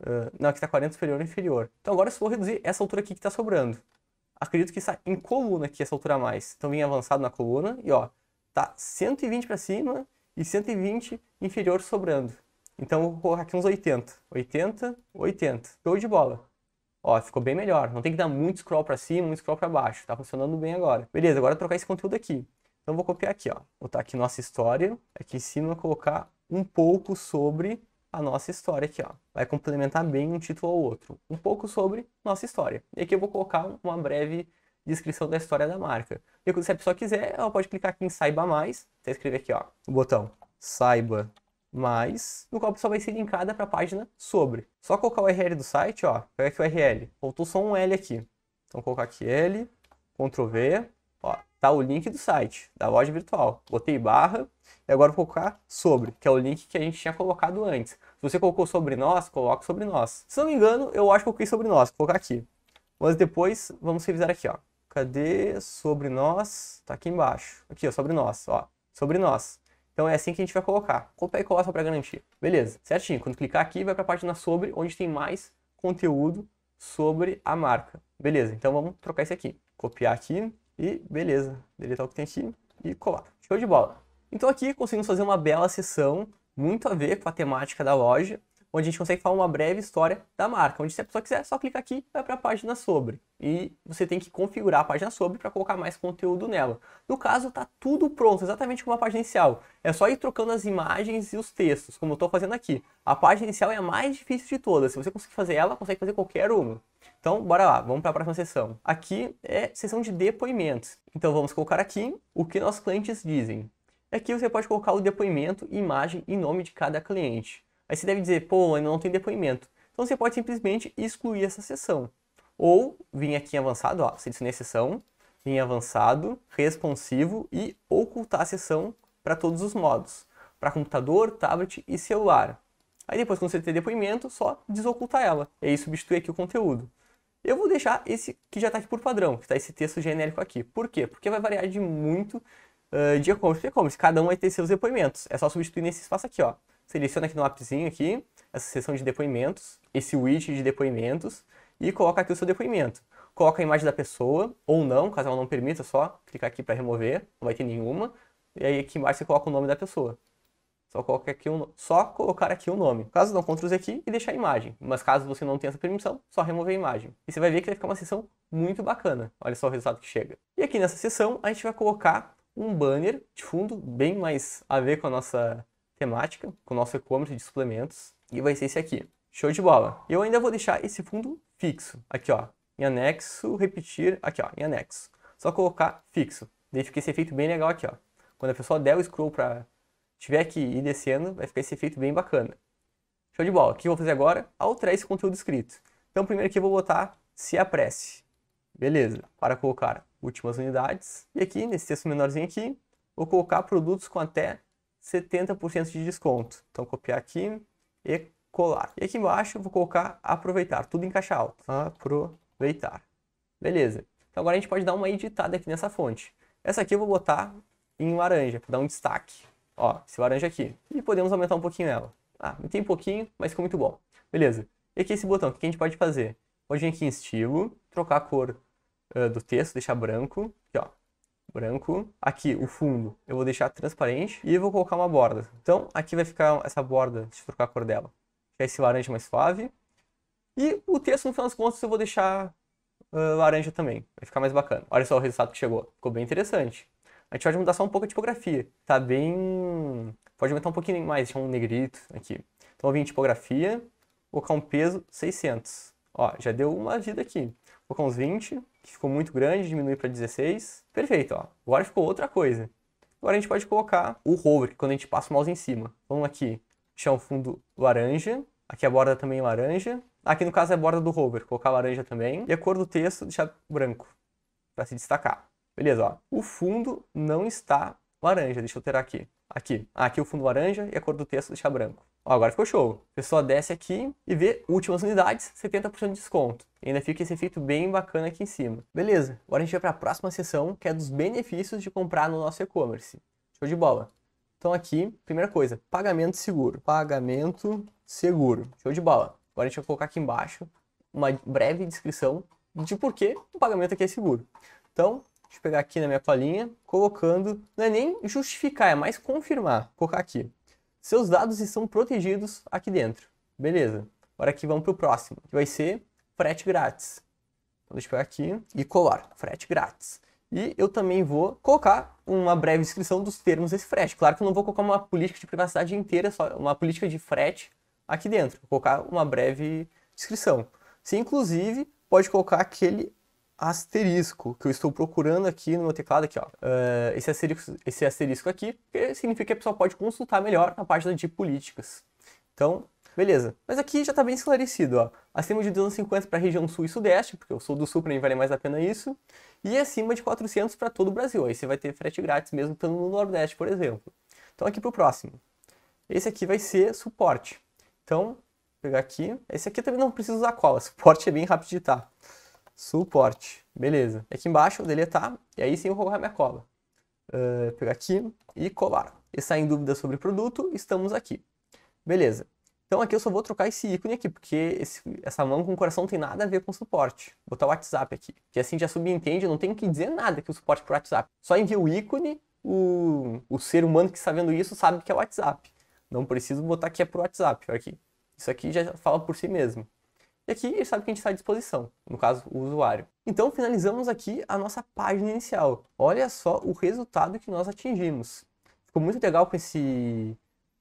Uh, não, aqui está 40 superior ou inferior. Então agora eu só vou reduzir essa altura aqui que está sobrando. Acredito que está em coluna aqui essa altura a mais. Então vim avançado na coluna e ó, está 120 para cima e 120 inferior sobrando. Então vou colocar aqui uns 80. 80, 80. Show de bola. Ó, ficou bem melhor. Não tem que dar muito scroll para cima, muito scroll para baixo. Tá funcionando bem agora. Beleza, agora trocar esse conteúdo aqui. Então vou copiar aqui, ó. Botar aqui nossa história. Aqui em cima colocar um pouco sobre a nossa história aqui, ó. Vai complementar bem um título ao outro. Um pouco sobre nossa história. E aqui eu vou colocar uma breve descrição da história da marca. E se a pessoa quiser, ela pode clicar aqui em saiba mais. Você escrever aqui, ó, o botão saiba mas no qual só vai ser linkada para a página sobre. Só colocar o URL do site, ó, pega aqui o URL, faltou só um L aqui. Então colocar aqui L, Ctrl V, ó, tá o link do site, da loja virtual. Botei barra e agora vou colocar sobre, que é o link que a gente tinha colocado antes. Se você colocou sobre nós, coloque sobre nós. Se não me engano, eu acho que eu coloquei sobre nós, vou colocar aqui. Mas depois vamos revisar aqui, ó. Cadê sobre nós? Tá aqui embaixo. Aqui, ó, sobre nós, ó. Sobre nós. Então é assim que a gente vai colocar. Copiar e colar só para garantir. Beleza, certinho. Quando clicar aqui, vai para a página sobre, onde tem mais conteúdo sobre a marca. Beleza, então vamos trocar isso aqui. Copiar aqui e beleza. Deletar o que tem aqui e colar. Show de bola. Então aqui conseguimos fazer uma bela sessão, muito a ver com a temática da loja onde a gente consegue falar uma breve história da marca, onde se a pessoa quiser, é só clicar aqui vai para a página sobre. E você tem que configurar a página sobre para colocar mais conteúdo nela. No caso, está tudo pronto, exatamente como a página inicial. É só ir trocando as imagens e os textos, como eu estou fazendo aqui. A página inicial é a mais difícil de todas. Se você conseguir fazer ela, consegue fazer qualquer uma. Então, bora lá, vamos para a próxima sessão. Aqui é sessão de depoimentos. Então, vamos colocar aqui o que nossos clientes dizem. Aqui você pode colocar o depoimento, imagem e nome de cada cliente. Aí você deve dizer, pô, ainda não tem depoimento. Então você pode simplesmente excluir essa sessão. Ou vir aqui em avançado, ó, selecionei a sessão, em avançado, responsivo e ocultar a sessão para todos os modos, para computador, tablet e celular. Aí depois, quando você ter depoimento, só desocultar ela. E aí substituir aqui o conteúdo. Eu vou deixar esse que já está aqui por padrão, que está esse texto genérico aqui. Por quê? Porque vai variar de muito uh, de e-commerce para e-commerce. Cada um vai ter seus depoimentos. É só substituir nesse espaço aqui, ó seleciona aqui no appzinho aqui, essa seção de depoimentos, esse widget de depoimentos, e coloca aqui o seu depoimento. Coloca a imagem da pessoa, ou não, caso ela não permita, só clicar aqui para remover, não vai ter nenhuma. E aí aqui embaixo você coloca o nome da pessoa. Só, coloca aqui um, só colocar aqui o um nome. Caso não, Ctrl Z aqui e deixar a imagem. Mas caso você não tenha essa permissão, só remover a imagem. E você vai ver que vai ficar uma sessão muito bacana. Olha só o resultado que chega. E aqui nessa sessão, a gente vai colocar um banner de fundo, bem mais a ver com a nossa temática com o nosso e-commerce de suplementos e vai ser esse aqui. Show de bola. Eu ainda vou deixar esse fundo fixo aqui, ó, em anexo, repetir aqui, ó, em anexo. Só colocar fixo. Daí fica esse efeito bem legal aqui, ó. Quando a pessoa der o scroll para tiver que ir descendo, vai ficar esse efeito bem bacana. Show de bola. O que eu vou fazer agora? Alterar esse conteúdo escrito. Então, primeiro aqui eu vou botar se apresse. Beleza. Para colocar últimas unidades. E aqui, nesse texto menorzinho aqui, vou colocar produtos com até 70% de desconto. Então, copiar aqui e colar. E aqui embaixo eu vou colocar aproveitar, tudo em caixa alta. Aproveitar. Beleza. Então, agora a gente pode dar uma editada aqui nessa fonte. Essa aqui eu vou botar em laranja, para dar um destaque. Ó, esse laranja aqui. E podemos aumentar um pouquinho ela. Ah, tem um pouquinho, mas ficou muito bom. Beleza. E aqui esse botão, o que a gente pode fazer? Pode vir aqui em estilo, trocar a cor uh, do texto, deixar branco branco. Aqui, o fundo, eu vou deixar transparente e vou colocar uma borda. Então, aqui vai ficar essa borda, deixa eu trocar a cor dela. Que é esse laranja mais suave. E o texto, no final das contas, eu vou deixar uh, laranja também. Vai ficar mais bacana. Olha só o resultado que chegou. Ficou bem interessante. A gente pode mudar só um pouco a tipografia. Tá bem... Pode aumentar um pouquinho mais, deixar um negrito aqui. Então, eu vim em tipografia, colocar um peso 600. Ó, já deu uma vida aqui. Vou colocar uns 20 que ficou muito grande, diminui para 16. Perfeito, ó. Agora ficou outra coisa. Agora a gente pode colocar o hover, quando a gente passa o mouse em cima. Vamos aqui, deixar um fundo laranja, aqui a borda também laranja. Aqui no caso é a borda do hover, colocar laranja também. E a cor do texto deixar branco, para se destacar. Beleza, ó. O fundo não está laranja, deixa eu alterar aqui. Aqui, ah, aqui o fundo laranja e a cor do texto deixar branco. Ó, agora ficou show. Você só desce aqui e vê últimas unidades, 70% de desconto. E ainda fica esse efeito bem bacana aqui em cima. Beleza, agora a gente vai para a próxima seção, que é dos benefícios de comprar no nosso e-commerce. Show de bola. Então aqui, primeira coisa, pagamento seguro. Pagamento seguro. Show de bola. Agora a gente vai colocar aqui embaixo uma breve descrição de por que o pagamento aqui é seguro. Então, deixa eu pegar aqui na minha colinha, colocando, não é nem justificar, é mais confirmar. Vou colocar aqui. Seus dados estão protegidos aqui dentro. Beleza. Agora aqui vamos para o próximo, que vai ser frete grátis. Então deixa eu pegar aqui e colar, frete grátis. E eu também vou colocar uma breve descrição dos termos desse frete. Claro que eu não vou colocar uma política de privacidade inteira, só uma política de frete aqui dentro. Vou colocar uma breve descrição. Você, inclusive, pode colocar aquele asterisco que eu estou procurando aqui no meu teclado aqui, ó. Uh, esse, asterisco, esse asterisco aqui que significa que a pessoa pode consultar melhor na página de políticas. Então, beleza. Mas aqui já está bem esclarecido, ó. Acima de 250 para a região sul e sudeste, porque eu sou do sul, para mim vale mais a pena isso. E acima de 400 para todo o Brasil. Aí você vai ter frete grátis mesmo estando no nordeste, por exemplo. Então aqui para o próximo. Esse aqui vai ser suporte. Então, pegar aqui. Esse aqui também não precisa usar cola. Suporte é bem rápido de estar Tá suporte. Beleza. aqui embaixo, deletar, tá, e aí sim eu vou colocar minha cola. Uh, pegar aqui e colar. E sair em dúvida sobre o produto, estamos aqui. Beleza. Então aqui eu só vou trocar esse ícone aqui, porque esse, essa mão com o coração tem nada a ver com suporte. Vou botar o WhatsApp aqui, que assim já subentende, não tem que dizer nada que o suporte para WhatsApp. Só envia o ícone, o, o ser humano que está vendo isso sabe que é o WhatsApp. Não preciso botar que é para o WhatsApp, olha aqui. Isso aqui já fala por si mesmo. E aqui ele sabe que a gente está à disposição, no caso, o usuário. Então finalizamos aqui a nossa página inicial. Olha só o resultado que nós atingimos. Ficou muito legal com, esse,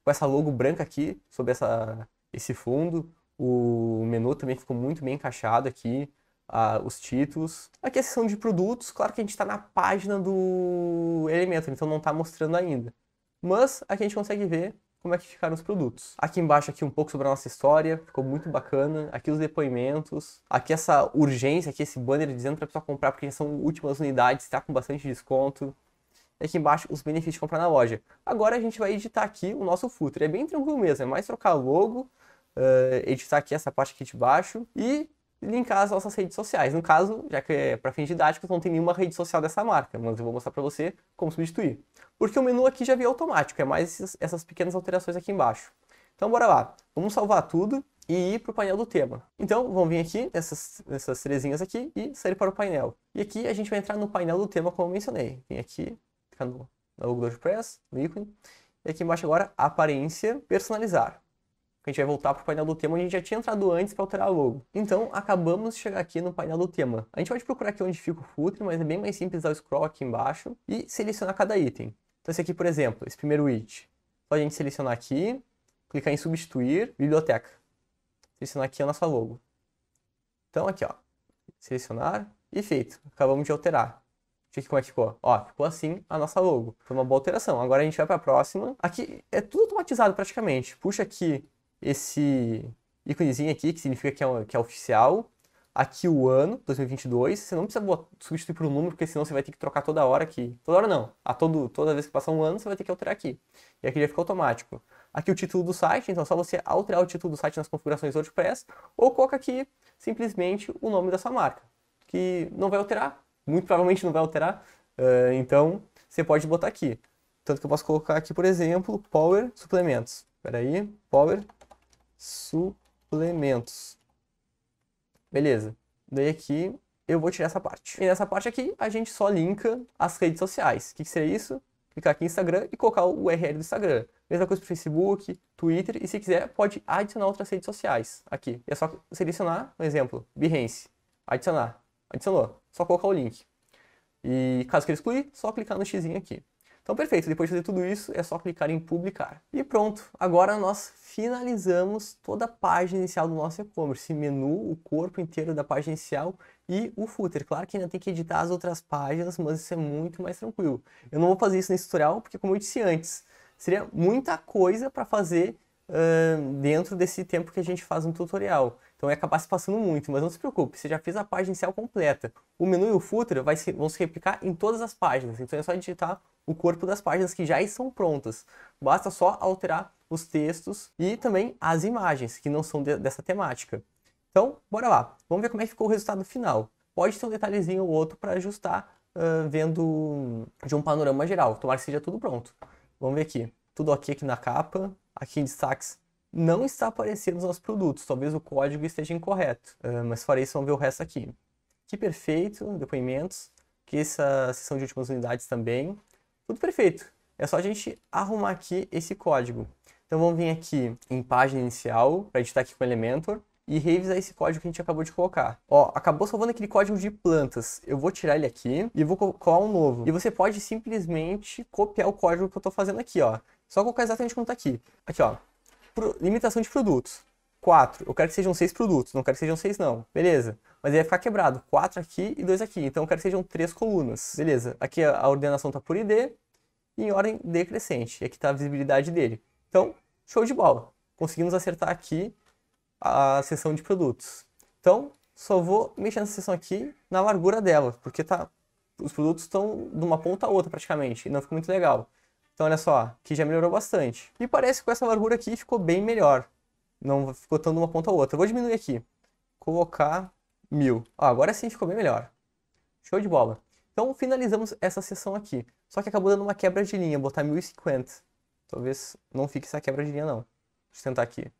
com essa logo branca aqui, sobre essa, esse fundo. O menu também ficou muito bem encaixado aqui. Ah, os títulos. Aqui é a seção de produtos, claro que a gente está na página do Elemento então não está mostrando ainda. Mas aqui a gente consegue ver como é que ficaram os produtos. Aqui embaixo aqui um pouco sobre a nossa história, ficou muito bacana. Aqui os depoimentos, aqui essa urgência, aqui esse banner dizendo para pessoa comprar porque são últimas unidades, está com bastante desconto. E aqui embaixo os benefícios de comprar na loja. Agora a gente vai editar aqui o nosso footer. É bem tranquilo mesmo, é mais trocar logo, uh, editar aqui essa parte aqui de baixo e linkar as nossas redes sociais. No caso, já que é para fins didáticos, não tem nenhuma rede social dessa marca, mas eu vou mostrar para você como substituir. Porque o menu aqui já veio automático, é mais essas pequenas alterações aqui embaixo. Então bora lá, vamos salvar tudo e ir para o painel do tema. Então, vamos vir aqui, nessas, nessas trezinhas aqui, e sair para o painel. E aqui a gente vai entrar no painel do tema, como eu mencionei. Vem aqui, fica no, no WordPress, no ícone. E aqui embaixo agora, aparência, personalizar a gente vai voltar para o painel do tema onde a gente já tinha entrado antes para alterar logo. Então, acabamos de chegar aqui no painel do tema. A gente pode procurar aqui onde fica o footer, mas é bem mais simples dar o scroll aqui embaixo e selecionar cada item. Então, esse aqui, por exemplo, esse primeiro it. Só a gente selecionar aqui, clicar em substituir, biblioteca. Selecionar aqui a nossa logo. Então, aqui, ó. Selecionar e feito. Acabamos de alterar. Deixa eu ver como é que ficou. Ó, ficou assim a nossa logo. Foi uma boa alteração. Agora a gente vai para a próxima. Aqui é tudo automatizado praticamente. Puxa aqui esse íconezinho aqui, que significa que é, que é oficial, aqui o ano, 2022, você não precisa substituir por um número, porque senão você vai ter que trocar toda hora aqui. Toda hora não, a todo, toda vez que passar um ano você vai ter que alterar aqui. E aqui já fica automático. Aqui o título do site, então é só você alterar o título do site nas configurações WordPress, ou coloca aqui simplesmente o nome da sua marca, que não vai alterar, muito provavelmente não vai alterar, eh, então você pode botar aqui. Tanto que eu posso colocar aqui, por exemplo, Power Suplementos. Espera aí, Power suplementos. Beleza. Daí aqui eu vou tirar essa parte. E nessa parte aqui a gente só linka as redes sociais. O que, que seria isso? Clicar aqui em Instagram e colocar o URL do Instagram. Mesma coisa para Facebook, Twitter e se quiser pode adicionar outras redes sociais aqui. é só selecionar, por exemplo, Behance. Adicionar. Adicionou. Só colocar o link. E caso queira excluir, só clicar no x aqui. Então perfeito, depois de fazer tudo isso é só clicar em publicar. E pronto, agora nós finalizamos toda a página inicial do nosso e-commerce, menu, o corpo inteiro da página inicial e o footer. Claro que ainda tem que editar as outras páginas, mas isso é muito mais tranquilo. Eu não vou fazer isso nesse tutorial porque como eu disse antes, seria muita coisa para fazer uh, dentro desse tempo que a gente faz um tutorial. Então ia é acabar se passando muito, mas não se preocupe, você já fez a página inicial completa. O menu e o footer vai se, vão se replicar em todas as páginas, então é só digitar o corpo das páginas que já estão prontas. Basta só alterar os textos e também as imagens que não são de, dessa temática. Então, bora lá. Vamos ver como é que ficou o resultado final. Pode ter um detalhezinho ou outro para ajustar uh, vendo de um panorama geral. Tomara que seja tudo pronto. Vamos ver aqui. Tudo ok aqui na capa. Aqui em destaques não está aparecendo nos nossos produtos. Talvez o código esteja incorreto, eh, mas farei isso, vamos ver o resto aqui. Que perfeito, depoimentos, que essa sessão de últimas unidades também. Tudo perfeito. É só a gente arrumar aqui esse código. Então vamos vir aqui em página inicial, para editar tá aqui com o Elementor, e revisar esse código que a gente acabou de colocar. Ó, acabou salvando aquele código de plantas. Eu vou tirar ele aqui e vou colar um novo. E você pode simplesmente copiar o código que eu estou fazendo aqui, ó. Só colocar exatamente como está aqui. Aqui, ó limitação de produtos. 4. Eu quero que sejam seis produtos, não quero que sejam seis não. Beleza. Mas ia vai ficar quebrado. 4 aqui e 2 aqui. Então eu quero que sejam três colunas. Beleza. Aqui a ordenação está por ID e em ordem decrescente. E aqui está a visibilidade dele. Então, show de bola. Conseguimos acertar aqui a seção de produtos. Então, só vou mexer nessa seção aqui na largura dela, porque tá, os produtos estão de uma ponta a outra praticamente, e não fica muito legal. Então olha só, aqui já melhorou bastante. E parece que com essa largura aqui ficou bem melhor. Não ficou tanto uma ponta a outra. Eu vou diminuir aqui. Colocar mil. agora sim ficou bem melhor. Show de bola. Então finalizamos essa sessão aqui. Só que acabou dando uma quebra de linha, botar 1050. Talvez não fique essa quebra de linha não. Deixa eu tentar aqui.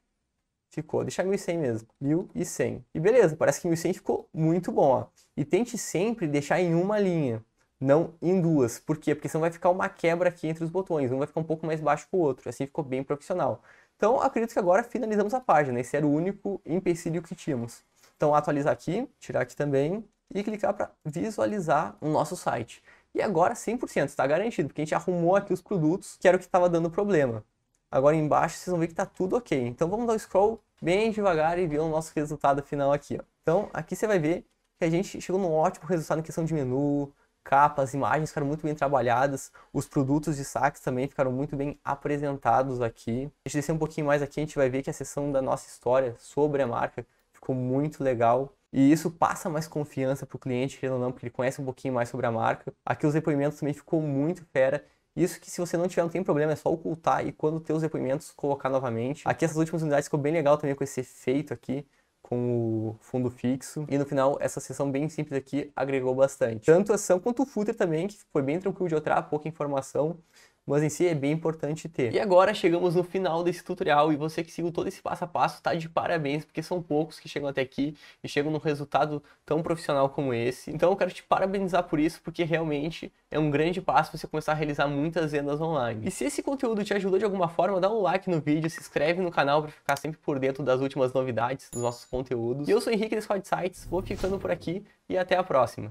Ficou, deixar 1100 mesmo, 1100. E beleza, parece que 1100 ficou muito bom, ó. E tente sempre deixar em uma linha não em duas. Por quê? Porque senão vai ficar uma quebra aqui entre os botões, um vai ficar um pouco mais baixo que o outro, assim ficou bem profissional. Então, acredito que agora finalizamos a página, esse era o único empecilho que tínhamos. Então, atualizar aqui, tirar aqui também e clicar para visualizar o nosso site. E agora 100% está garantido, porque a gente arrumou aqui os produtos, que era o que estava dando problema. Agora embaixo vocês vão ver que está tudo ok. Então vamos dar o scroll bem devagar e ver o nosso resultado final aqui. Ó. Então aqui você vai ver que a gente chegou num ótimo resultado em questão de menu, capa, as imagens ficaram muito bem trabalhadas, os produtos de saques também ficaram muito bem apresentados aqui. A gente descer um pouquinho mais aqui, a gente vai ver que a seção da nossa história sobre a marca ficou muito legal. E isso passa mais confiança para o cliente, querendo ou não, porque ele conhece um pouquinho mais sobre a marca. Aqui os depoimentos também ficou muito fera. Isso que se você não tiver, não tem problema, é só ocultar e quando ter os depoimentos, colocar novamente. Aqui essas últimas unidades ficou bem legal também com esse efeito aqui com o fundo fixo. E no final, essa sessão bem simples aqui agregou bastante. Tanto a ação quanto o footer também, que foi bem tranquilo de alterar, pouca informação mas em si é bem importante ter. E agora chegamos no final desse tutorial e você que seguiu todo esse passo a passo tá de parabéns, porque são poucos que chegam até aqui e chegam num resultado tão profissional como esse. Então eu quero te parabenizar por isso, porque realmente é um grande passo você começar a realizar muitas vendas online. E se esse conteúdo te ajudou de alguma forma, dá um like no vídeo, se inscreve no canal para ficar sempre por dentro das últimas novidades dos nossos conteúdos. E eu sou Henrique da Squad Sites, vou ficando por aqui e até a próxima.